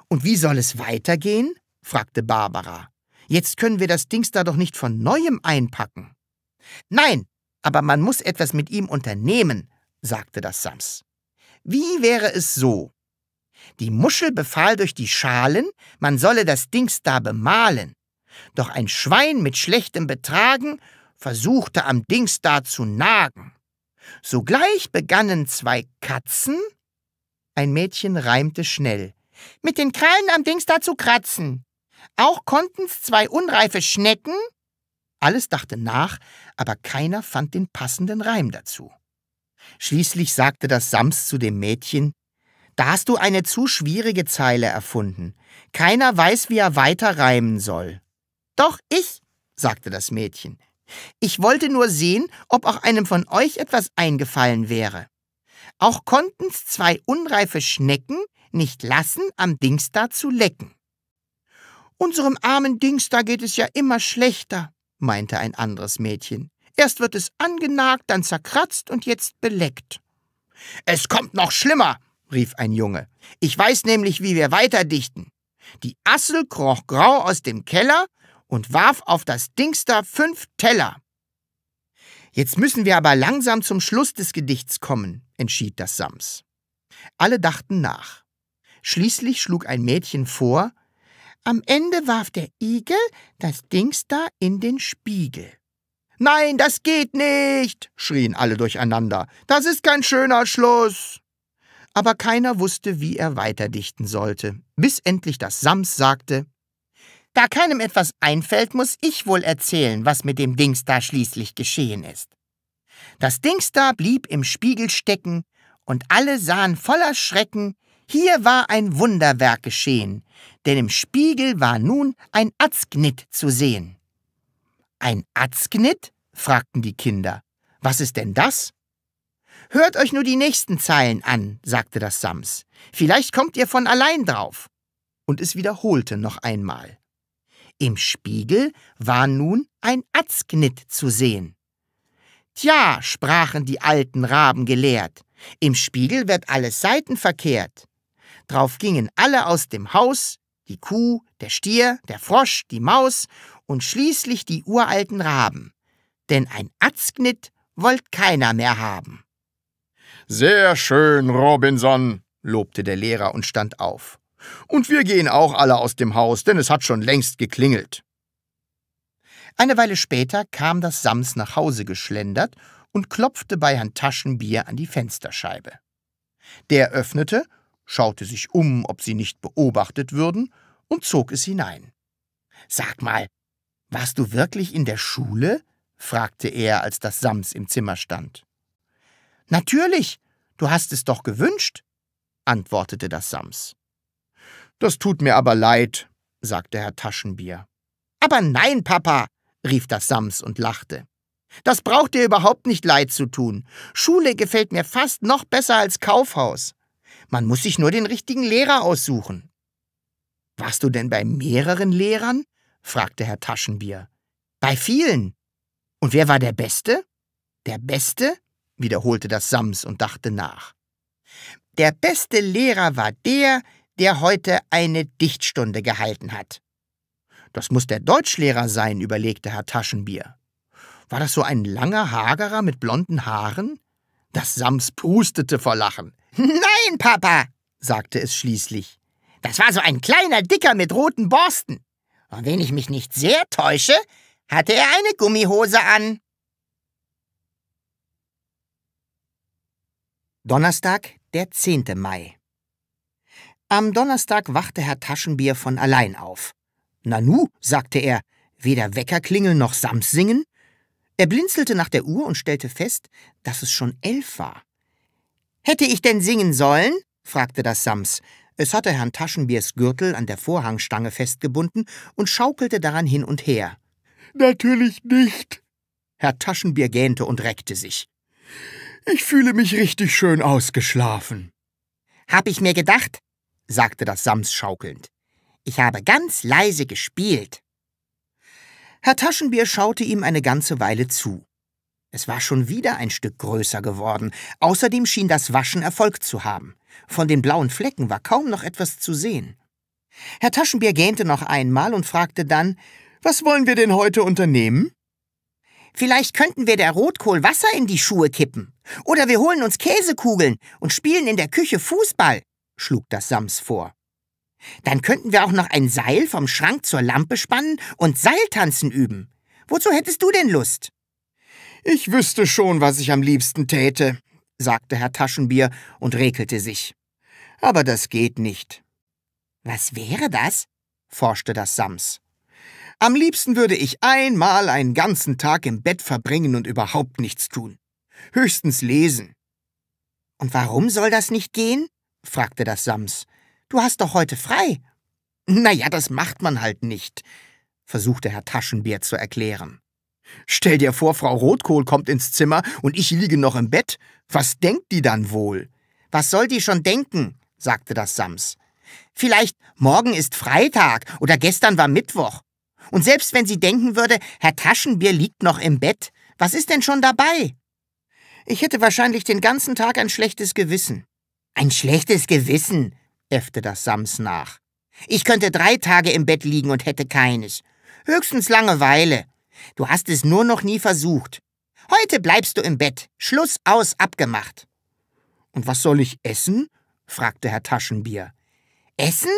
Und wie soll es weitergehen? fragte Barbara. Jetzt können wir das Dings da doch nicht von neuem einpacken. Nein, aber man muss etwas mit ihm unternehmen, sagte das Sams. Wie wäre es so? Die Muschel befahl durch die Schalen, man solle das Dings da bemalen. Doch ein Schwein mit schlechtem Betragen versuchte am Dings da zu nagen. Sogleich begannen zwei Katzen, ein Mädchen reimte schnell, mit den Krallen am Dings da zu kratzen. Auch konnten's zwei unreife Schnecken? Alles dachte nach, aber keiner fand den passenden Reim dazu. Schließlich sagte das Sams zu dem Mädchen, da hast du eine zu schwierige Zeile erfunden. Keiner weiß, wie er weiter reimen soll. Doch ich, sagte das Mädchen. Ich wollte nur sehen, ob auch einem von euch etwas eingefallen wäre. Auch konnten's zwei unreife Schnecken nicht lassen, am Dings da zu lecken. Unserem armen Dings da geht es ja immer schlechter, meinte ein anderes Mädchen. Erst wird es angenagt, dann zerkratzt und jetzt beleckt. Es kommt noch schlimmer, rief ein Junge. Ich weiß nämlich, wie wir weiterdichten. Die Assel kroch grau aus dem Keller und warf auf das Dingster fünf Teller. Jetzt müssen wir aber langsam zum Schluss des Gedichts kommen, entschied das Sams. Alle dachten nach. Schließlich schlug ein Mädchen vor, am Ende warf der Igel das Dings da in den Spiegel. Nein, das geht nicht, schrien alle durcheinander. Das ist kein schöner Schluss. Aber keiner wusste, wie er weiterdichten sollte, bis endlich das Sams sagte, da keinem etwas einfällt, muss ich wohl erzählen, was mit dem Dings da schließlich geschehen ist. Das Dings da blieb im Spiegel stecken, und alle sahen voller Schrecken, hier war ein Wunderwerk geschehen denn im Spiegel war nun ein Atzgnit zu sehen. Ein Atzgnit? fragten die Kinder. Was ist denn das? Hört euch nur die nächsten Zeilen an, sagte das Sams. Vielleicht kommt ihr von allein drauf. Und es wiederholte noch einmal. Im Spiegel war nun ein Atzgnit zu sehen. Tja, sprachen die alten Raben gelehrt, im Spiegel wird alles seitenverkehrt. Drauf gingen alle aus dem Haus, die Kuh, der Stier, der Frosch, die Maus und schließlich die uralten Raben. Denn ein Atzgnitt wollt keiner mehr haben. Sehr schön, Robinson, lobte der Lehrer und stand auf. Und wir gehen auch alle aus dem Haus, denn es hat schon längst geklingelt. Eine Weile später kam das Sams nach Hause geschlendert und klopfte bei Herrn Taschenbier an die Fensterscheibe. Der öffnete schaute sich um, ob sie nicht beobachtet würden, und zog es hinein. Sag mal, warst du wirklich in der Schule? fragte er, als das Sams im Zimmer stand. Natürlich, du hast es doch gewünscht, antwortete das Sams. Das tut mir aber leid, sagte Herr Taschenbier. Aber nein, Papa, rief das Sams und lachte. Das braucht dir überhaupt nicht leid zu tun. Schule gefällt mir fast noch besser als Kaufhaus. Man muss sich nur den richtigen Lehrer aussuchen. Warst du denn bei mehreren Lehrern? fragte Herr Taschenbier. Bei vielen. Und wer war der Beste? Der Beste? wiederholte das Sams und dachte nach. Der beste Lehrer war der, der heute eine Dichtstunde gehalten hat. Das muss der Deutschlehrer sein, überlegte Herr Taschenbier. War das so ein langer Hagerer mit blonden Haaren? Das Sams prustete vor Lachen. Nein, Papa, sagte es schließlich. Das war so ein kleiner Dicker mit roten Borsten. Und wenn ich mich nicht sehr täusche, hatte er eine Gummihose an. Donnerstag, der 10. Mai. Am Donnerstag wachte Herr Taschenbier von allein auf. Nanu, sagte er, weder Wecker klingeln noch Sams singen? Er blinzelte nach der Uhr und stellte fest, dass es schon elf war. Hätte ich denn singen sollen? fragte das Sams. Es hatte Herrn Taschenbiers Gürtel an der Vorhangstange festgebunden und schaukelte daran hin und her. Natürlich nicht. Herr Taschenbier gähnte und reckte sich. Ich fühle mich richtig schön ausgeschlafen. Hab ich mir gedacht, sagte das Sams schaukelnd. Ich habe ganz leise gespielt. Herr Taschenbier schaute ihm eine ganze Weile zu. Es war schon wieder ein Stück größer geworden. Außerdem schien das Waschen Erfolg zu haben. Von den blauen Flecken war kaum noch etwas zu sehen. Herr Taschenbier gähnte noch einmal und fragte dann, was wollen wir denn heute unternehmen? Vielleicht könnten wir der Rotkohl Wasser in die Schuhe kippen. Oder wir holen uns Käsekugeln und spielen in der Küche Fußball, schlug das Sams vor. Dann könnten wir auch noch ein Seil vom Schrank zur Lampe spannen und Seiltanzen üben. Wozu hättest du denn Lust? Ich wüsste schon, was ich am liebsten täte, sagte Herr Taschenbier und regelte sich. Aber das geht nicht. Was wäre das? forschte das Sams. Am liebsten würde ich einmal einen ganzen Tag im Bett verbringen und überhaupt nichts tun. Höchstens lesen. Und warum soll das nicht gehen? fragte das Sams. Du hast doch heute frei. Na ja, das macht man halt nicht, versuchte Herr Taschenbär zu erklären. Stell dir vor, Frau Rotkohl kommt ins Zimmer und ich liege noch im Bett. Was denkt die dann wohl? Was soll die schon denken? sagte das Sams. Vielleicht morgen ist Freitag oder gestern war Mittwoch. Und selbst wenn sie denken würde, Herr Taschenbier liegt noch im Bett, was ist denn schon dabei? Ich hätte wahrscheinlich den ganzen Tag ein schlechtes Gewissen. Ein schlechtes Gewissen? äffte das Sams nach. Ich könnte drei Tage im Bett liegen und hätte keines. Höchstens Langeweile. Du hast es nur noch nie versucht. Heute bleibst du im Bett. Schluss aus, abgemacht. Und was soll ich essen? fragte Herr Taschenbier. Essen?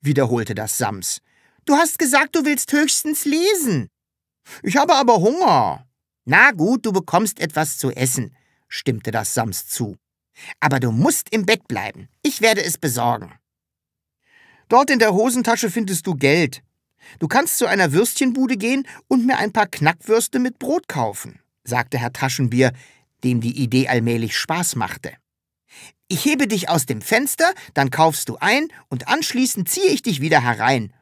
wiederholte das Sams. Du hast gesagt, du willst höchstens lesen. Ich habe aber Hunger. Na gut, du bekommst etwas zu essen, stimmte das Sams zu. Aber du musst im Bett bleiben. Ich werde es besorgen. Dort in der Hosentasche findest du Geld. Du kannst zu einer Würstchenbude gehen und mir ein paar Knackwürste mit Brot kaufen, sagte Herr Taschenbier, dem die Idee allmählich Spaß machte. Ich hebe dich aus dem Fenster, dann kaufst du ein und anschließend ziehe ich dich wieder herein.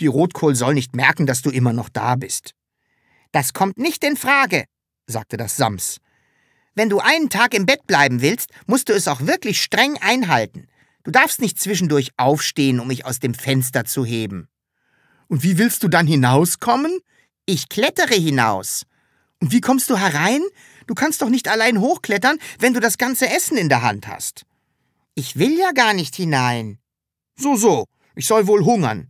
Die Rotkohl soll nicht merken, dass du immer noch da bist. Das kommt nicht in Frage, sagte das Sams. Wenn du einen Tag im Bett bleiben willst, musst du es auch wirklich streng einhalten. Du darfst nicht zwischendurch aufstehen, um mich aus dem Fenster zu heben. Und wie willst du dann hinauskommen? Ich klettere hinaus. Und wie kommst du herein? Du kannst doch nicht allein hochklettern, wenn du das ganze Essen in der Hand hast. Ich will ja gar nicht hinein. So, so, ich soll wohl hungern.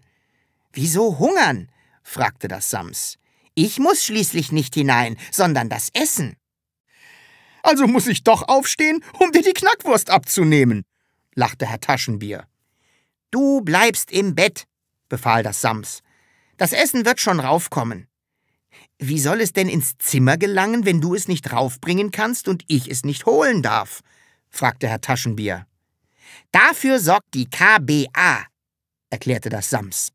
Wieso hungern? fragte das Sams. Ich muss schließlich nicht hinein, sondern das Essen also muss ich doch aufstehen, um dir die Knackwurst abzunehmen, lachte Herr Taschenbier. Du bleibst im Bett, befahl das Sams. Das Essen wird schon raufkommen. Wie soll es denn ins Zimmer gelangen, wenn du es nicht raufbringen kannst und ich es nicht holen darf? fragte Herr Taschenbier. Dafür sorgt die KBA, erklärte das Sams.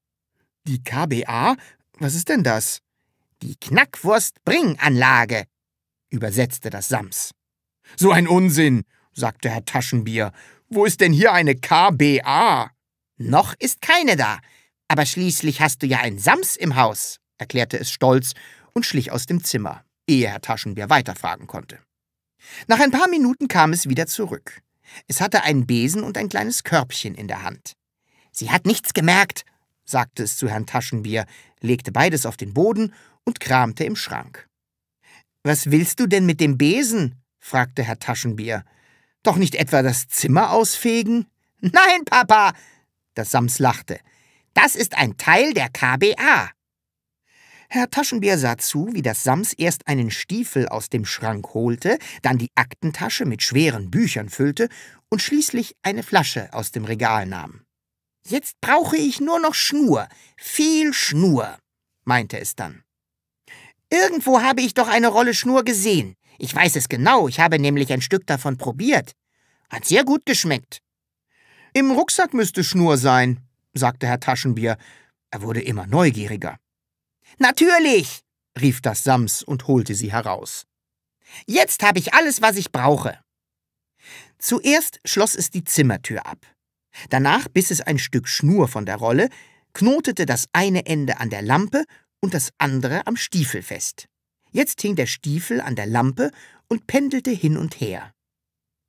Die KBA? Was ist denn das? Die Knackwurst-Bringanlage, übersetzte das Sams. So ein Unsinn, sagte Herr Taschenbier. Wo ist denn hier eine KBA? Noch ist keine da. Aber schließlich hast du ja ein Sams im Haus, erklärte es stolz und schlich aus dem Zimmer, ehe Herr Taschenbier weiterfragen konnte. Nach ein paar Minuten kam es wieder zurück. Es hatte einen Besen und ein kleines Körbchen in der Hand. Sie hat nichts gemerkt, sagte es zu Herrn Taschenbier, legte beides auf den Boden und kramte im Schrank. Was willst du denn mit dem Besen? fragte Herr Taschenbier. Doch nicht etwa das Zimmer ausfegen? Nein, Papa! Das Sams lachte. Das ist ein Teil der KBA. Herr Taschenbier sah zu, wie das Sams erst einen Stiefel aus dem Schrank holte, dann die Aktentasche mit schweren Büchern füllte und schließlich eine Flasche aus dem Regal nahm. Jetzt brauche ich nur noch Schnur, viel Schnur, meinte es dann. Irgendwo habe ich doch eine Rolle Schnur gesehen. Ich weiß es genau, ich habe nämlich ein Stück davon probiert. Hat sehr gut geschmeckt. Im Rucksack müsste Schnur sein, sagte Herr Taschenbier. Er wurde immer neugieriger. Natürlich, rief das Sams und holte sie heraus. Jetzt habe ich alles, was ich brauche. Zuerst schloss es die Zimmertür ab. Danach biss es ein Stück Schnur von der Rolle, knotete das eine Ende an der Lampe und das andere am Stiefel fest. Jetzt hing der Stiefel an der Lampe und pendelte hin und her.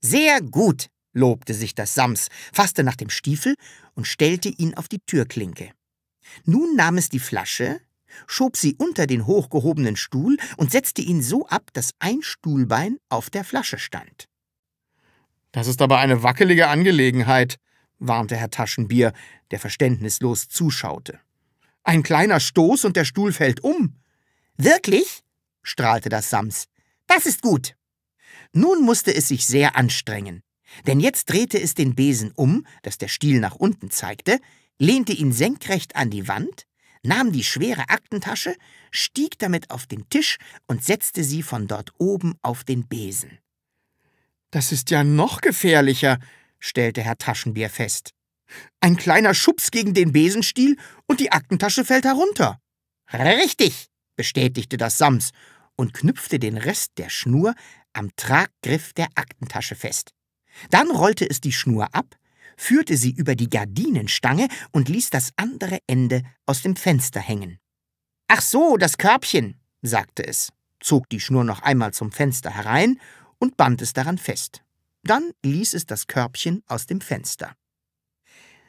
Sehr gut, lobte sich das Sams, fasste nach dem Stiefel und stellte ihn auf die Türklinke. Nun nahm es die Flasche, schob sie unter den hochgehobenen Stuhl und setzte ihn so ab, dass ein Stuhlbein auf der Flasche stand. Das ist aber eine wackelige Angelegenheit, warnte Herr Taschenbier, der verständnislos zuschaute. Ein kleiner Stoß und der Stuhl fällt um. Wirklich? strahlte das Sams. Das ist gut. Nun musste es sich sehr anstrengen, denn jetzt drehte es den Besen um, dass der Stiel nach unten zeigte, lehnte ihn senkrecht an die Wand, nahm die schwere Aktentasche, stieg damit auf den Tisch und setzte sie von dort oben auf den Besen. Das ist ja noch gefährlicher, stellte Herr Taschenbier fest. Ein kleiner Schubs gegen den Besenstiel und die Aktentasche fällt herunter. Richtig, bestätigte das Sams und knüpfte den Rest der Schnur am Traggriff der Aktentasche fest. Dann rollte es die Schnur ab, führte sie über die Gardinenstange und ließ das andere Ende aus dem Fenster hängen. Ach so, das Körbchen, sagte es, zog die Schnur noch einmal zum Fenster herein und band es daran fest. Dann ließ es das Körbchen aus dem Fenster.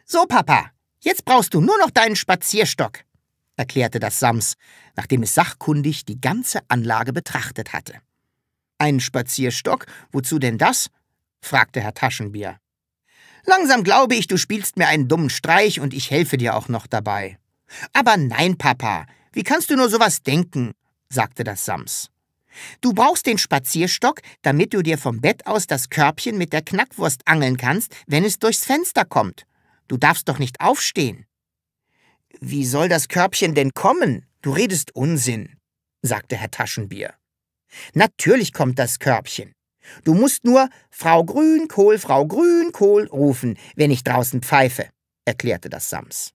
So, Papa, jetzt brauchst du nur noch deinen Spazierstock, erklärte das Sams, nachdem es sachkundig die ganze Anlage betrachtet hatte. Ein Spazierstock, wozu denn das? fragte Herr Taschenbier. Langsam glaube ich, du spielst mir einen dummen Streich und ich helfe dir auch noch dabei. Aber nein, Papa, wie kannst du nur sowas denken? sagte das Sams. Du brauchst den Spazierstock, damit du dir vom Bett aus das Körbchen mit der Knackwurst angeln kannst, wenn es durchs Fenster kommt. Du darfst doch nicht aufstehen. Wie soll das Körbchen denn kommen? Du redest Unsinn, sagte Herr Taschenbier. Natürlich kommt das Körbchen. Du musst nur Frau Grünkohl, Frau Grünkohl rufen, wenn ich draußen pfeife, erklärte das Sams.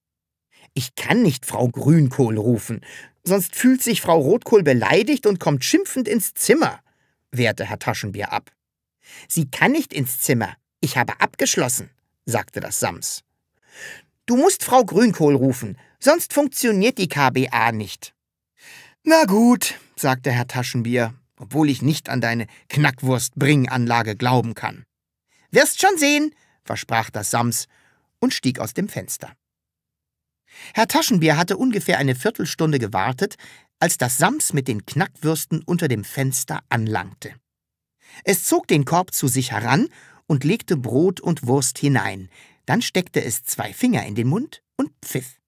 Ich kann nicht Frau Grünkohl rufen, sonst fühlt sich Frau Rotkohl beleidigt und kommt schimpfend ins Zimmer, wehrte Herr Taschenbier ab. Sie kann nicht ins Zimmer, ich habe abgeschlossen, sagte das Sams. Du musst Frau Grünkohl rufen, sonst funktioniert die KBA nicht. Na gut, sagte Herr Taschenbier, obwohl ich nicht an deine Knackwurstbringanlage glauben kann. Wirst schon sehen, versprach das Sams und stieg aus dem Fenster. Herr Taschenbier hatte ungefähr eine Viertelstunde gewartet, als das Sams mit den Knackwürsten unter dem Fenster anlangte. Es zog den Korb zu sich heran und legte Brot und Wurst hinein, dann steckte es zwei Finger in den Mund und pfiff.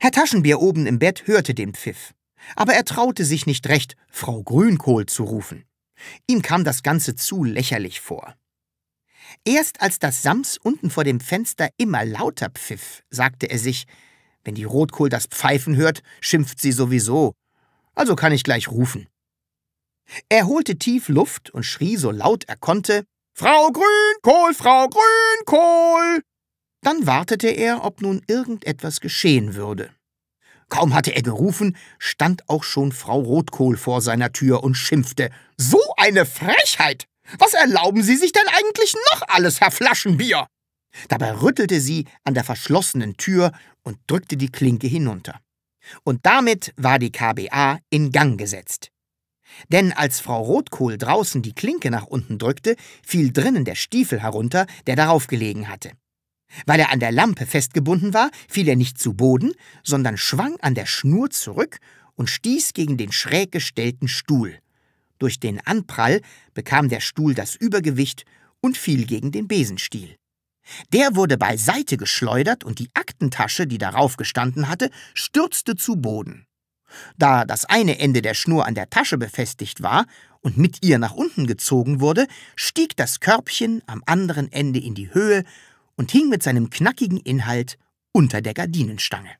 Herr Taschenbier oben im Bett hörte den Pfiff, aber er traute sich nicht recht, Frau Grünkohl zu rufen. Ihm kam das Ganze zu lächerlich vor. Erst als das Sams unten vor dem Fenster immer lauter pfiff, sagte er sich, wenn die Rotkohl das Pfeifen hört, schimpft sie sowieso, also kann ich gleich rufen. Er holte tief Luft und schrie so laut er konnte, Frau Grünkohl, Frau Grünkohl! Dann wartete er, ob nun irgendetwas geschehen würde. Kaum hatte er gerufen, stand auch schon Frau Rotkohl vor seiner Tür und schimpfte. So eine Frechheit! Was erlauben Sie sich denn eigentlich noch alles, Herr Flaschenbier? Dabei rüttelte sie an der verschlossenen Tür und drückte die Klinke hinunter. Und damit war die KBA in Gang gesetzt. Denn als Frau Rotkohl draußen die Klinke nach unten drückte, fiel drinnen der Stiefel herunter, der darauf gelegen hatte. Weil er an der Lampe festgebunden war, fiel er nicht zu Boden, sondern schwang an der Schnur zurück und stieß gegen den schräg gestellten Stuhl. Durch den Anprall bekam der Stuhl das Übergewicht und fiel gegen den Besenstiel. Der wurde beiseite geschleudert und die Aktentasche, die darauf gestanden hatte, stürzte zu Boden. Da das eine Ende der Schnur an der Tasche befestigt war und mit ihr nach unten gezogen wurde, stieg das Körbchen am anderen Ende in die Höhe und hing mit seinem knackigen Inhalt unter der Gardinenstange.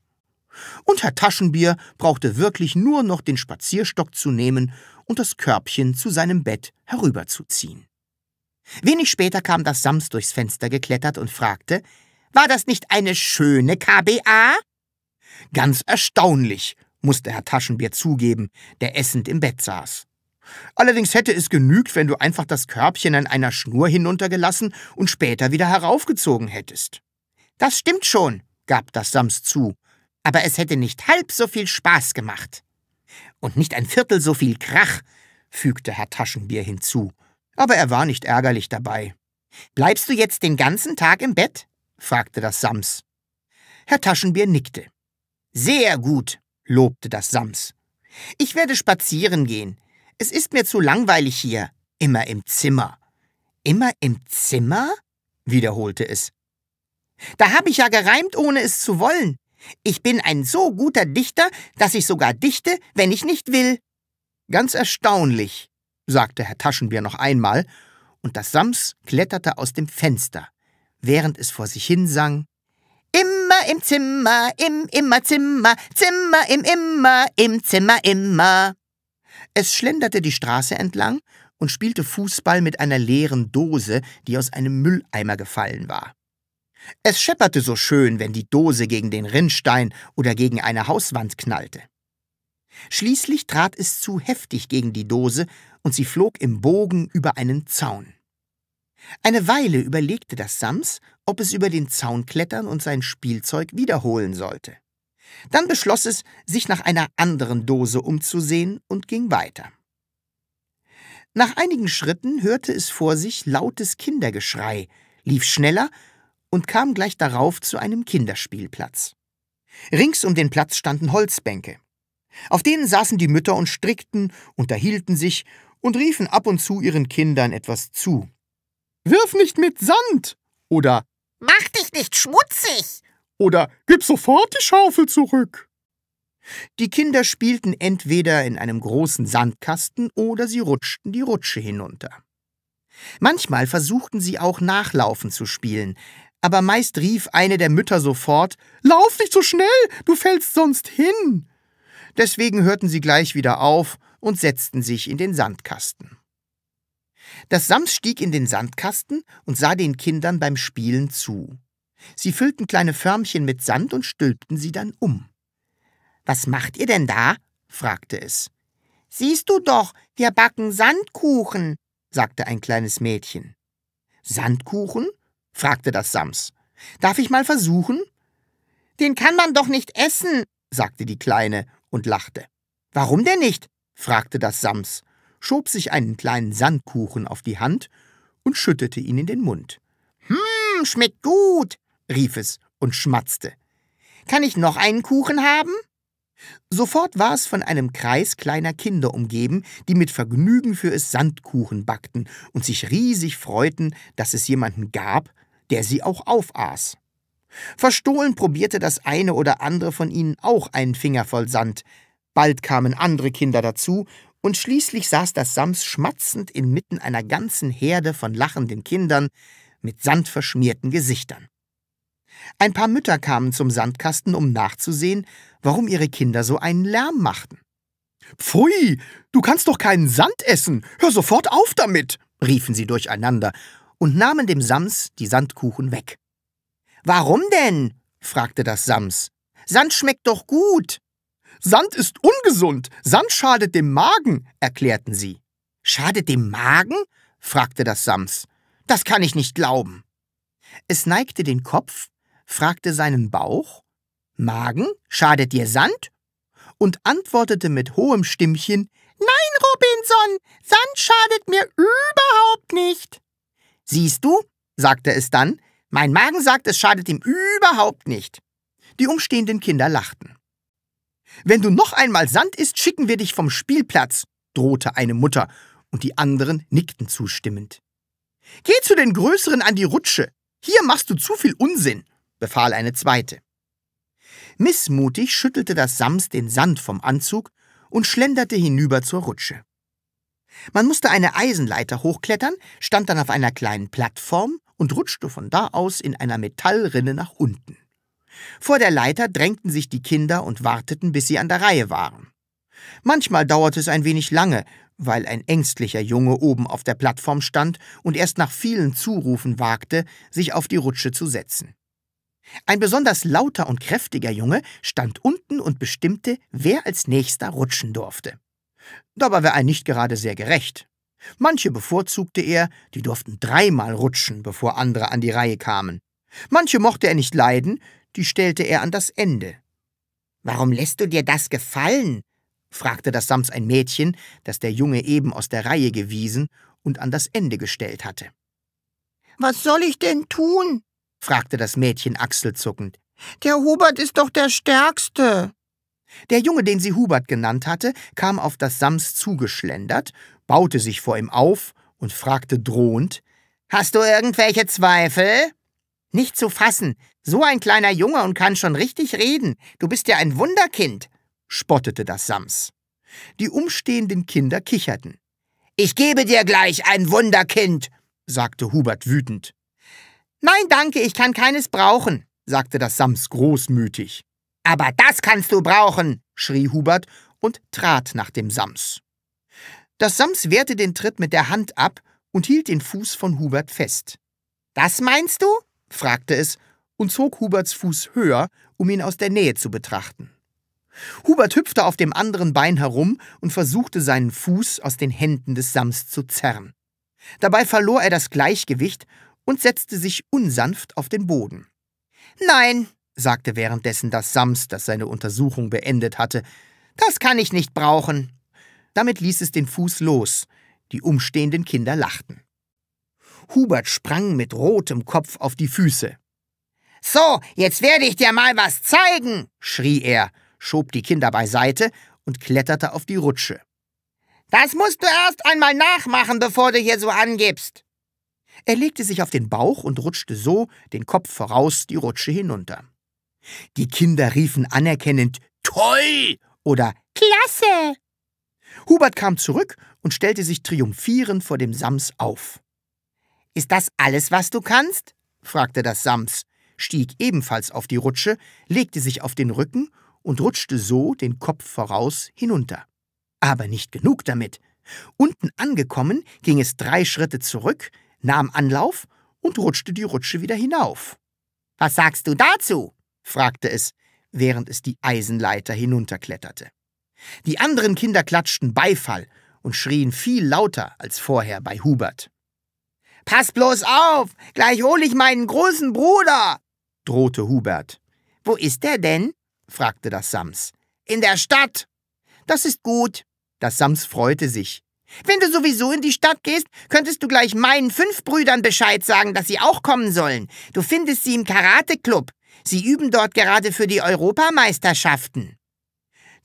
Und Herr Taschenbier brauchte wirklich nur noch den Spazierstock zu nehmen und das Körbchen zu seinem Bett herüberzuziehen. Wenig später kam das Sams durchs Fenster geklettert und fragte, war das nicht eine schöne KBA? Ganz erstaunlich, musste Herr Taschenbier zugeben, der essend im Bett saß. Allerdings hätte es genügt, wenn du einfach das Körbchen an einer Schnur hinuntergelassen und später wieder heraufgezogen hättest. Das stimmt schon, gab das Sams zu, aber es hätte nicht halb so viel Spaß gemacht. Und nicht ein Viertel so viel Krach, fügte Herr Taschenbier hinzu, aber er war nicht ärgerlich dabei. Bleibst du jetzt den ganzen Tag im Bett? fragte das Sams. Herr Taschenbier nickte. Sehr gut, lobte das Sams. Ich werde spazieren gehen. Es ist mir zu langweilig hier. Immer im Zimmer. Immer im Zimmer? wiederholte es. Da habe ich ja gereimt, ohne es zu wollen. Ich bin ein so guter Dichter, dass ich sogar dichte, wenn ich nicht will. Ganz erstaunlich, sagte Herr Taschenbier noch einmal, und das Sams kletterte aus dem Fenster, während es vor sich hin sang. Immer im Zimmer, im immer Zimmer, Zimmer im immer, im Zimmer immer. Es schlenderte die Straße entlang und spielte Fußball mit einer leeren Dose, die aus einem Mülleimer gefallen war. Es schepperte so schön, wenn die Dose gegen den Rinnstein oder gegen eine Hauswand knallte. Schließlich trat es zu heftig gegen die Dose und sie flog im Bogen über einen Zaun. Eine Weile überlegte das Sams ob es über den Zaun klettern und sein Spielzeug wiederholen sollte. Dann beschloss es, sich nach einer anderen Dose umzusehen und ging weiter. Nach einigen Schritten hörte es vor sich lautes Kindergeschrei, lief schneller und kam gleich darauf zu einem Kinderspielplatz. Rings um den Platz standen Holzbänke. Auf denen saßen die Mütter und strickten, unterhielten sich und riefen ab und zu ihren Kindern etwas zu. Wirf nicht mit Sand oder Mach dich nicht schmutzig! Oder gib sofort die Schaufel zurück! Die Kinder spielten entweder in einem großen Sandkasten oder sie rutschten die Rutsche hinunter. Manchmal versuchten sie auch Nachlaufen zu spielen, aber meist rief eine der Mütter sofort Lauf nicht so schnell, du fällst sonst hin. Deswegen hörten sie gleich wieder auf und setzten sich in den Sandkasten. Das Sams stieg in den Sandkasten und sah den Kindern beim Spielen zu. Sie füllten kleine Förmchen mit Sand und stülpten sie dann um. Was macht ihr denn da? fragte es. Siehst du doch, wir backen Sandkuchen, sagte ein kleines Mädchen. Sandkuchen? fragte das Sams. Darf ich mal versuchen? Den kann man doch nicht essen, sagte die Kleine und lachte. Warum denn nicht? fragte das Sams schob sich einen kleinen Sandkuchen auf die Hand und schüttete ihn in den Mund. Hm, schmeckt gut, rief es und schmatzte. Kann ich noch einen Kuchen haben? Sofort war es von einem Kreis kleiner Kinder umgeben, die mit Vergnügen für es Sandkuchen backten und sich riesig freuten, dass es jemanden gab, der sie auch aufaß. Verstohlen probierte das eine oder andere von ihnen auch einen Finger voll Sand. Bald kamen andere Kinder dazu und schließlich saß das Sams schmatzend inmitten einer ganzen Herde von lachenden Kindern mit sandverschmierten Gesichtern. Ein paar Mütter kamen zum Sandkasten, um nachzusehen, warum ihre Kinder so einen Lärm machten. Pfui, du kannst doch keinen Sand essen, hör sofort auf damit, riefen sie durcheinander und nahmen dem Sams die Sandkuchen weg. Warum denn? fragte das Sams. Sand schmeckt doch gut. Sand ist ungesund. Sand schadet dem Magen, erklärten sie. Schadet dem Magen? fragte das Sams. Das kann ich nicht glauben. Es neigte den Kopf, fragte seinen Bauch, Magen, schadet dir Sand? und antwortete mit hohem Stimmchen, Nein, Robinson, Sand schadet mir überhaupt nicht. Siehst du, sagte es dann, mein Magen sagt, es schadet ihm überhaupt nicht. Die umstehenden Kinder lachten. Wenn du noch einmal Sand isst, schicken wir dich vom Spielplatz, drohte eine Mutter, und die anderen nickten zustimmend. Geh zu den Größeren an die Rutsche. Hier machst du zu viel Unsinn, befahl eine zweite. Missmutig schüttelte das Sams den Sand vom Anzug und schlenderte hinüber zur Rutsche. Man musste eine Eisenleiter hochklettern, stand dann auf einer kleinen Plattform und rutschte von da aus in einer Metallrinne nach unten. Vor der Leiter drängten sich die Kinder und warteten, bis sie an der Reihe waren. Manchmal dauerte es ein wenig lange, weil ein ängstlicher Junge oben auf der Plattform stand und erst nach vielen Zurufen wagte, sich auf die Rutsche zu setzen. Ein besonders lauter und kräftiger Junge stand unten und bestimmte, wer als nächster rutschen durfte. Dabei war er nicht gerade sehr gerecht. Manche bevorzugte er, die durften dreimal rutschen, bevor andere an die Reihe kamen. Manche mochte er nicht leiden, die stellte er an das Ende. Warum lässt du dir das gefallen? fragte das Sams ein Mädchen, das der Junge eben aus der Reihe gewiesen und an das Ende gestellt hatte. Was soll ich denn tun? fragte das Mädchen achselzuckend. Der Hubert ist doch der Stärkste. Der Junge, den sie Hubert genannt hatte, kam auf das Sams zugeschlendert, baute sich vor ihm auf und fragte drohend Hast du irgendwelche Zweifel? Nicht zu fassen, so ein kleiner Junge und kann schon richtig reden. Du bist ja ein Wunderkind, spottete das Sams. Die umstehenden Kinder kicherten. Ich gebe dir gleich ein Wunderkind, sagte Hubert wütend. Nein, danke, ich kann keines brauchen, sagte das Sams großmütig. Aber das kannst du brauchen, schrie Hubert und trat nach dem Sams. Das Sams wehrte den Tritt mit der Hand ab und hielt den Fuß von Hubert fest. Das meinst du? fragte es und zog Huberts Fuß höher, um ihn aus der Nähe zu betrachten. Hubert hüpfte auf dem anderen Bein herum und versuchte seinen Fuß aus den Händen des Sams zu zerren. Dabei verlor er das Gleichgewicht und setzte sich unsanft auf den Boden. Nein, sagte währenddessen das Sams, das seine Untersuchung beendet hatte, das kann ich nicht brauchen. Damit ließ es den Fuß los, die umstehenden Kinder lachten. Hubert sprang mit rotem Kopf auf die Füße. So, jetzt werde ich dir mal was zeigen, schrie er, schob die Kinder beiseite und kletterte auf die Rutsche. Das musst du erst einmal nachmachen, bevor du hier so angibst. Er legte sich auf den Bauch und rutschte so, den Kopf voraus, die Rutsche hinunter. Die Kinder riefen anerkennend Toll oder Klasse. Hubert kam zurück und stellte sich triumphierend vor dem Sams auf. Ist das alles, was du kannst? fragte das Sams stieg ebenfalls auf die Rutsche, legte sich auf den Rücken und rutschte so den Kopf voraus hinunter. Aber nicht genug damit. Unten angekommen ging es drei Schritte zurück, nahm Anlauf und rutschte die Rutsche wieder hinauf. Was sagst du dazu? fragte es, während es die Eisenleiter hinunterkletterte. Die anderen Kinder klatschten Beifall und schrien viel lauter als vorher bei Hubert. Pass bloß auf, gleich hole ich meinen großen Bruder, drohte Hubert. Wo ist er denn? fragte das Sams. In der Stadt. Das ist gut. Das Sams freute sich. Wenn du sowieso in die Stadt gehst, könntest du gleich meinen fünf Brüdern Bescheid sagen, dass sie auch kommen sollen. Du findest sie im Karate-Club. Sie üben dort gerade für die Europameisterschaften.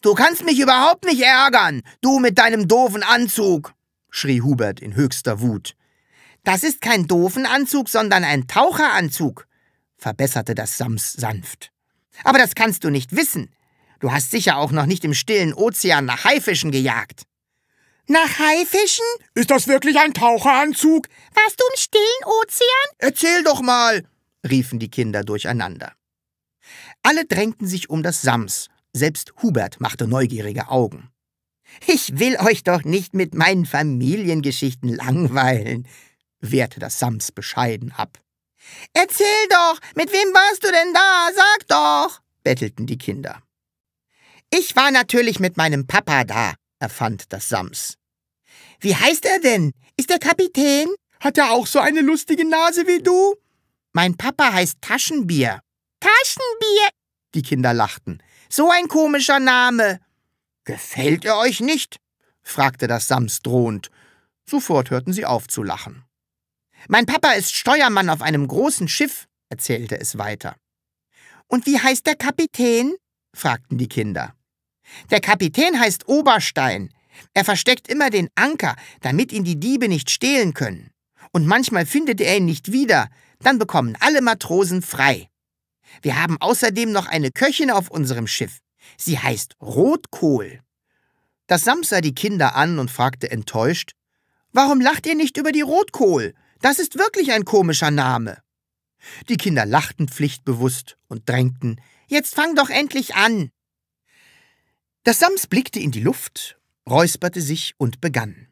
Du kannst mich überhaupt nicht ärgern, du mit deinem doofen Anzug, schrie Hubert in höchster Wut. Das ist kein doofen Anzug, sondern ein Taucheranzug verbesserte das Sams sanft. Aber das kannst du nicht wissen. Du hast sicher auch noch nicht im stillen Ozean nach Haifischen gejagt. Nach Haifischen? Ist das wirklich ein Taucheranzug? Warst du im stillen Ozean? Erzähl doch mal, riefen die Kinder durcheinander. Alle drängten sich um das Sams. Selbst Hubert machte neugierige Augen. Ich will euch doch nicht mit meinen Familiengeschichten langweilen, wehrte das Sams bescheiden ab. Erzähl doch, mit wem warst du denn da? Sag doch, bettelten die Kinder. Ich war natürlich mit meinem Papa da, erfand das Sams. Wie heißt er denn? Ist er Kapitän? Hat er auch so eine lustige Nase wie du? Mein Papa heißt Taschenbier. Taschenbier? Die Kinder lachten. So ein komischer Name. Gefällt er euch nicht? fragte das Sams drohend. Sofort hörten sie auf zu lachen. Mein Papa ist Steuermann auf einem großen Schiff, erzählte es weiter. Und wie heißt der Kapitän? fragten die Kinder. Der Kapitän heißt Oberstein. Er versteckt immer den Anker, damit ihn die Diebe nicht stehlen können. Und manchmal findet er ihn nicht wieder, dann bekommen alle Matrosen frei. Wir haben außerdem noch eine Köchin auf unserem Schiff. Sie heißt Rotkohl. Das Sam sah die Kinder an und fragte enttäuscht, Warum lacht ihr nicht über die Rotkohl? Das ist wirklich ein komischer Name. Die Kinder lachten pflichtbewusst und drängten, Jetzt fang doch endlich an. Das Sams blickte in die Luft, räusperte sich und begann.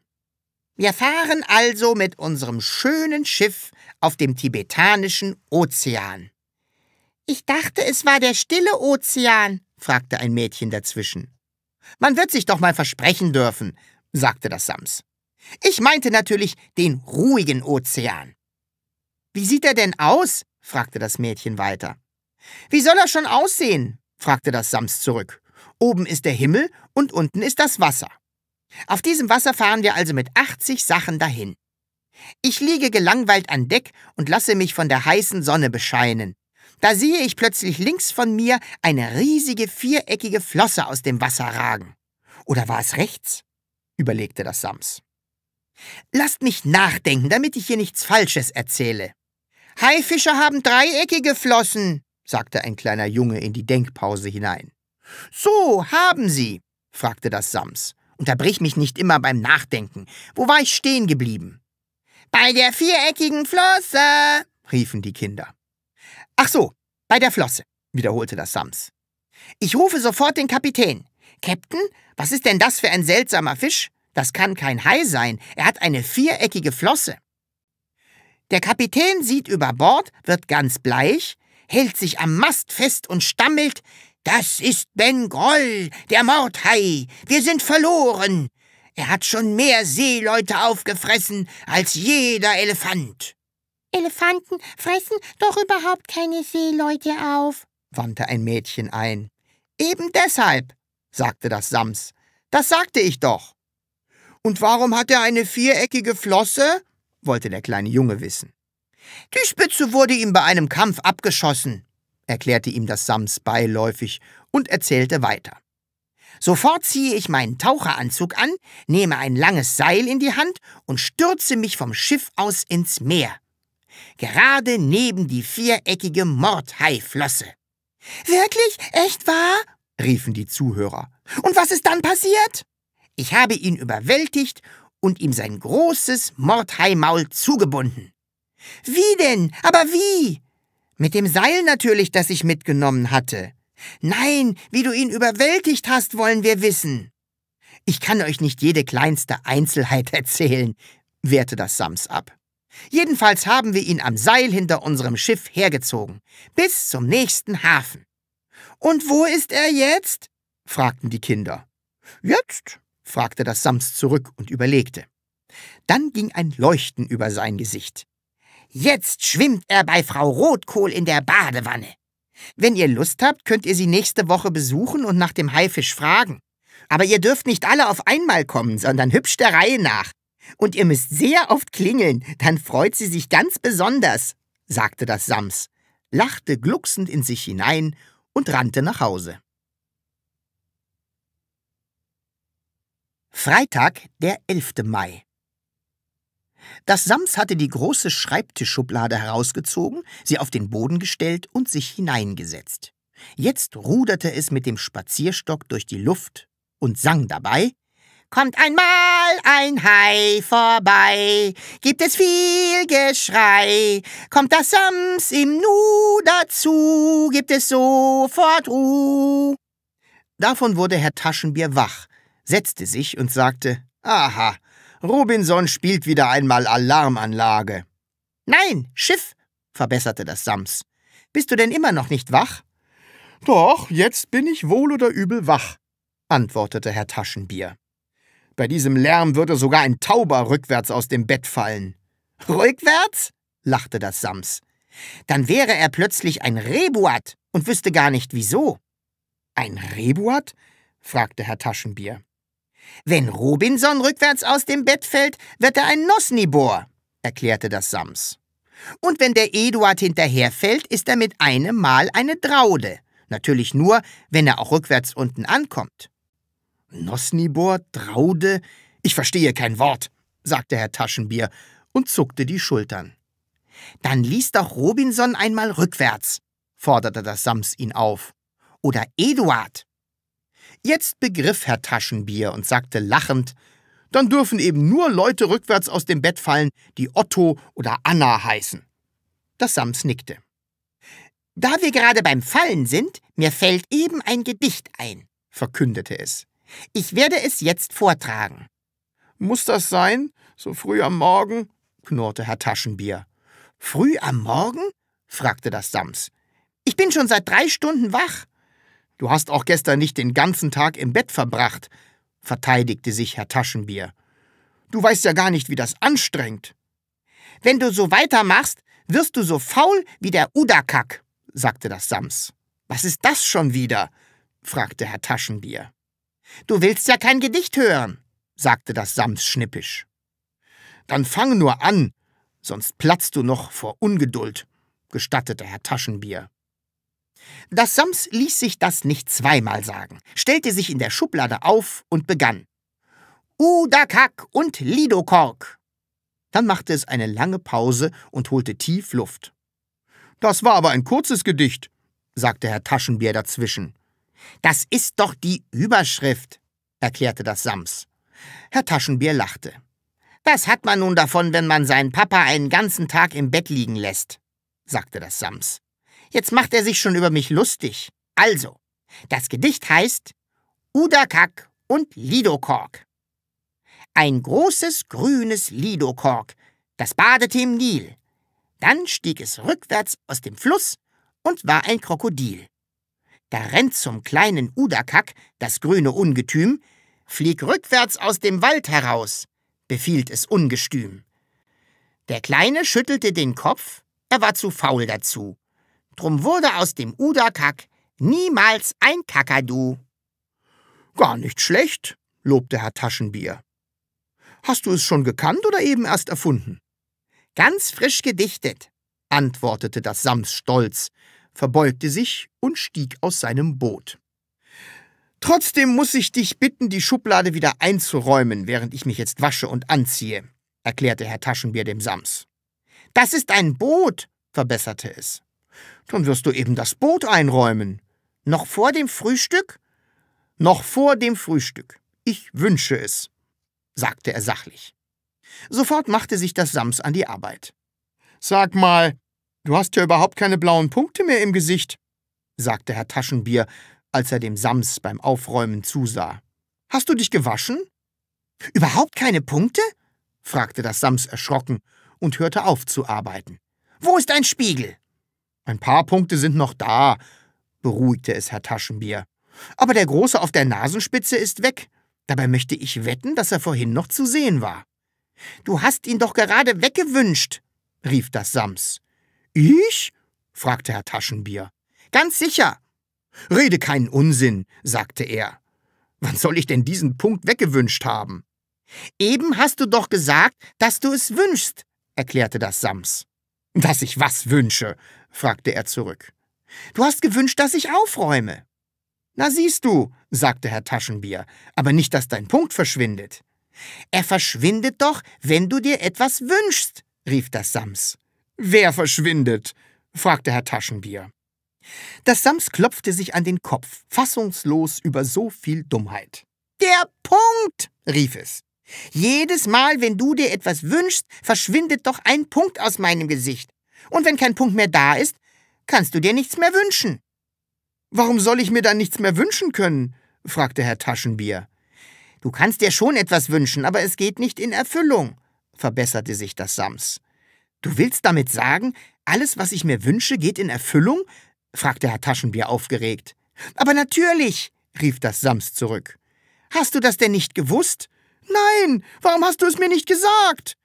Wir fahren also mit unserem schönen Schiff auf dem tibetanischen Ozean. Ich dachte, es war der stille Ozean, fragte ein Mädchen dazwischen. Man wird sich doch mal versprechen dürfen, sagte das Sams. Ich meinte natürlich den ruhigen Ozean. Wie sieht er denn aus? fragte das Mädchen weiter. Wie soll er schon aussehen? fragte das Sams zurück. Oben ist der Himmel und unten ist das Wasser. Auf diesem Wasser fahren wir also mit 80 Sachen dahin. Ich liege gelangweilt an Deck und lasse mich von der heißen Sonne bescheinen. Da sehe ich plötzlich links von mir eine riesige viereckige Flosse aus dem Wasser ragen. Oder war es rechts? überlegte das Sams. Lasst mich nachdenken, damit ich hier nichts Falsches erzähle. Haifische haben dreieckige Flossen, sagte ein kleiner Junge in die Denkpause hinein. So haben sie, fragte das Sams. Unterbrich mich nicht immer beim Nachdenken. Wo war ich stehen geblieben? Bei der viereckigen Flosse, riefen die Kinder. Ach so, bei der Flosse, wiederholte das Sams. Ich rufe sofort den Kapitän. Captain, was ist denn das für ein seltsamer Fisch? Das kann kein Hai sein, er hat eine viereckige Flosse. Der Kapitän sieht über Bord, wird ganz bleich, hält sich am Mast fest und stammelt, das ist Ben Groll, der Mordhai. Wir sind verloren. Er hat schon mehr Seeleute aufgefressen als jeder Elefant. Elefanten fressen doch überhaupt keine Seeleute auf, wandte ein Mädchen ein. Eben deshalb, sagte das Sams. Das sagte ich doch. Und warum hat er eine viereckige Flosse? wollte der kleine Junge wissen. Die Spitze wurde ihm bei einem Kampf abgeschossen, erklärte ihm das Sams beiläufig und erzählte weiter. Sofort ziehe ich meinen Taucheranzug an, nehme ein langes Seil in die Hand und stürze mich vom Schiff aus ins Meer. Gerade neben die viereckige Mordhaiflosse. Wirklich? Echt wahr? riefen die Zuhörer. Und was ist dann passiert? Ich habe ihn überwältigt und ihm sein großes Mordheimaul zugebunden. Wie denn? Aber wie? Mit dem Seil natürlich, das ich mitgenommen hatte. Nein, wie du ihn überwältigt hast, wollen wir wissen. Ich kann euch nicht jede kleinste Einzelheit erzählen, wehrte das Sams ab. Jedenfalls haben wir ihn am Seil hinter unserem Schiff hergezogen, bis zum nächsten Hafen. Und wo ist er jetzt? fragten die Kinder. Jetzt, fragte das Sams zurück und überlegte. Dann ging ein Leuchten über sein Gesicht. Jetzt schwimmt er bei Frau Rotkohl in der Badewanne. Wenn ihr Lust habt, könnt ihr sie nächste Woche besuchen und nach dem Haifisch fragen. Aber ihr dürft nicht alle auf einmal kommen, sondern hübsch der Reihe nach. Und ihr müsst sehr oft klingeln, dann freut sie sich ganz besonders, sagte das Sams, lachte glucksend in sich hinein und rannte nach Hause. Freitag, der 11. Mai. Das Sams hatte die große Schreibtischschublade herausgezogen, sie auf den Boden gestellt und sich hineingesetzt. Jetzt ruderte es mit dem Spazierstock durch die Luft und sang dabei Kommt einmal ein Hai vorbei, gibt es viel Geschrei. Kommt das Sams im Nu dazu, gibt es sofort Ruh. Davon wurde Herr Taschenbier wach setzte sich und sagte, Aha, Robinson spielt wieder einmal Alarmanlage. Nein, Schiff, verbesserte das Sams. Bist du denn immer noch nicht wach? Doch, jetzt bin ich wohl oder übel wach, antwortete Herr Taschenbier. Bei diesem Lärm würde sogar ein Tauber rückwärts aus dem Bett fallen. Rückwärts? lachte das Sams. Dann wäre er plötzlich ein Rebuat und wüsste gar nicht wieso. Ein Rebuat? fragte Herr Taschenbier. Wenn Robinson rückwärts aus dem Bett fällt, wird er ein Nosnibor, erklärte das Sams. Und wenn der Eduard hinterherfällt, ist er mit einem Mal eine Draude. Natürlich nur, wenn er auch rückwärts unten ankommt. Nosnibor, Draude? Ich verstehe kein Wort, sagte Herr Taschenbier und zuckte die Schultern. Dann lies doch Robinson einmal rückwärts, forderte das Sams ihn auf. Oder Eduard. Jetzt begriff Herr Taschenbier und sagte lachend, dann dürfen eben nur Leute rückwärts aus dem Bett fallen, die Otto oder Anna heißen. Das Sams nickte. Da wir gerade beim Fallen sind, mir fällt eben ein Gedicht ein, verkündete es. Ich werde es jetzt vortragen. Muss das sein? So früh am Morgen? knurrte Herr Taschenbier. Früh am Morgen? fragte das Sams. Ich bin schon seit drei Stunden wach. Du hast auch gestern nicht den ganzen Tag im Bett verbracht, verteidigte sich Herr Taschenbier. Du weißt ja gar nicht, wie das anstrengt. Wenn du so weitermachst, wirst du so faul wie der Udakack, sagte das Sams. Was ist das schon wieder? fragte Herr Taschenbier. Du willst ja kein Gedicht hören, sagte das Sams schnippisch. Dann fang nur an, sonst platzt du noch vor Ungeduld, gestattete Herr Taschenbier. Das Sams ließ sich das nicht zweimal sagen, stellte sich in der Schublade auf und begann. Udakak und Lidokork. Dann machte es eine lange Pause und holte tief Luft. Das war aber ein kurzes Gedicht, sagte Herr Taschenbier dazwischen. Das ist doch die Überschrift, erklärte das Sams. Herr Taschenbier lachte. Das hat man nun davon, wenn man seinen Papa einen ganzen Tag im Bett liegen lässt, sagte das Sams. Jetzt macht er sich schon über mich lustig. Also, das Gedicht heißt Udakak und Lidokork. Ein großes grünes Lidokork, das badete im Nil. Dann stieg es rückwärts aus dem Fluss und war ein Krokodil. Da rennt zum kleinen Udakak, das grüne Ungetüm, flieg rückwärts aus dem Wald heraus, befiehlt es ungestüm. Der Kleine schüttelte den Kopf, er war zu faul dazu. Drum wurde aus dem Uderkack niemals ein Kakadu. Gar nicht schlecht, lobte Herr Taschenbier. Hast du es schon gekannt oder eben erst erfunden? Ganz frisch gedichtet, antwortete das Sams stolz, verbeugte sich und stieg aus seinem Boot. Trotzdem muss ich dich bitten, die Schublade wieder einzuräumen, während ich mich jetzt wasche und anziehe, erklärte Herr Taschenbier dem Sams. Das ist ein Boot, verbesserte es. Dann wirst du eben das Boot einräumen. Noch vor dem Frühstück? Noch vor dem Frühstück. Ich wünsche es, sagte er sachlich. Sofort machte sich das Sams an die Arbeit. Sag mal, du hast ja überhaupt keine blauen Punkte mehr im Gesicht, sagte Herr Taschenbier, als er dem Sams beim Aufräumen zusah. Hast du dich gewaschen? Überhaupt keine Punkte? fragte das Sams erschrocken und hörte auf zu arbeiten. Wo ist ein Spiegel? Ein paar Punkte sind noch da, beruhigte es Herr Taschenbier. Aber der große auf der Nasenspitze ist weg. Dabei möchte ich wetten, dass er vorhin noch zu sehen war. Du hast ihn doch gerade weggewünscht, rief das Sams. Ich? fragte Herr Taschenbier. Ganz sicher. Rede keinen Unsinn, sagte er. Wann soll ich denn diesen Punkt weggewünscht haben? Eben hast du doch gesagt, dass du es wünschst, erklärte das Sams. Dass ich was wünsche, fragte er zurück. Du hast gewünscht, dass ich aufräume. Na siehst du, sagte Herr Taschenbier, aber nicht, dass dein Punkt verschwindet. Er verschwindet doch, wenn du dir etwas wünschst, rief das Sams. Wer verschwindet? fragte Herr Taschenbier. Das Sams klopfte sich an den Kopf, fassungslos über so viel Dummheit. Der Punkt, rief es. Jedes Mal, wenn du dir etwas wünschst, verschwindet doch ein Punkt aus meinem Gesicht. Und wenn kein Punkt mehr da ist, kannst du dir nichts mehr wünschen. Warum soll ich mir dann nichts mehr wünschen können? fragte Herr Taschenbier. Du kannst dir schon etwas wünschen, aber es geht nicht in Erfüllung, verbesserte sich das Sams. Du willst damit sagen, alles, was ich mir wünsche, geht in Erfüllung? fragte Herr Taschenbier aufgeregt. Aber natürlich, rief das Sams zurück. Hast du das denn nicht gewusst? Nein, warum hast du es mir nicht gesagt?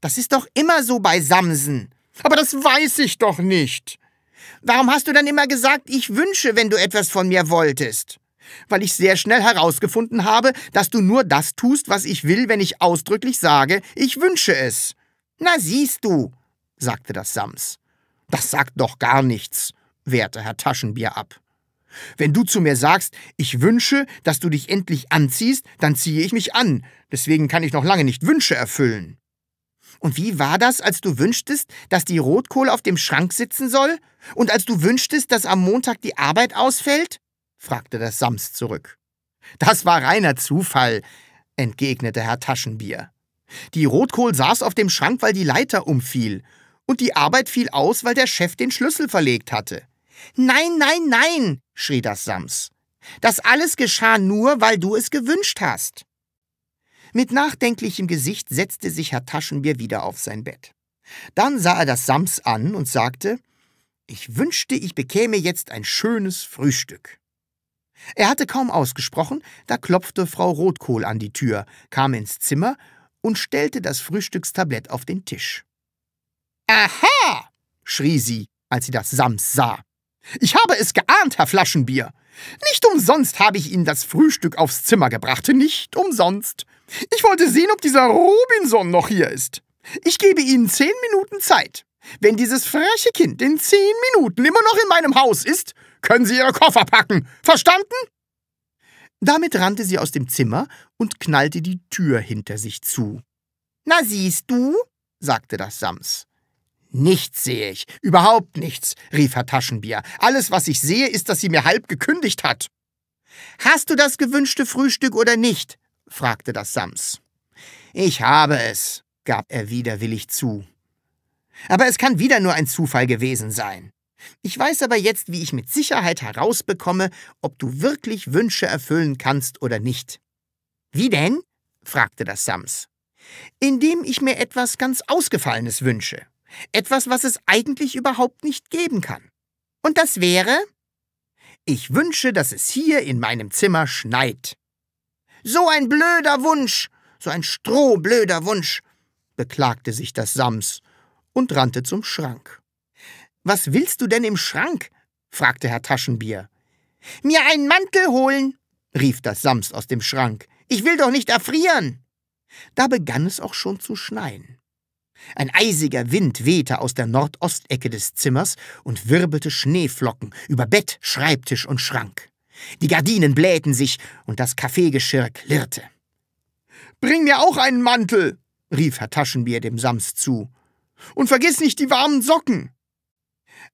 Das ist doch immer so bei Samsen. Aber das weiß ich doch nicht. Warum hast du dann immer gesagt, ich wünsche, wenn du etwas von mir wolltest? Weil ich sehr schnell herausgefunden habe, dass du nur das tust, was ich will, wenn ich ausdrücklich sage, ich wünsche es. Na siehst du, sagte das Sams. Das sagt doch gar nichts, wehrte Herr Taschenbier ab. Wenn du zu mir sagst, ich wünsche, dass du dich endlich anziehst, dann ziehe ich mich an. Deswegen kann ich noch lange nicht Wünsche erfüllen. Und wie war das, als du wünschtest, dass die Rotkohl auf dem Schrank sitzen soll? Und als du wünschtest, dass am Montag die Arbeit ausfällt? fragte das Sams zurück. Das war reiner Zufall, entgegnete Herr Taschenbier. Die Rotkohl saß auf dem Schrank, weil die Leiter umfiel, und die Arbeit fiel aus, weil der Chef den Schlüssel verlegt hatte. Nein, nein, nein, schrie das Sams. Das alles geschah nur, weil du es gewünscht hast. Mit nachdenklichem Gesicht setzte sich Herr Taschenbier wieder auf sein Bett. Dann sah er das Sams an und sagte, ich wünschte, ich bekäme jetzt ein schönes Frühstück. Er hatte kaum ausgesprochen, da klopfte Frau Rotkohl an die Tür, kam ins Zimmer und stellte das Frühstückstablett auf den Tisch. Aha! schrie sie, als sie das Sams sah. Ich habe es geahnt, Herr Flaschenbier. Nicht umsonst habe ich Ihnen das Frühstück aufs Zimmer gebracht, nicht umsonst. Ich wollte sehen, ob dieser Robinson noch hier ist. Ich gebe Ihnen zehn Minuten Zeit. Wenn dieses freche Kind in zehn Minuten immer noch in meinem Haus ist, können Sie Ihre Koffer packen. Verstanden? Damit rannte sie aus dem Zimmer und knallte die Tür hinter sich zu. Na siehst du, sagte das Sams. Nichts sehe ich, überhaupt nichts, rief Herr Taschenbier. Alles, was ich sehe, ist, dass sie mir halb gekündigt hat. Hast du das gewünschte Frühstück oder nicht? fragte das Sams. Ich habe es, gab er widerwillig zu. Aber es kann wieder nur ein Zufall gewesen sein. Ich weiß aber jetzt, wie ich mit Sicherheit herausbekomme, ob du wirklich Wünsche erfüllen kannst oder nicht. Wie denn? fragte das Sams. Indem ich mir etwas ganz Ausgefallenes wünsche. Etwas, was es eigentlich überhaupt nicht geben kann. Und das wäre? Ich wünsche, dass es hier in meinem Zimmer schneit. So ein blöder Wunsch, so ein strohblöder Wunsch, beklagte sich das Sams und rannte zum Schrank. Was willst du denn im Schrank? fragte Herr Taschenbier. Mir einen Mantel holen, rief das Sams aus dem Schrank. Ich will doch nicht erfrieren. Da begann es auch schon zu schneien. Ein eisiger Wind wehte aus der Nordostecke des Zimmers und wirbelte Schneeflocken über Bett, Schreibtisch und Schrank. Die Gardinen blähten sich und das Kaffeegeschirr klirrte. Bring mir auch einen Mantel, rief Herr Taschenbier dem Sams zu. Und vergiss nicht die warmen Socken.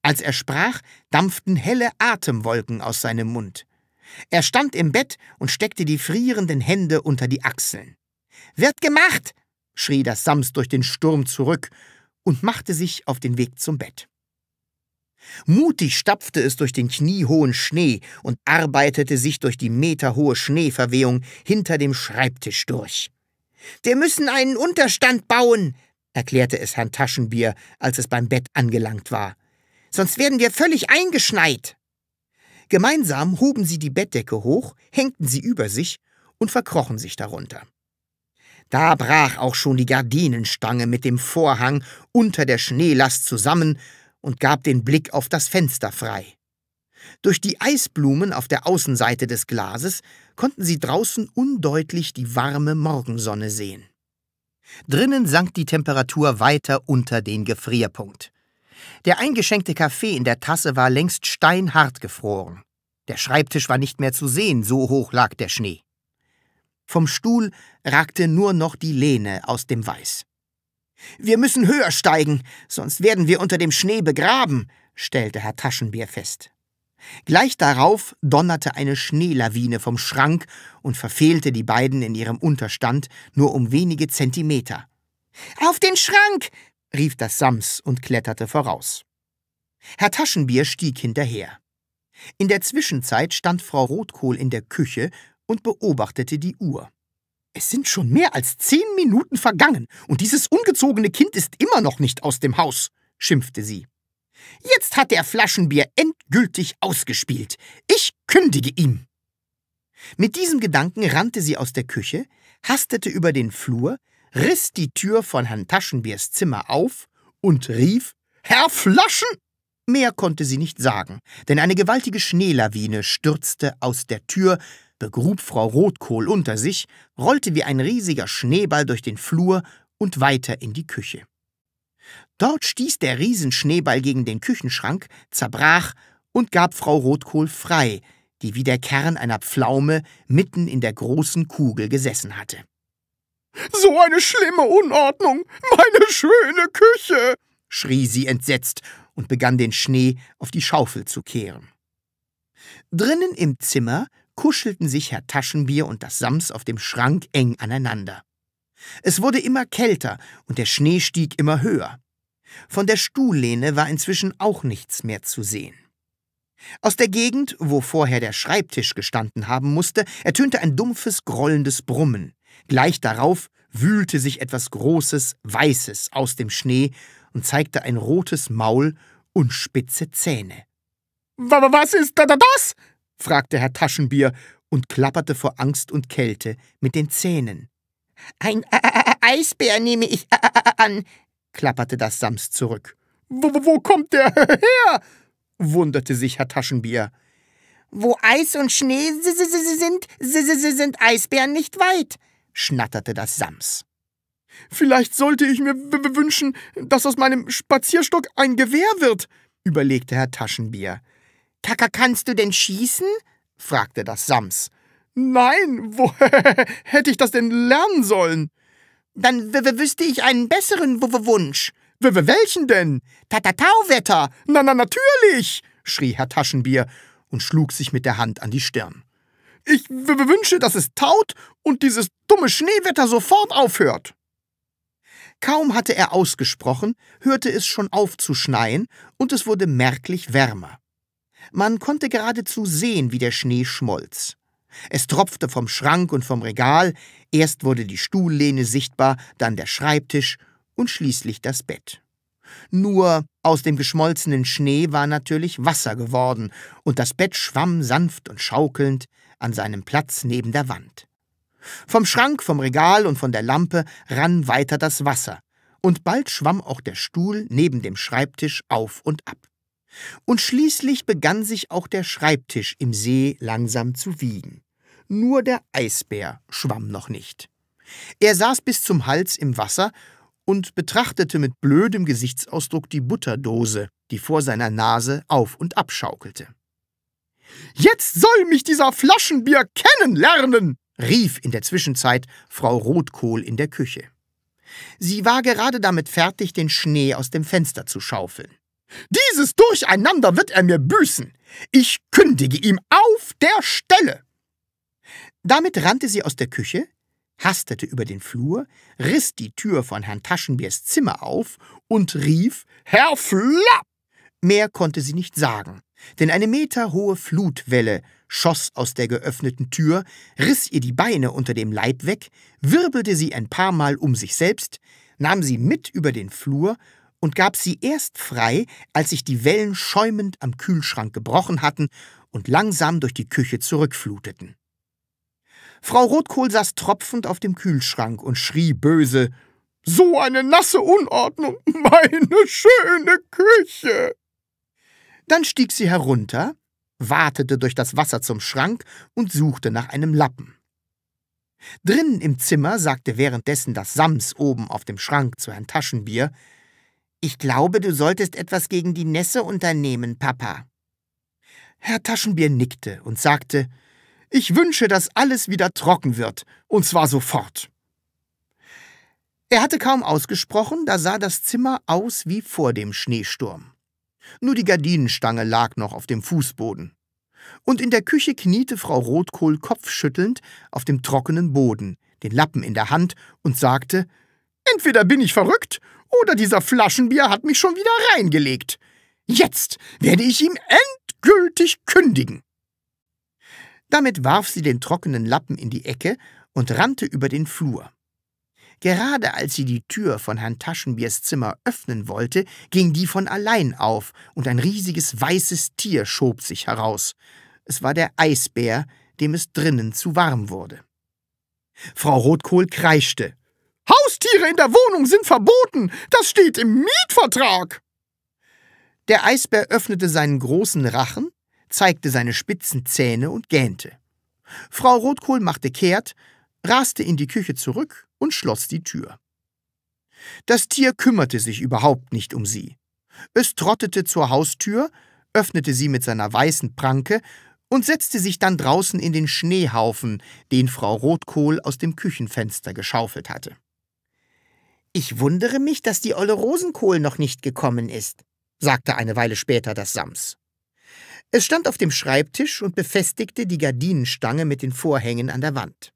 Als er sprach, dampften helle Atemwolken aus seinem Mund. Er stand im Bett und steckte die frierenden Hände unter die Achseln. Wird gemacht! schrie das Sams durch den Sturm zurück und machte sich auf den Weg zum Bett. Mutig stapfte es durch den kniehohen Schnee und arbeitete sich durch die meterhohe Schneeverwehung hinter dem Schreibtisch durch. Wir müssen einen Unterstand bauen, erklärte es Herrn Taschenbier, als es beim Bett angelangt war. Sonst werden wir völlig eingeschneit. Gemeinsam hoben sie die Bettdecke hoch, hängten sie über sich und verkrochen sich darunter. Da brach auch schon die Gardinenstange mit dem Vorhang unter der Schneelast zusammen und gab den Blick auf das Fenster frei. Durch die Eisblumen auf der Außenseite des Glases konnten sie draußen undeutlich die warme Morgensonne sehen. Drinnen sank die Temperatur weiter unter den Gefrierpunkt. Der eingeschenkte Kaffee in der Tasse war längst steinhart gefroren. Der Schreibtisch war nicht mehr zu sehen, so hoch lag der Schnee. Vom Stuhl ragte nur noch die Lehne aus dem Weiß. Wir müssen höher steigen, sonst werden wir unter dem Schnee begraben, stellte Herr Taschenbier fest. Gleich darauf donnerte eine Schneelawine vom Schrank und verfehlte die beiden in ihrem Unterstand nur um wenige Zentimeter. Auf den Schrank! rief das Sams und kletterte voraus. Herr Taschenbier stieg hinterher. In der Zwischenzeit stand Frau Rotkohl in der Küche und beobachtete die Uhr. Es sind schon mehr als zehn Minuten vergangen und dieses ungezogene Kind ist immer noch nicht aus dem Haus, schimpfte sie. Jetzt hat der Flaschenbier endgültig ausgespielt. Ich kündige ihm. Mit diesem Gedanken rannte sie aus der Küche, hastete über den Flur, riss die Tür von Herrn Taschenbiers Zimmer auf und rief Herr Flaschen. Mehr konnte sie nicht sagen, denn eine gewaltige Schneelawine stürzte aus der Tür, begrub Frau Rotkohl unter sich, rollte wie ein riesiger Schneeball durch den Flur und weiter in die Küche. Dort stieß der Riesenschneeball gegen den Küchenschrank, zerbrach und gab Frau Rotkohl frei, die wie der Kern einer Pflaume mitten in der großen Kugel gesessen hatte. So eine schlimme Unordnung, meine schöne Küche! schrie sie entsetzt und begann den Schnee auf die Schaufel zu kehren. Drinnen im Zimmer kuschelten sich Herr Taschenbier und das Sams auf dem Schrank eng aneinander. Es wurde immer kälter und der Schnee stieg immer höher. Von der Stuhllehne war inzwischen auch nichts mehr zu sehen. Aus der Gegend, wo vorher der Schreibtisch gestanden haben musste, ertönte ein dumpfes, grollendes Brummen. Gleich darauf wühlte sich etwas Großes, Weißes aus dem Schnee und zeigte ein rotes Maul und spitze Zähne. Was ist das? fragte Herr Taschenbier und klapperte vor Angst und Kälte mit den Zähnen. Ein äh, äh, äh, Eisbär nehme ich an, klapperte das Sams zurück. Wo, wo kommt der her? wunderte sich Herr Taschenbier. Wo Eis und Schnee sind, sind Eisbären nicht weit, schnatterte das Sams. Vielleicht sollte ich mir wünschen, dass aus meinem Spazierstock ein Gewehr wird, überlegte Herr Taschenbier. Tacker, kannst du denn schießen? fragte das Sams. Nein, wo hätte ich das denn lernen sollen? Dann w -w wüsste ich einen besseren w -w Wunsch. W welchen denn? Tatatauwetter! Na, na, natürlich! schrie Herr Taschenbier und schlug sich mit der Hand an die Stirn. Ich w -w wünsche, dass es taut und dieses dumme Schneewetter sofort aufhört. Kaum hatte er ausgesprochen, hörte es schon auf zu schneien und es wurde merklich wärmer. Man konnte geradezu sehen, wie der Schnee schmolz. Es tropfte vom Schrank und vom Regal, erst wurde die Stuhllehne sichtbar, dann der Schreibtisch und schließlich das Bett. Nur aus dem geschmolzenen Schnee war natürlich Wasser geworden, und das Bett schwamm sanft und schaukelnd an seinem Platz neben der Wand. Vom Schrank, vom Regal und von der Lampe rann weiter das Wasser, und bald schwamm auch der Stuhl neben dem Schreibtisch auf und ab. Und schließlich begann sich auch der Schreibtisch im See langsam zu wiegen. Nur der Eisbär schwamm noch nicht. Er saß bis zum Hals im Wasser und betrachtete mit blödem Gesichtsausdruck die Butterdose, die vor seiner Nase auf und abschaukelte. Jetzt soll mich dieser Flaschenbier kennenlernen, rief in der Zwischenzeit Frau Rotkohl in der Küche. Sie war gerade damit fertig, den Schnee aus dem Fenster zu schaufeln. Dieses Durcheinander wird er mir büßen. Ich kündige ihm auf der Stelle. Damit rannte sie aus der Küche, hastete über den Flur, riss die Tür von Herrn Taschenbiers Zimmer auf und rief Herr Flapp. Mehr konnte sie nicht sagen, denn eine meterhohe Flutwelle schoss aus der geöffneten Tür, riss ihr die Beine unter dem Leib weg, wirbelte sie ein paar Mal um sich selbst, nahm sie mit über den Flur und gab sie erst frei, als sich die Wellen schäumend am Kühlschrank gebrochen hatten und langsam durch die Küche zurückfluteten. Frau Rotkohl saß tropfend auf dem Kühlschrank und schrie böse So eine nasse Unordnung, meine schöne Küche. Dann stieg sie herunter, watete durch das Wasser zum Schrank und suchte nach einem Lappen. Drinnen im Zimmer sagte währenddessen das Sams oben auf dem Schrank zu Herrn Taschenbier ich glaube, du solltest etwas gegen die Nässe unternehmen, Papa. Herr Taschenbier nickte und sagte, ich wünsche, dass alles wieder trocken wird, und zwar sofort. Er hatte kaum ausgesprochen, da sah das Zimmer aus wie vor dem Schneesturm. Nur die Gardinenstange lag noch auf dem Fußboden. Und in der Küche kniete Frau Rotkohl kopfschüttelnd auf dem trockenen Boden, den Lappen in der Hand, und sagte, Entweder bin ich verrückt oder dieser Flaschenbier hat mich schon wieder reingelegt. Jetzt werde ich ihm endgültig kündigen. Damit warf sie den trockenen Lappen in die Ecke und rannte über den Flur. Gerade als sie die Tür von Herrn Taschenbiers Zimmer öffnen wollte, ging die von allein auf und ein riesiges weißes Tier schob sich heraus. Es war der Eisbär, dem es drinnen zu warm wurde. Frau Rotkohl kreischte. Haus Tiere in der Wohnung sind verboten. Das steht im Mietvertrag. Der Eisbär öffnete seinen großen Rachen, zeigte seine spitzen Zähne und gähnte. Frau Rotkohl machte kehrt, raste in die Küche zurück und schloss die Tür. Das Tier kümmerte sich überhaupt nicht um sie. Es trottete zur Haustür, öffnete sie mit seiner weißen Pranke und setzte sich dann draußen in den Schneehaufen, den Frau Rotkohl aus dem Küchenfenster geschaufelt hatte. Ich wundere mich, dass die Olle Rosenkohl noch nicht gekommen ist, sagte eine Weile später das Sams. Es stand auf dem Schreibtisch und befestigte die Gardinenstange mit den Vorhängen an der Wand.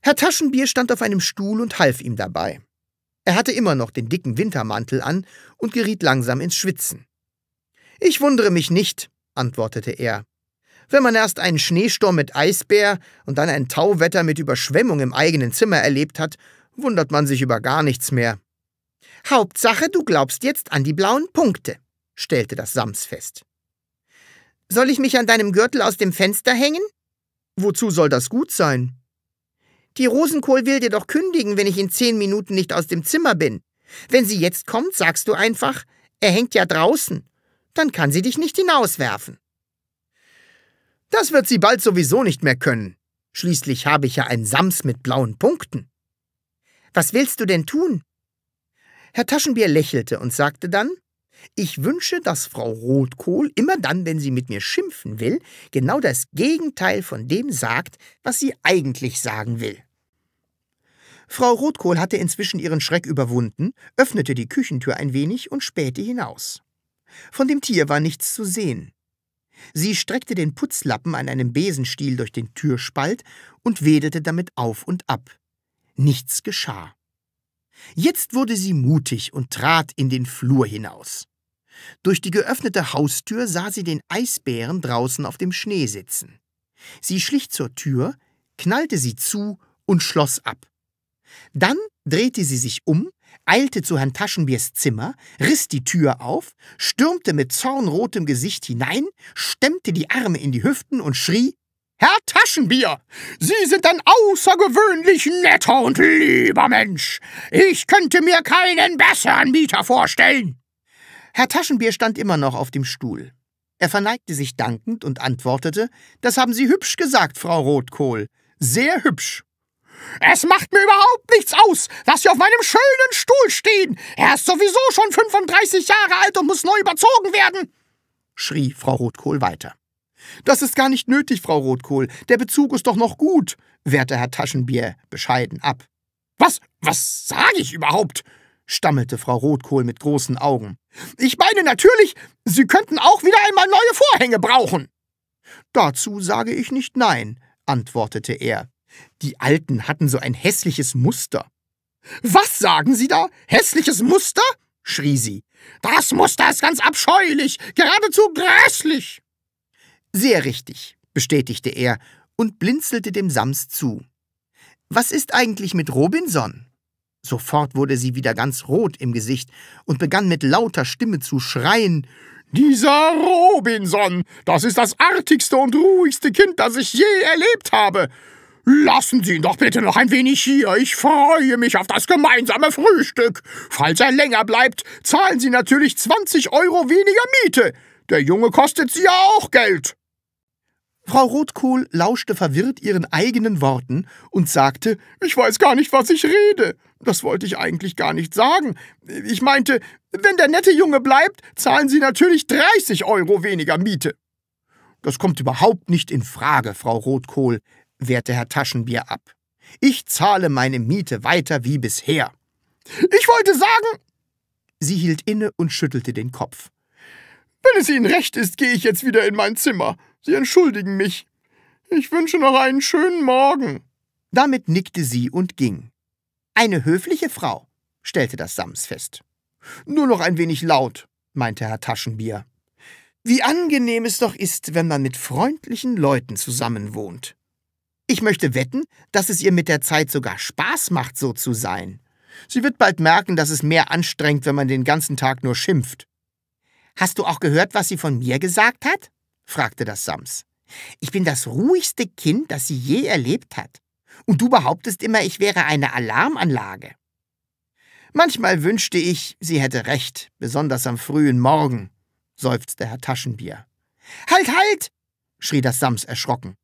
Herr Taschenbier stand auf einem Stuhl und half ihm dabei. Er hatte immer noch den dicken Wintermantel an und geriet langsam ins Schwitzen. Ich wundere mich nicht, antwortete er. Wenn man erst einen Schneesturm mit Eisbär und dann ein Tauwetter mit Überschwemmung im eigenen Zimmer erlebt hat, wundert man sich über gar nichts mehr. Hauptsache, du glaubst jetzt an die blauen Punkte, stellte das Sams fest. Soll ich mich an deinem Gürtel aus dem Fenster hängen? Wozu soll das gut sein? Die Rosenkohl will dir doch kündigen, wenn ich in zehn Minuten nicht aus dem Zimmer bin. Wenn sie jetzt kommt, sagst du einfach, er hängt ja draußen. Dann kann sie dich nicht hinauswerfen. Das wird sie bald sowieso nicht mehr können. Schließlich habe ich ja ein Sams mit blauen Punkten. Was willst du denn tun? Herr Taschenbier lächelte und sagte dann, ich wünsche, dass Frau Rotkohl immer dann, wenn sie mit mir schimpfen will, genau das Gegenteil von dem sagt, was sie eigentlich sagen will. Frau Rotkohl hatte inzwischen ihren Schreck überwunden, öffnete die Küchentür ein wenig und spähte hinaus. Von dem Tier war nichts zu sehen. Sie streckte den Putzlappen an einem Besenstiel durch den Türspalt und wedelte damit auf und ab. Nichts geschah. Jetzt wurde sie mutig und trat in den Flur hinaus. Durch die geöffnete Haustür sah sie den Eisbären draußen auf dem Schnee sitzen. Sie schlich zur Tür, knallte sie zu und schloss ab. Dann drehte sie sich um, eilte zu Herrn Taschenbiers Zimmer, riss die Tür auf, stürmte mit zornrotem Gesicht hinein, stemmte die Arme in die Hüften und schrie Herr Taschenbier, Sie sind ein außergewöhnlich netter und lieber Mensch. Ich könnte mir keinen besseren Mieter vorstellen. Herr Taschenbier stand immer noch auf dem Stuhl. Er verneigte sich dankend und antwortete, das haben Sie hübsch gesagt, Frau Rotkohl. Sehr hübsch. Es macht mir überhaupt nichts aus, dass Sie auf meinem schönen Stuhl stehen. Er ist sowieso schon 35 Jahre alt und muss neu überzogen werden, schrie Frau Rotkohl weiter. Das ist gar nicht nötig, Frau Rotkohl. Der Bezug ist doch noch gut, wehrte Herr Taschenbier bescheiden ab. Was, was sage ich überhaupt? stammelte Frau Rotkohl mit großen Augen. Ich meine natürlich, Sie könnten auch wieder einmal neue Vorhänge brauchen. Dazu sage ich nicht nein, antwortete er. Die alten hatten so ein hässliches Muster. Was sagen Sie da? Hässliches Muster? schrie sie. Das Muster ist ganz abscheulich, geradezu grässlich. Sehr richtig, bestätigte er und blinzelte dem Sams zu. Was ist eigentlich mit Robinson? Sofort wurde sie wieder ganz rot im Gesicht und begann mit lauter Stimme zu schreien. Dieser Robinson, das ist das artigste und ruhigste Kind, das ich je erlebt habe. Lassen Sie ihn doch bitte noch ein wenig hier. Ich freue mich auf das gemeinsame Frühstück. Falls er länger bleibt, zahlen Sie natürlich 20 Euro weniger Miete. Der Junge kostet Sie ja auch Geld. Frau Rotkohl lauschte verwirrt ihren eigenen Worten und sagte, ich weiß gar nicht, was ich rede. Das wollte ich eigentlich gar nicht sagen. Ich meinte, wenn der nette Junge bleibt, zahlen Sie natürlich 30 Euro weniger Miete. Das kommt überhaupt nicht in Frage, Frau Rotkohl, wehrte Herr Taschenbier ab. Ich zahle meine Miete weiter wie bisher. Ich wollte sagen. Sie hielt inne und schüttelte den Kopf. Wenn es Ihnen recht ist, gehe ich jetzt wieder in mein Zimmer. Sie entschuldigen mich. Ich wünsche noch einen schönen Morgen. Damit nickte sie und ging. Eine höfliche Frau, stellte das Sams fest. Nur noch ein wenig laut, meinte Herr Taschenbier. Wie angenehm es doch ist, wenn man mit freundlichen Leuten zusammenwohnt. Ich möchte wetten, dass es ihr mit der Zeit sogar Spaß macht, so zu sein. Sie wird bald merken, dass es mehr anstrengt, wenn man den ganzen Tag nur schimpft. Hast du auch gehört, was sie von mir gesagt hat? fragte das Sams. Ich bin das ruhigste Kind, das sie je erlebt hat. Und du behauptest immer, ich wäre eine Alarmanlage. Manchmal wünschte ich, sie hätte recht, besonders am frühen Morgen, seufzte Herr Taschenbier. Halt, halt! schrie das Sams erschrocken.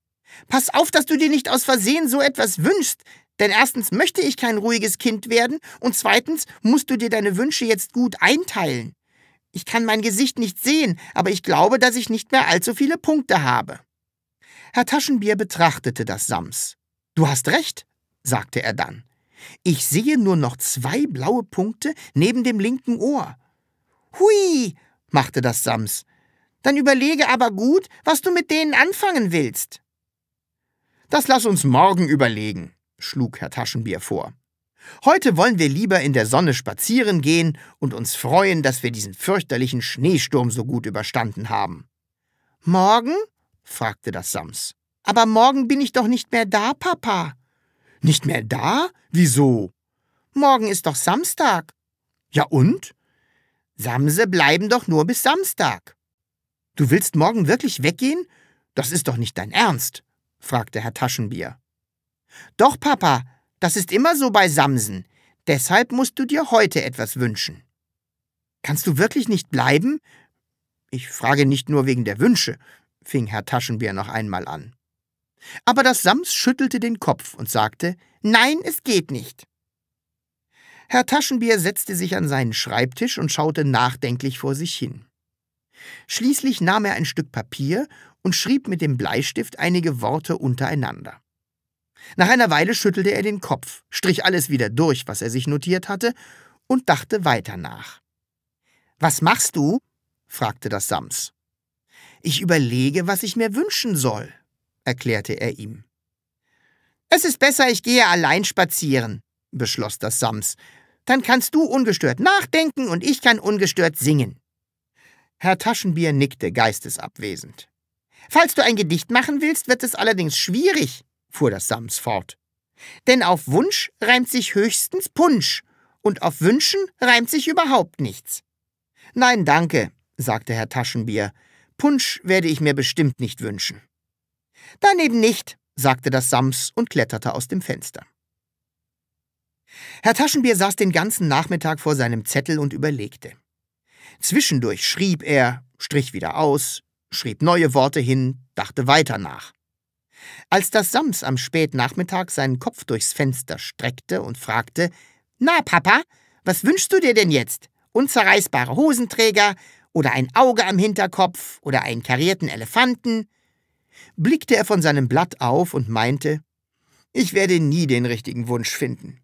Pass auf, dass du dir nicht aus Versehen so etwas wünschst, denn erstens möchte ich kein ruhiges Kind werden und zweitens musst du dir deine Wünsche jetzt gut einteilen. Ich kann mein Gesicht nicht sehen, aber ich glaube, dass ich nicht mehr allzu viele Punkte habe. Herr Taschenbier betrachtete das Sams. Du hast recht, sagte er dann. Ich sehe nur noch zwei blaue Punkte neben dem linken Ohr. Hui, machte das Sams. Dann überlege aber gut, was du mit denen anfangen willst. Das lass uns morgen überlegen, schlug Herr Taschenbier vor. Heute wollen wir lieber in der Sonne spazieren gehen und uns freuen, dass wir diesen fürchterlichen Schneesturm so gut überstanden haben. Morgen? fragte das Sams. Aber morgen bin ich doch nicht mehr da, Papa. Nicht mehr da? Wieso? Morgen ist doch Samstag. Ja und? Samse bleiben doch nur bis Samstag. Du willst morgen wirklich weggehen? Das ist doch nicht dein Ernst, fragte Herr Taschenbier. Doch, Papa, das ist immer so bei Samsen. Deshalb musst du dir heute etwas wünschen. Kannst du wirklich nicht bleiben? Ich frage nicht nur wegen der Wünsche, fing Herr Taschenbier noch einmal an. Aber das Sams schüttelte den Kopf und sagte, Nein, es geht nicht. Herr Taschenbier setzte sich an seinen Schreibtisch und schaute nachdenklich vor sich hin. Schließlich nahm er ein Stück Papier und schrieb mit dem Bleistift einige Worte untereinander. Nach einer Weile schüttelte er den Kopf, strich alles wieder durch, was er sich notiert hatte, und dachte weiter nach. Was machst du? fragte das Sams. Ich überlege, was ich mir wünschen soll, erklärte er ihm. Es ist besser, ich gehe allein spazieren, beschloss das Sams. Dann kannst du ungestört nachdenken und ich kann ungestört singen. Herr Taschenbier nickte geistesabwesend. Falls du ein Gedicht machen willst, wird es allerdings schwierig, fuhr das Sams fort. Denn auf Wunsch reimt sich höchstens Punsch und auf Wünschen reimt sich überhaupt nichts. Nein, danke, sagte Herr Taschenbier. Punsch werde ich mir bestimmt nicht wünschen. Daneben nicht, sagte das Sams und kletterte aus dem Fenster. Herr Taschenbier saß den ganzen Nachmittag vor seinem Zettel und überlegte. Zwischendurch schrieb er, strich wieder aus, schrieb neue Worte hin, dachte weiter nach. Als das Sams am Spätnachmittag seinen Kopf durchs Fenster streckte und fragte, »Na, Papa, was wünschst du dir denn jetzt? Unzerreißbare Hosenträger oder ein Auge am Hinterkopf oder einen karierten Elefanten?« blickte er von seinem Blatt auf und meinte, »Ich werde nie den richtigen Wunsch finden.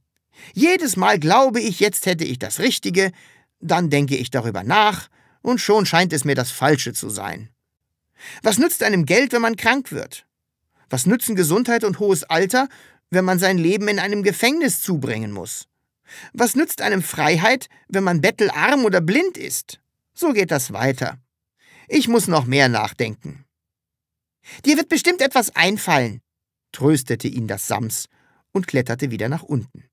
Jedes Mal glaube ich, jetzt hätte ich das Richtige, dann denke ich darüber nach, und schon scheint es mir das Falsche zu sein. Was nützt einem Geld, wenn man krank wird? Was nützen Gesundheit und hohes Alter, wenn man sein Leben in einem Gefängnis zubringen muss? Was nützt einem Freiheit, wenn man bettelarm oder blind ist? So geht das weiter. Ich muss noch mehr nachdenken. Dir wird bestimmt etwas einfallen, tröstete ihn das Sams und kletterte wieder nach unten.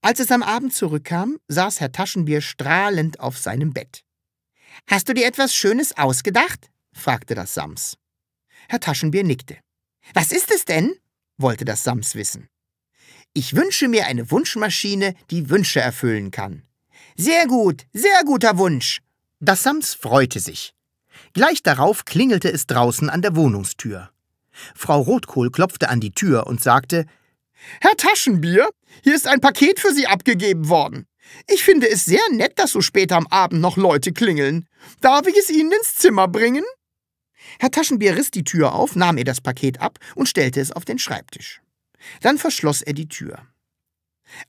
Als es am Abend zurückkam, saß Herr Taschenbier strahlend auf seinem Bett. Hast du dir etwas Schönes ausgedacht? fragte das Sams. Herr Taschenbier nickte. Was ist es denn? wollte das Sams wissen. Ich wünsche mir eine Wunschmaschine, die Wünsche erfüllen kann. Sehr gut, sehr guter Wunsch. Das Sams freute sich. Gleich darauf klingelte es draußen an der Wohnungstür. Frau Rotkohl klopfte an die Tür und sagte Herr Taschenbier, hier ist ein Paket für Sie abgegeben worden. Ich finde es sehr nett, dass so spät am Abend noch Leute klingeln. Darf ich es Ihnen ins Zimmer bringen? Herr Taschenbier riss die Tür auf, nahm ihr das Paket ab und stellte es auf den Schreibtisch. Dann verschloss er die Tür.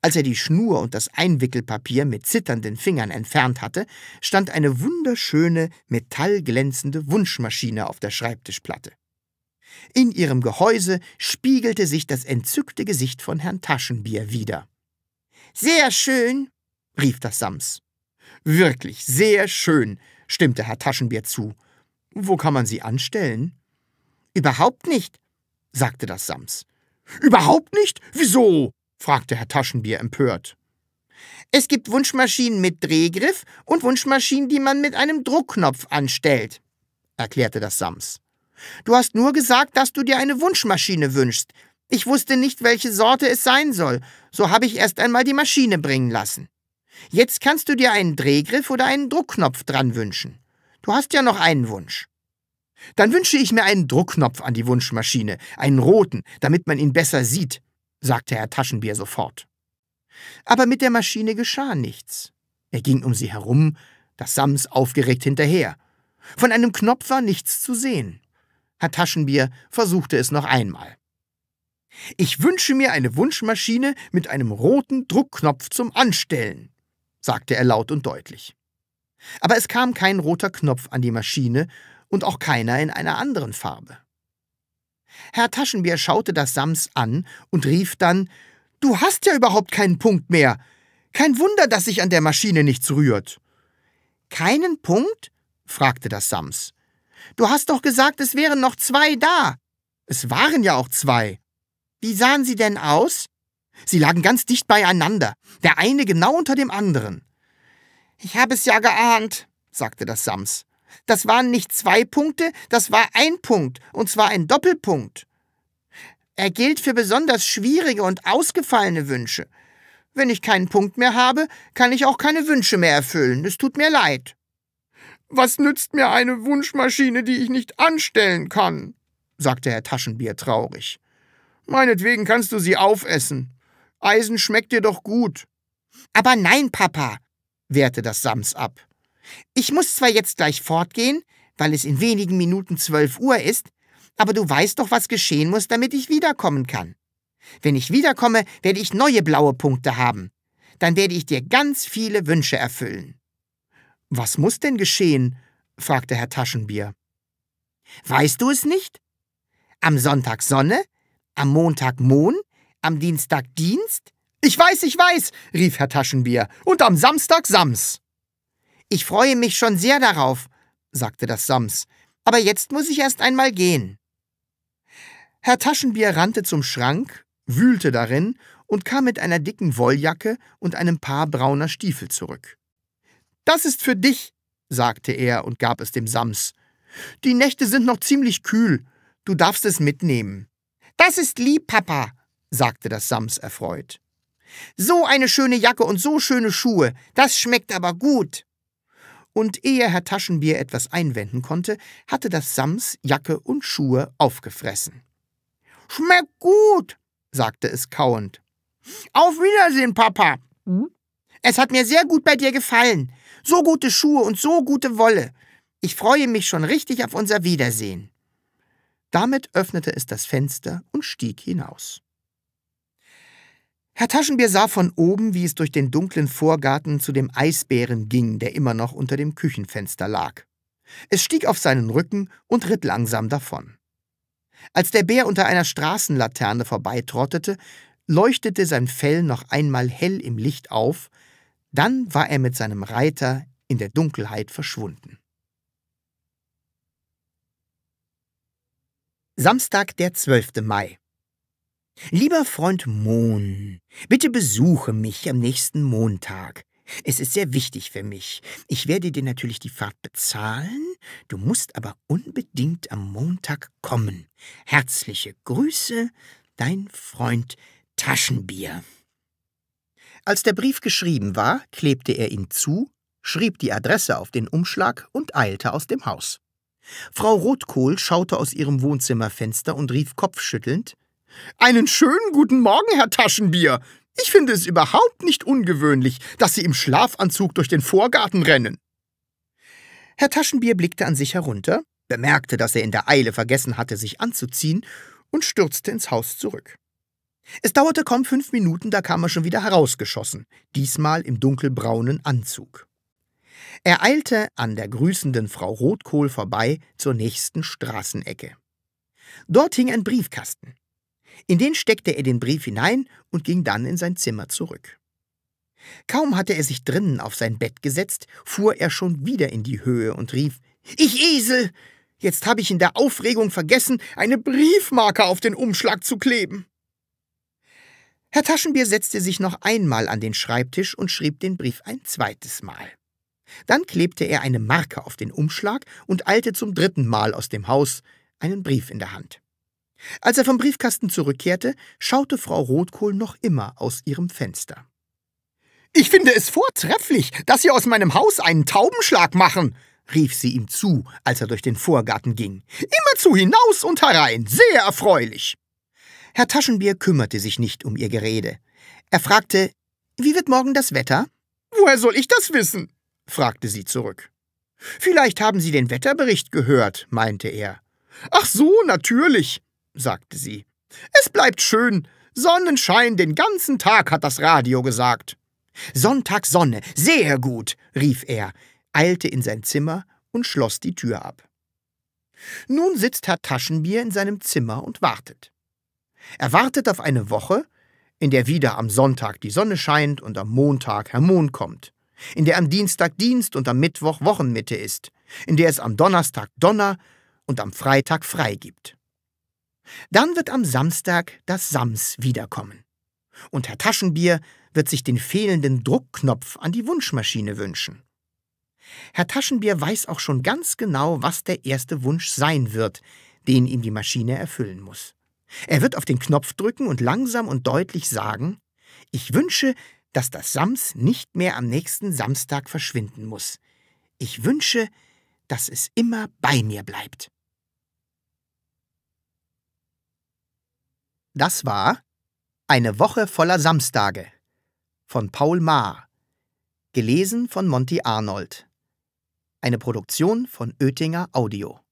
Als er die Schnur und das Einwickelpapier mit zitternden Fingern entfernt hatte, stand eine wunderschöne, metallglänzende Wunschmaschine auf der Schreibtischplatte. In ihrem Gehäuse spiegelte sich das entzückte Gesicht von Herrn Taschenbier wieder. Sehr schön, rief das Sams. Wirklich sehr schön, stimmte Herr Taschenbier zu wo kann man sie anstellen? Überhaupt nicht, sagte das Sams. Überhaupt nicht? Wieso? fragte Herr Taschenbier empört. Es gibt Wunschmaschinen mit Drehgriff und Wunschmaschinen, die man mit einem Druckknopf anstellt, erklärte das Sams. Du hast nur gesagt, dass du dir eine Wunschmaschine wünschst. Ich wusste nicht, welche Sorte es sein soll, so habe ich erst einmal die Maschine bringen lassen. Jetzt kannst du dir einen Drehgriff oder einen Druckknopf dran wünschen. Du hast ja noch einen Wunsch. Dann wünsche ich mir einen Druckknopf an die Wunschmaschine, einen roten, damit man ihn besser sieht, sagte Herr Taschenbier sofort. Aber mit der Maschine geschah nichts. Er ging um sie herum, das Sams aufgeregt hinterher. Von einem Knopf war nichts zu sehen. Herr Taschenbier versuchte es noch einmal. Ich wünsche mir eine Wunschmaschine mit einem roten Druckknopf zum Anstellen, sagte er laut und deutlich. Aber es kam kein roter Knopf an die Maschine und auch keiner in einer anderen Farbe. Herr Taschenbier schaute das Sams an und rief dann Du hast ja überhaupt keinen Punkt mehr. Kein Wunder, dass sich an der Maschine nichts rührt. Keinen Punkt? fragte das Sams. Du hast doch gesagt, es wären noch zwei da. Es waren ja auch zwei. Wie sahen sie denn aus? Sie lagen ganz dicht beieinander, der eine genau unter dem anderen. Ich habe es ja geahnt, sagte das Sams. Das waren nicht zwei Punkte, das war ein Punkt, und zwar ein Doppelpunkt. Er gilt für besonders schwierige und ausgefallene Wünsche. Wenn ich keinen Punkt mehr habe, kann ich auch keine Wünsche mehr erfüllen. Es tut mir leid. Was nützt mir eine Wunschmaschine, die ich nicht anstellen kann? sagte Herr Taschenbier traurig. Meinetwegen kannst du sie aufessen. Eisen schmeckt dir doch gut. Aber nein, Papa, wehrte das Sams ab. Ich muss zwar jetzt gleich fortgehen, weil es in wenigen Minuten zwölf Uhr ist, aber du weißt doch, was geschehen muss, damit ich wiederkommen kann. Wenn ich wiederkomme, werde ich neue blaue Punkte haben. Dann werde ich dir ganz viele Wünsche erfüllen. Was muss denn geschehen? fragte Herr Taschenbier. Weißt du es nicht? Am Sonntag Sonne, am Montag Mond, am Dienstag Dienst, ich weiß, ich weiß, rief Herr Taschenbier, und am Samstag Sams. Ich freue mich schon sehr darauf, sagte das Sams, aber jetzt muss ich erst einmal gehen. Herr Taschenbier rannte zum Schrank, wühlte darin und kam mit einer dicken Wolljacke und einem Paar brauner Stiefel zurück. Das ist für dich, sagte er und gab es dem Sams. Die Nächte sind noch ziemlich kühl, du darfst es mitnehmen. Das ist lieb, Papa, sagte das Sams erfreut. So eine schöne Jacke und so schöne Schuhe, das schmeckt aber gut. Und ehe Herr Taschenbier etwas einwenden konnte, hatte das Sams Jacke und Schuhe aufgefressen. Schmeckt gut, sagte es kauend. Auf Wiedersehen, Papa. Hm? Es hat mir sehr gut bei dir gefallen. So gute Schuhe und so gute Wolle. Ich freue mich schon richtig auf unser Wiedersehen. Damit öffnete es das Fenster und stieg hinaus. Herr Taschenbier sah von oben, wie es durch den dunklen Vorgarten zu dem Eisbären ging, der immer noch unter dem Küchenfenster lag. Es stieg auf seinen Rücken und ritt langsam davon. Als der Bär unter einer Straßenlaterne vorbeitrottete, leuchtete sein Fell noch einmal hell im Licht auf, dann war er mit seinem Reiter in der Dunkelheit verschwunden. Samstag, der 12. Mai. Lieber Freund Mohn, bitte besuche mich am nächsten Montag. Es ist sehr wichtig für mich. Ich werde dir natürlich die Fahrt bezahlen, du musst aber unbedingt am Montag kommen. Herzliche Grüße, dein Freund Taschenbier. Als der Brief geschrieben war, klebte er ihn zu, schrieb die Adresse auf den Umschlag und eilte aus dem Haus. Frau Rotkohl schaute aus ihrem Wohnzimmerfenster und rief kopfschüttelnd einen schönen guten Morgen, Herr Taschenbier. Ich finde es überhaupt nicht ungewöhnlich, dass Sie im Schlafanzug durch den Vorgarten rennen. Herr Taschenbier blickte an sich herunter, bemerkte, dass er in der Eile vergessen hatte, sich anzuziehen, und stürzte ins Haus zurück. Es dauerte kaum fünf Minuten, da kam er schon wieder herausgeschossen, diesmal im dunkelbraunen Anzug. Er eilte an der grüßenden Frau Rotkohl vorbei zur nächsten Straßenecke. Dort hing ein Briefkasten. In den steckte er den Brief hinein und ging dann in sein Zimmer zurück. Kaum hatte er sich drinnen auf sein Bett gesetzt, fuhr er schon wieder in die Höhe und rief Ich Esel. Jetzt habe ich in der Aufregung vergessen, eine Briefmarke auf den Umschlag zu kleben. Herr Taschenbier setzte sich noch einmal an den Schreibtisch und schrieb den Brief ein zweites Mal. Dann klebte er eine Marke auf den Umschlag und eilte zum dritten Mal aus dem Haus, einen Brief in der Hand. Als er vom Briefkasten zurückkehrte, schaute Frau Rotkohl noch immer aus ihrem Fenster. Ich finde es vortrefflich, dass Sie aus meinem Haus einen Taubenschlag machen, rief sie ihm zu, als er durch den Vorgarten ging. Immerzu hinaus und herein, sehr erfreulich. Herr Taschenbier kümmerte sich nicht um ihr Gerede. Er fragte, wie wird morgen das Wetter? Woher soll ich das wissen? fragte sie zurück. Vielleicht haben Sie den Wetterbericht gehört, meinte er. Ach so, natürlich sagte sie. Es bleibt schön. Sonnenschein den ganzen Tag, hat das Radio gesagt. Sonntag Sonne, sehr gut, rief er, eilte in sein Zimmer und schloss die Tür ab. Nun sitzt Herr Taschenbier in seinem Zimmer und wartet. Er wartet auf eine Woche, in der wieder am Sonntag die Sonne scheint und am Montag Herr Mond kommt, in der am Dienstag Dienst und am Mittwoch Wochenmitte ist, in der es am Donnerstag Donner und am Freitag frei gibt. Dann wird am Samstag das Sams wiederkommen. Und Herr Taschenbier wird sich den fehlenden Druckknopf an die Wunschmaschine wünschen. Herr Taschenbier weiß auch schon ganz genau, was der erste Wunsch sein wird, den ihm die Maschine erfüllen muss. Er wird auf den Knopf drücken und langsam und deutlich sagen, ich wünsche, dass das Sams nicht mehr am nächsten Samstag verschwinden muss. Ich wünsche, dass es immer bei mir bleibt. Das war Eine Woche voller Samstage von Paul Mahr, gelesen von Monty Arnold. Eine Produktion von Oettinger Audio.